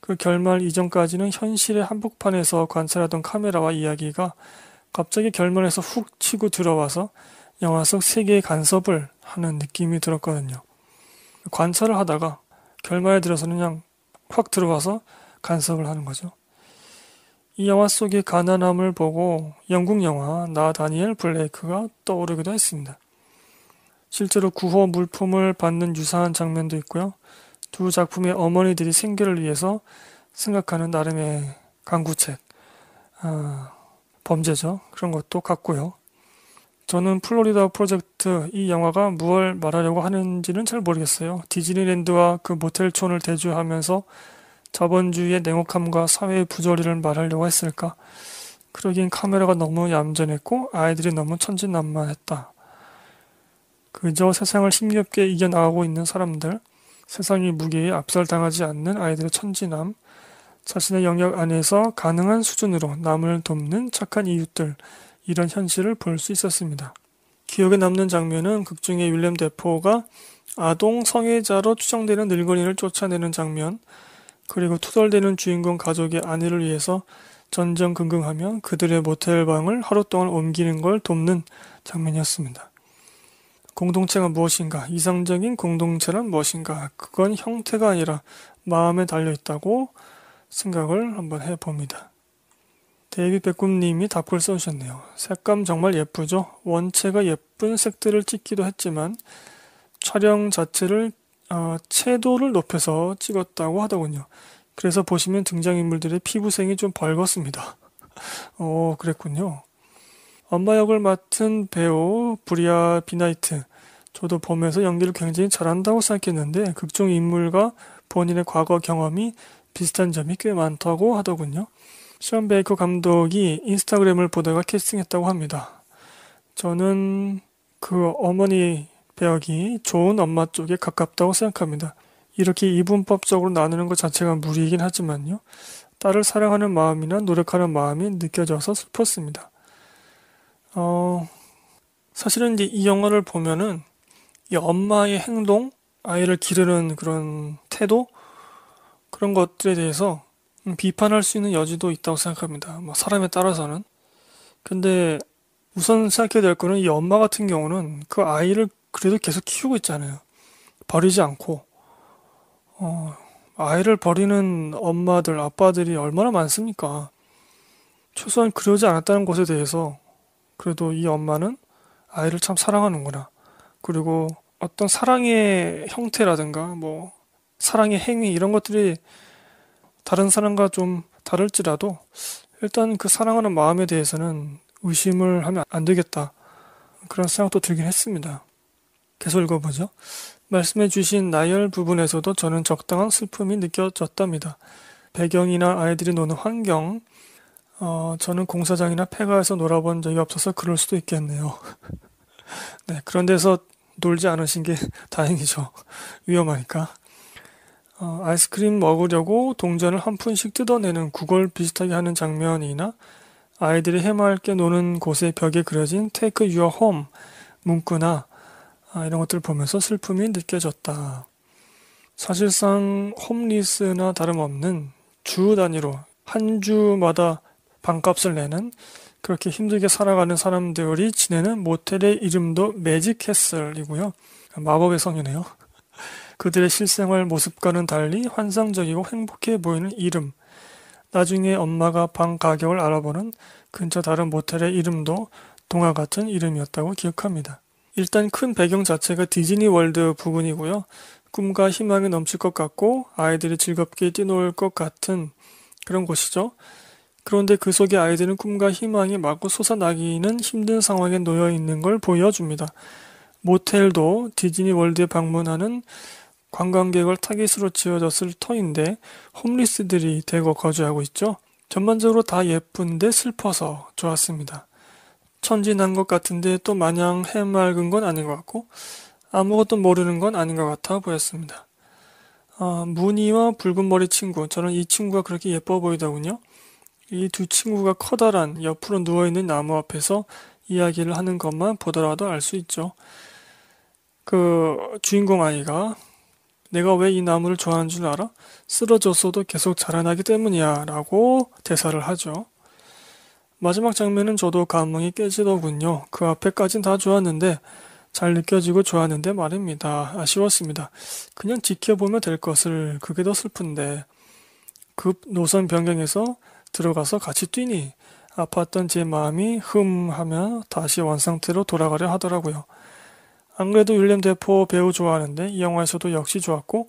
[SPEAKER 1] 그 결말 이전까지는 현실의 한복판에서 관찰하던 카메라와 이야기가 갑자기 결말에서 훅 치고 들어와서 영화 속 세계의 간섭을 하는 느낌이 들었거든요. 관찰을 하다가 결말에 들어서는 그냥 확 들어와서 간섭을 하는 거죠. 이 영화 속의 가난함을 보고 영국 영화 나 다니엘 블레이크가 떠오르기도 했습니다. 실제로 구호 물품을 받는 유사한 장면도 있고요. 두 작품의 어머니들이 생계를 위해서 생각하는 나름의 강구책, 아, 범죄죠. 그런 것도 같고요. 저는 플로리다 프로젝트 이 영화가 무엇을 말하려고 하는지는 잘 모르겠어요. 디즈니랜드와 그 모텔촌을 대조하면서 자본주의의 냉혹함과 사회의 부조리를 말하려고 했을까? 그러긴 카메라가 너무 얌전했고 아이들이 너무 천진난만했다. 그저 세상을 힘겹게 이겨나가고 있는 사람들, 세상의 무게에 압살당하지 않는 아이들의 천진함, 자신의 영역 안에서 가능한 수준으로 남을 돕는 착한 이웃들, 이런 현실을 볼 수 있었습니다. 기억에 남는 장면은 극중의 윌렘 대포가 아동 성애자로 추정되는 늙은이를 쫓아내는 장면, 그리고 투덜대는 주인공 가족의 아내를 위해서 전전긍긍하며 그들의 모텔방을 하루 동안 옮기는 걸 돕는 장면이었습니다. 공동체가 무엇인가, 이상적인 공동체란 무엇인가, 그건 형태가 아니라 마음에 달려 있다고 생각을 한번 해봅니다. 데이비 백꿈님이 답글 써주셨네요. 색감 정말 예쁘죠? 원체가 예쁜 색들을 찍기도 했지만 촬영 자체를 어, 채도를 높여서 찍었다고 하더군요. 그래서 보시면 등장인물들의 피부색이 좀 벌겋습니다. 어, 그랬군요. 엄마 역을 맡은 배우 브리아 비나이트. 저도 보면서 연기를 굉장히 잘한다고 생각했는데 극중 인물과 본인의 과거 경험이 비슷한 점이 꽤 많다고 하더군요. 시언 베이커 감독이 인스타그램을 보다가 캐스팅했다고 합니다. 저는 그 어머니 대학이 좋은 엄마 쪽에 가깝다고 생각합니다. 이렇게 이분법적으로 나누는 것 자체가 무리이긴 하지만요. 딸을 사랑하는 마음이나 노력하는 마음이 느껴져서 슬펐습니다. 어, 사실은 이제 이 영화를 보면은 이 엄마의 행동, 아이를 기르는 그런 태도, 그런 것들에 대해서 음, 비판할 수 있는 여지도 있다고 생각합니다. 뭐 사람에 따라서는. 근데 우선 생각해야 될 거는 이 엄마 같은 경우는 그 아이를 그래도 계속 키우고 있잖아요. 버리지 않고. 어, 아이를 버리는 엄마들, 아빠들이 얼마나 많습니까? 최소한 그러지 않았다는 것에 대해서 그래도 이 엄마는 아이를 참 사랑하는구나. 그리고 어떤 사랑의 형태라든가 뭐 사랑의 행위 이런 것들이 다른 사람과 좀 다를지라도 일단 그 사랑하는 마음에 대해서는 의심을 하면 안 되겠다. 그런 생각도 들긴 했습니다. 계속 읽어보죠. 말씀해 주신 나열 부분에서도 저는 적당한 슬픔이 느껴졌답니다. 배경이나 아이들이 노는 환경, 어, 저는 공사장이나 폐가에서 놀아본 적이 없어서 그럴 수도 있겠네요. 네, 그런 데서 놀지 않으신 게 다행이죠. 위험하니까. 어, 아이스크림 먹으려고 동전을 한 푼씩 뜯어내는 구걸 비슷하게 하는 장면이나 아이들이 해맑게 노는 곳의 벽에 그려진 Take Your Home 문구나 아, 이런 것들을 보면서 슬픔이 느껴졌다. 사실상 홈리스나 다름없는 주 단위로 한 주마다 방값을 내는 그렇게 힘들게 살아가는 사람들이 지내는 모텔의 이름도 매직캐슬이고요. 마법의 성이네요. 그들의 실생활 모습과는 달리 환상적이고 행복해 보이는 이름. 나중에 엄마가 방 가격을 알아보는 근처 다른 모텔의 이름도 동화 같은 이름이었다고 기억합니다. 일단 큰 배경 자체가 디즈니 월드 부분이고요 꿈과 희망이 넘칠 것 같고 아이들이 즐겁게 뛰놀 것 같은 그런 곳이죠. 그런데 그 속에 아이들은 꿈과 희망이 마구 솟아나기는 힘든 상황에 놓여 있는 걸 보여줍니다. 모텔도 디즈니 월드에 방문하는 관광객을 타깃으로 지어졌을 터인데 홈리스들이 대거 거주하고 있죠. 전반적으로 다 예쁜데 슬퍼서 좋았습니다. 천진한 것 같은데 또 마냥 해맑은 건 아닌 것 같고 아무것도 모르는 건 아닌 것 같아 보였습니다. 아, 무늬와 붉은 머리 친구. 저는 이 친구가 그렇게 예뻐 보이더군요. 이 두 친구가 커다란 옆으로 누워있는 나무 앞에서 이야기를 하는 것만 보더라도 알 수 있죠. 그 주인공 아이가 내가 왜 이 나무를 좋아하는 줄 알아? 쓰러졌어도 계속 자라나기 때문이야 라고 대사를 하죠. 마지막 장면은 저도 감흥이 깨지더군요. 그 앞에까진 다 좋았는데 잘 느껴지고 좋았는데 말입니다. 아쉬웠습니다. 그냥 지켜보면 될 것을 그게 더 슬픈데 급 노선 변경해서 들어가서 같이 뛰니 아팠던 제 마음이 흠하며 다시 원상태로 돌아가려 하더라고요. 안 그래도 윌렘 대포 배우 좋아하는데 이 영화에서도 역시 좋았고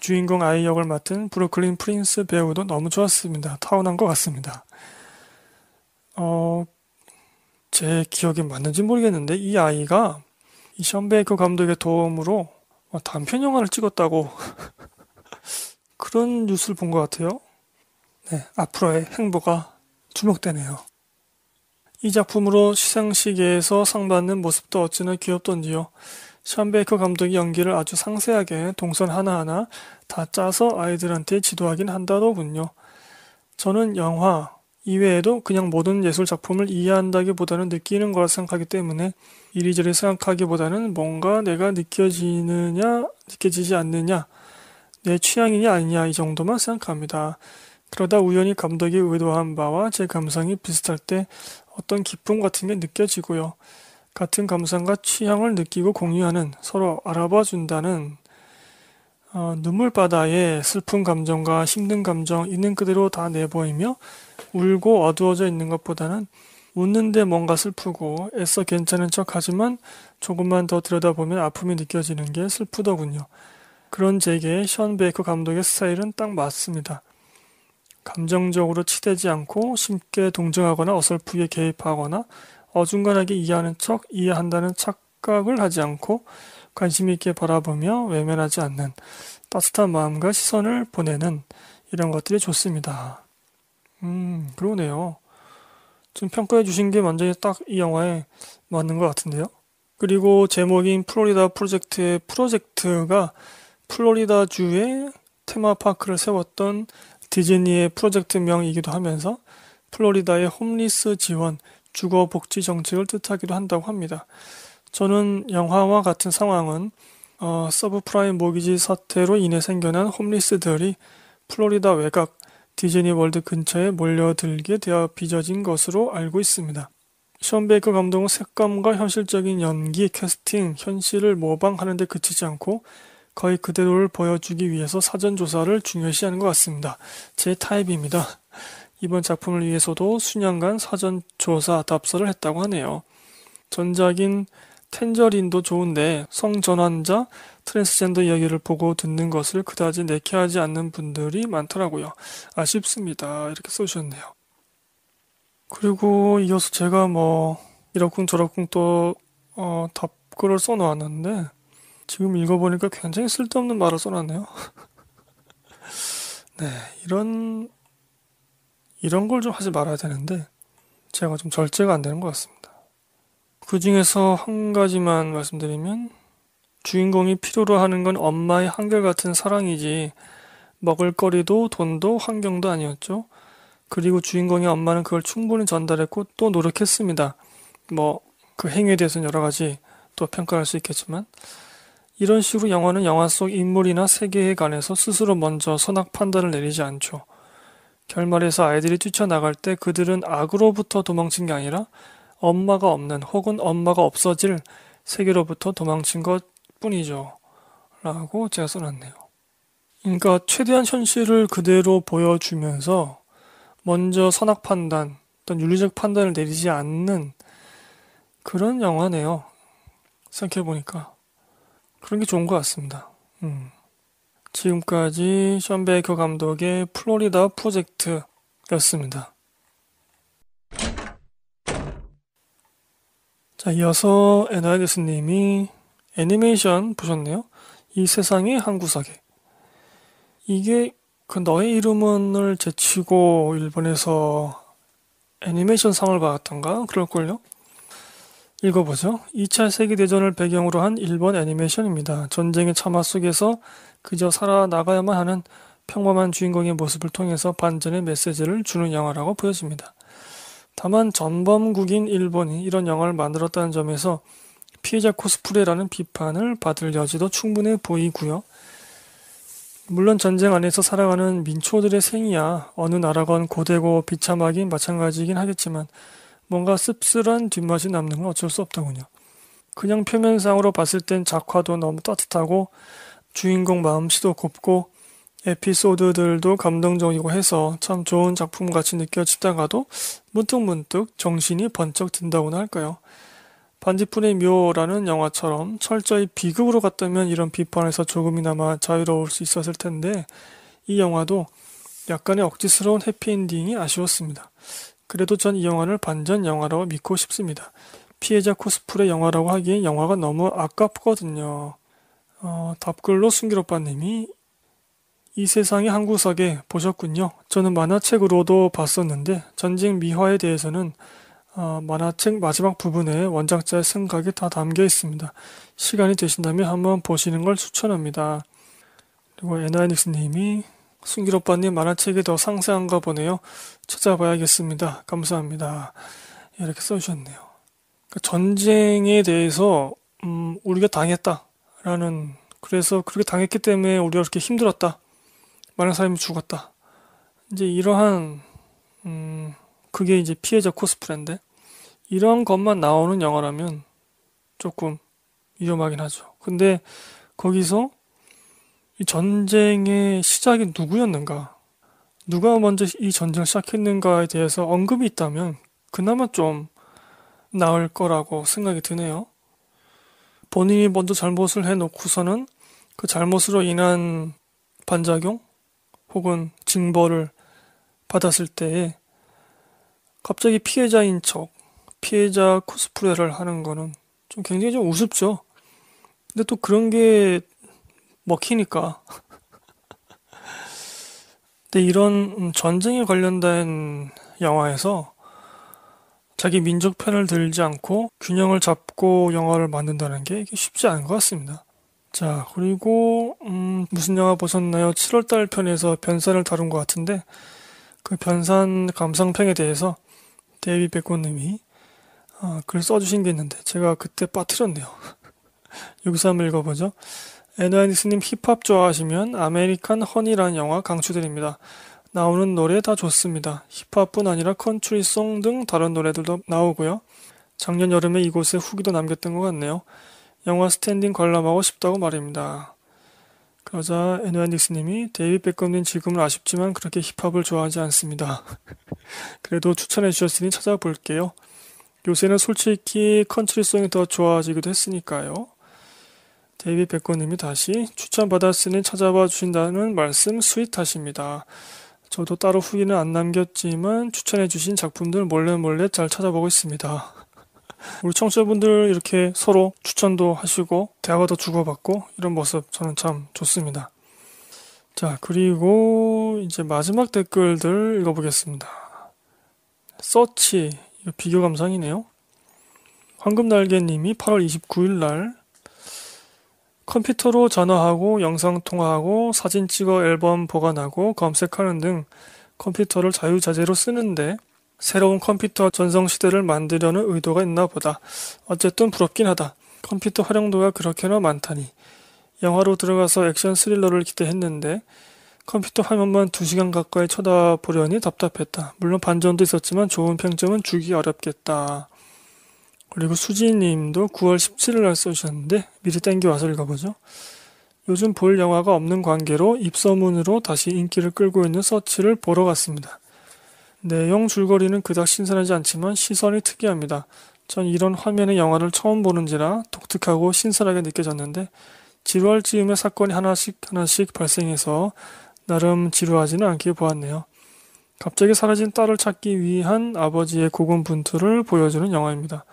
[SPEAKER 1] 주인공 아이 역을 맡은 브루클린 프린스 배우도 너무 좋았습니다. 타원한 것 같습니다. 어, 제 기억에 맞는지 모르겠는데 이 아이가 이 션베이커 감독의 도움으로 어, 단편 영화를 찍었다고 그런 뉴스를 본 것 같아요. 네, 앞으로의 행보가 주목되네요. 이 작품으로 시상식에서 상 받는 모습도 어찌나 귀엽던지요. 션베이커 감독이 연기를 아주 상세하게 동선 하나하나 다 짜서 아이들한테 지도하긴 한다더군요. 저는 영화, 이외에도 그냥 모든 예술 작품을 이해한다기보다는 느끼는 거라 생각하기 때문에 이리저리 생각하기보다는 뭔가 내가 느껴지느냐, 느껴지지 않느냐, 내 취향이냐 아니냐 이 정도만 생각합니다. 그러다 우연히 감독이 의도한 바와 제 감상이 비슷할 때 어떤 기쁨 같은 게 느껴지고요. 같은 감상과 취향을 느끼고 공유하는 서로 알아봐 준다는 어, 눈물바다에 슬픈 감정과 힘든 감정 있는 그대로 다 내보이며 울고 어두워져 있는 것보다는 웃는데 뭔가 슬프고 애써 괜찮은 척 하지만 조금만 더 들여다보면 아픔이 느껴지는 게 슬프더군요. 그런 제게 션 베이커 감독의 스타일은 딱 맞습니다. 감정적으로 치대지 않고 쉽게 동정하거나 어설프게 개입하거나 어중간하게 이해하는 척 이해한다는 착각을 하지 않고 관심 있게 바라보며 외면하지 않는 따뜻한 마음과 시선을 보내는 이런 것들이 좋습니다. 음, 그러네요. 지금 평가해 주신 게 완전히 딱 이 영화에 맞는 것 같은데요. 그리고 제목인 플로리다 프로젝트의 프로젝트가 플로리다 주의 테마파크를 세웠던 디즈니의 프로젝트명이기도 하면서 플로리다의 홈리스 지원, 주거 복지 정책을 뜻하기도 한다고 합니다. 저는 영화와 같은 상황은 어, 서브프라임 모기지 사태로 인해 생겨난 홈리스들이 플로리다 외곽 디즈니 월드 근처에 몰려들게 되어 빚어진 것으로 알고 있습니다. 션 베이커 감독은 색감과 현실적인 연기, 캐스팅, 현실을 모방하는 데 그치지 않고 거의 그대로를 보여주기 위해서 사전 조사를 중요시하는 것 같습니다. 제 타입입니다. 이번 작품을 위해서도 수년간 사전 조사 답서를 했다고 하네요. 전작인 텐저린도 좋은데 성전환자 트랜스젠더 이야기를 보고 듣는 것을 그다지 내키하지 않는 분들이 많더라고요. 아쉽습니다. 이렇게 써주셨네요. 그리고 이어서 제가 뭐 이러쿵 저러쿵 또 어, 답글을 써놓았는데 지금 읽어보니까 굉장히 쓸데없는 말을 써놨네요. 네, 이런 이런 걸 좀 하지 말아야 되는데 제가 좀 절제가 안 되는 것 같습니다. 그 중에서 한 가지만 말씀드리면 주인공이 필요로 하는 건 엄마의 한결같은 사랑이지 먹을거리도 돈도 환경도 아니었죠. 그리고 주인공의 엄마는 그걸 충분히 전달했고 또 노력했습니다. 뭐 그 행위에 대해서는 여러 가지 또 평가할 수 있겠지만 이런 식으로 영화는 영화 속 인물이나 세계에 관해서 스스로 먼저 선악 판단을 내리지 않죠. 결말에서 아이들이 뛰쳐나갈 때 그들은 악으로부터 도망친 게 아니라 엄마가 없는 혹은 엄마가 없어질 세계로부터 도망친 것 뿐이죠. 라고 제가 써놨네요. 그러니까 최대한 현실을 그대로 보여주면서 먼저 선악 판단, 어떤 윤리적 판단을 내리지 않는 그런 영화네요. 생각해보니까. 그런 게 좋은 것 같습니다. 음. 지금까지 션 베이커 감독의 플로리다 프로젝트였습니다. 자, 이어서 에나이드스님이 애니메이션 보셨네요? 이 세상의 한구석에. 이게 그 너의 이름은을 제치고 일본에서 애니메이션 상을 받았던가? 그럴걸요? 읽어보죠. 2차 세계대전을 배경으로 한 일본 애니메이션입니다. 전쟁의 참화 속에서 그저 살아나가야만 하는 평범한 주인공의 모습을 통해서 반전의 메시지를 주는 영화라고 보여집니다. 다만 전범국인 일본이 이런 영화를 만들었다는 점에서 피해자 코스프레라는 비판을 받을 여지도 충분해 보이고요. 물론 전쟁 안에서 살아가는 민초들의 생이야 어느 나라건 고되고 비참하긴 마찬가지이긴 하겠지만 뭔가 씁쓸한 뒷맛이 남는 건 어쩔 수 없더군요. 그냥 표면상으로 봤을 땐 작화도 너무 따뜻하고 주인공 마음씨도 곱고 에피소드들도 감동적이고 해서 참 좋은 작품같이 느껴지다가도 문득문득 정신이 번쩍 든다고나 할까요. 반딧불의 묘라는 영화처럼 철저히 비극으로 갔다면 이런 비판에서 조금이나마 자유로울 수 있었을 텐데 이 영화도 약간의 억지스러운 해피엔딩이 아쉬웠습니다. 그래도 전 이 영화를 반전 영화라고 믿고 싶습니다. 피해자 코스프레 영화라고 하기엔 영화가 너무 아깝거든요. 어, 답글로 순기로빠님이 이 세상의 한구석에 보셨군요. 저는 만화책으로도 봤었는데 전쟁 미화에 대해서는 어, 만화책 마지막 부분에 원작자의 생각이 다 담겨 있습니다. 시간이 되신다면 한번 보시는 걸 추천합니다. 그리고 에나이닉스님이 순길오빠님 만화책이 더 상세한가 보네요. 찾아봐야겠습니다. 감사합니다. 이렇게 써주셨네요. 그러니까 전쟁에 대해서 음, 우리가 당했다라는 그래서 그렇게 당했기 때문에 우리가 그렇게 힘들었다. 많은 사람이 죽었다. 이제 이러한 음, 그게 이제 피해자 코스프레인데 이런 것만 나오는 영화라면 조금 위험하긴 하죠. 근데 거기서 이 전쟁의 시작이 누구였는가, 누가 먼저 이 전쟁을 시작했는가에 대해서 언급이 있다면 그나마 좀 나을 거라고 생각이 드네요. 본인이 먼저 잘못을 해놓고서는 그 잘못으로 인한 반작용 혹은 징벌을 받았을 때에 갑자기 피해자인 척, 피해자 코스프레를 하는 거는 좀 굉장히 좀 우습죠. 근데 또 그런 게 먹히니까. 근데 이런 음, 전쟁에 관련된 영화에서 자기 민족 편을 들지 않고 균형을 잡고 영화를 만든다는 게 쉽지 않은 것 같습니다. 자, 그리고, 음, 무슨 영화 보셨나요? 7월달 편에서 변산을 다룬 것 같은데, 그 변산 감상평에 대해서 데이비 백고님이 아, 글 써주신 게 있는데 제가 그때 빠뜨렸네요. 63 읽어보죠. 에너닉스님 힙합 좋아하시면 아메리칸 허니라는 영화 강추드립니다. 나오는 노래 다 좋습니다. 힙합뿐 아니라 컨트리송 등 다른 노래들도 나오고요. 작년 여름에 이곳에 후기도 남겼던 것 같네요. 영화 스탠딩 관람하고 싶다고 말입니다. 그러자 에누안닉스님이 데이빗 백검님 지금은 아쉽지만 그렇게 힙합을 좋아하지 않습니다. 그래도 추천해 주셨으니 찾아볼게요. 요새는 솔직히 컨트리송이 더 좋아지기도 했으니까요. 데이빗 백검님이 다시 추천받았으니 찾아봐 주신다는 말씀 스윗하십니다. 저도 따로 후기는 안 남겼지만 추천해 주신 작품들 몰래몰래 몰래 잘 찾아보고 있습니다. 우리 청취자분들 이렇게 서로 추천도 하시고 대화도 주고받고 이런 모습 저는 참 좋습니다. 자, 그리고 이제 마지막 댓글들 읽어보겠습니다. 서치, 비교 감상이네요. 황금날개님이 8월 29일날 컴퓨터로 전화하고 영상통화하고 사진 찍어 앨범 보관하고 검색하는 등 컴퓨터를 자유자재로 쓰는데 새로운 컴퓨터 전성시대를 만들려는 의도가 있나 보다. 어쨌든 부럽긴 하다. 컴퓨터 활용도가 그렇게나 많다니. 영화로 들어가서 액션 스릴러를 기대했는데 컴퓨터 화면만 2시간 가까이 쳐다보려니 답답했다. 물론 반전도 있었지만 좋은 평점은 주기 어렵겠다. 그리고 수지님도 9월 17일 날 써주셨는데 미리 땡겨와서 읽어보죠. 요즘 볼 영화가 없는 관계로 입소문으로 다시 인기를 끌고 있는 서치를 보러 갔습니다. 내용 네, 줄거리는 그닥 신선하지 않지만 시선이 특이합니다. 전 이런 화면의 영화를 처음 보는지라 독특하고 신선하게 느껴졌는데 지루할 즈음에 사건이 하나씩 하나씩 발생해서 나름 지루하지는 않게 보았네요. 갑자기 사라진 딸을 찾기 위한 아버지의 고군분투를 보여주는 영화입니다.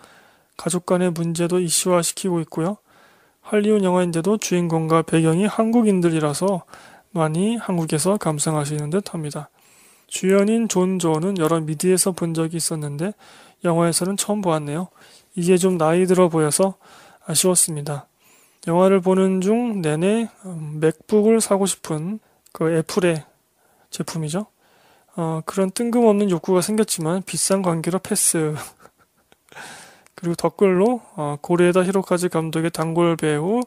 [SPEAKER 1] 가족 간의 문제도 이슈화시키고 있고요. 할리우드 영화인데도 주인공과 배경이 한국인들이라서 많이 한국에서 감상하시는 듯합니다. 주연인 존 조는 여러 미디에서 본 적이 있었는데 영화에서는 처음 보았네요. 이게 좀 나이 들어 보여서 아쉬웠습니다. 영화를 보는 중 내내 음, 맥북을 사고 싶은 그 애플의 제품이죠. 어, 그런 뜬금없는 욕구가 생겼지만 비싼 관계로 패스. 그리고 덧글로 어, 고레에다 히로카즈 감독의 단골 배우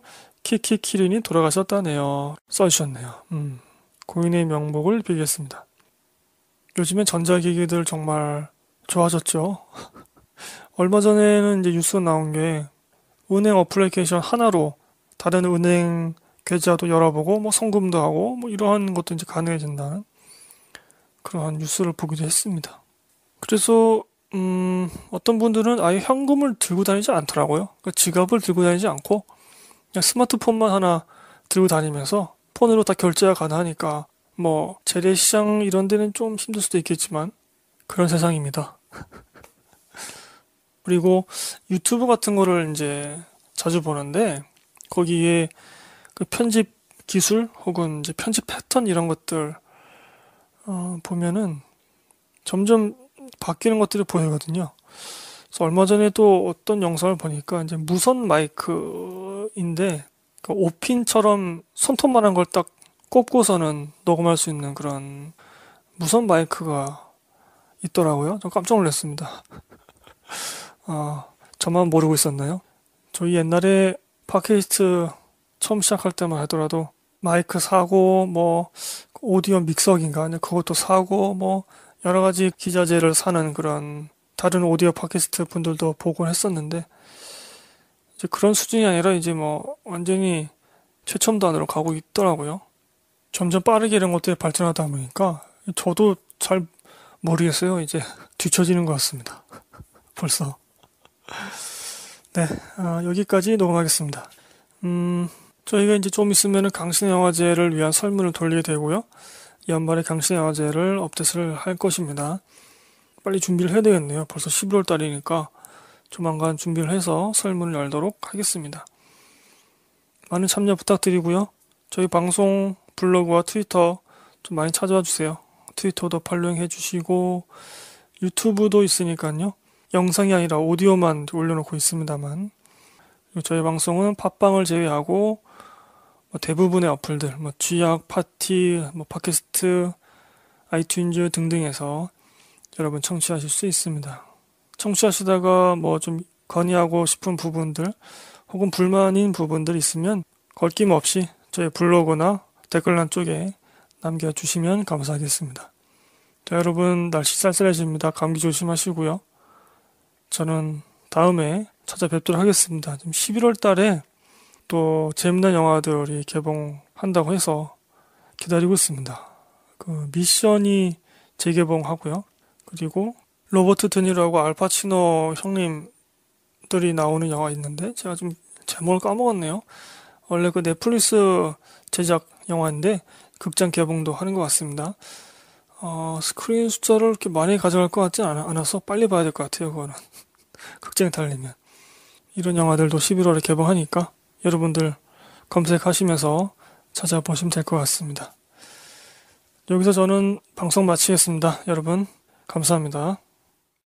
[SPEAKER 1] 키키키린이 돌아가셨다네요. 써주셨네요. 음, 고인의 명복을 빌겠습니다. 요즘에 전자기기들 정말 좋아졌죠. 얼마 전에는 이제 뉴스 나온 게 은행 어플리케이션 하나로 다른 은행 계좌도 열어보고 뭐 송금도 하고 뭐 이러한 것도 이제 가능해진다는 그러한 뉴스를 보기도 했습니다. 그래서 음 어떤 분들은 아예 현금을 들고 다니지 않더라고요. 그러니까 지갑을 들고 다니지 않고 그냥 스마트폰만 하나 들고 다니면서 폰으로 다 결제가 가능하니까 뭐 재래시장 이런 데는 좀 힘들 수도 있겠지만 그런 세상입니다. 그리고 유튜브 같은 거를 이제 자주 보는데 거기에 그 편집 기술 혹은 이제 편집 패턴 이런 것들 어, 보면은 점점 바뀌는 것들이 보이거든요. 그래서 얼마 전에 또 어떤 영상을 보니까 이제 무선 마이크인데 그 5핀처럼 손톱만한 걸딱 꼽고서는 녹음할 수 있는 그런 무선 마이크가 있더라고요. 좀 깜짝 놀랐습니다. 아, 저만 모르고 있었나요? 저희 옛날에 팟캐스트 처음 시작할 때만 하더라도 마이크 사고 뭐 오디오 믹서기인가 그것도 사고 뭐 여러 가지 기자재를 사는 그런 다른 오디오 팟캐스트 분들도 보곤 했었는데 이제 그런 수준이 아니라 이제 뭐 완전히 최첨단으로 가고 있더라고요. 점점 빠르게 이런 것들이 발전하다 보니까 저도 잘 모르겠어요. 이제 뒤처지는 것 같습니다. 벌써. 네, 아, 여기까지 녹음하겠습니다. 음, 저희가 이제 좀 있으면 강신 영화제를 위한 설문을 돌리게 되고요. 연말에 강신 영화제를 업데이트를 할 것입니다. 빨리 준비를 해야 되겠네요. 벌써 11월 달이니까 조만간 준비를 해서 설문을 열도록 하겠습니다. 많은 참여 부탁드리고요. 저희 방송 블로그와 트위터 좀 많이 찾아와 주세요. 트위터도 팔로잉 해주시고 유튜브도 있으니까요. 영상이 아니라 오디오만 올려놓고 있습니다만 저희 방송은 팟빵을 제외하고 뭐 대부분의 어플들, 뭐 쥐약, 파티, 뭐 팟캐스트, 아이튠즈 등등에서 여러분 청취하실 수 있습니다. 청취하시다가 뭐 좀 건의하고 싶은 부분들 혹은 불만인 부분들 있으면 걸김 없이 저희 블로그나 댓글란 쪽에 남겨주시면 감사하겠습니다. 자, 여러분 날씨 쌀쌀해집니다. 감기 조심하시고요. 저는 다음에 찾아뵙도록 하겠습니다. 지금 11월 달에 또 재밌는 영화들이 개봉한다고 해서 기다리고 있습니다. 그 미션이 재개봉하고요. 그리고 로버트 드니라고 알파치노 형님들이 나오는 영화 있는데 제가 좀 제목을 까먹었네요. 원래 그 넷플릭스 제작 영화인데 극장 개봉도 하는 것 같습니다. 어, 스크린 숫자를 이렇게 많이 가져갈 것같지 않아서 빨리 봐야 될 것 같아요. 그거는 극장에 달리면 이런 영화들도 11월에 개봉하니까 여러분들 검색하시면서 찾아보시면 될 것 같습니다. 여기서 저는 방송 마치겠습니다. 여러분 감사합니다.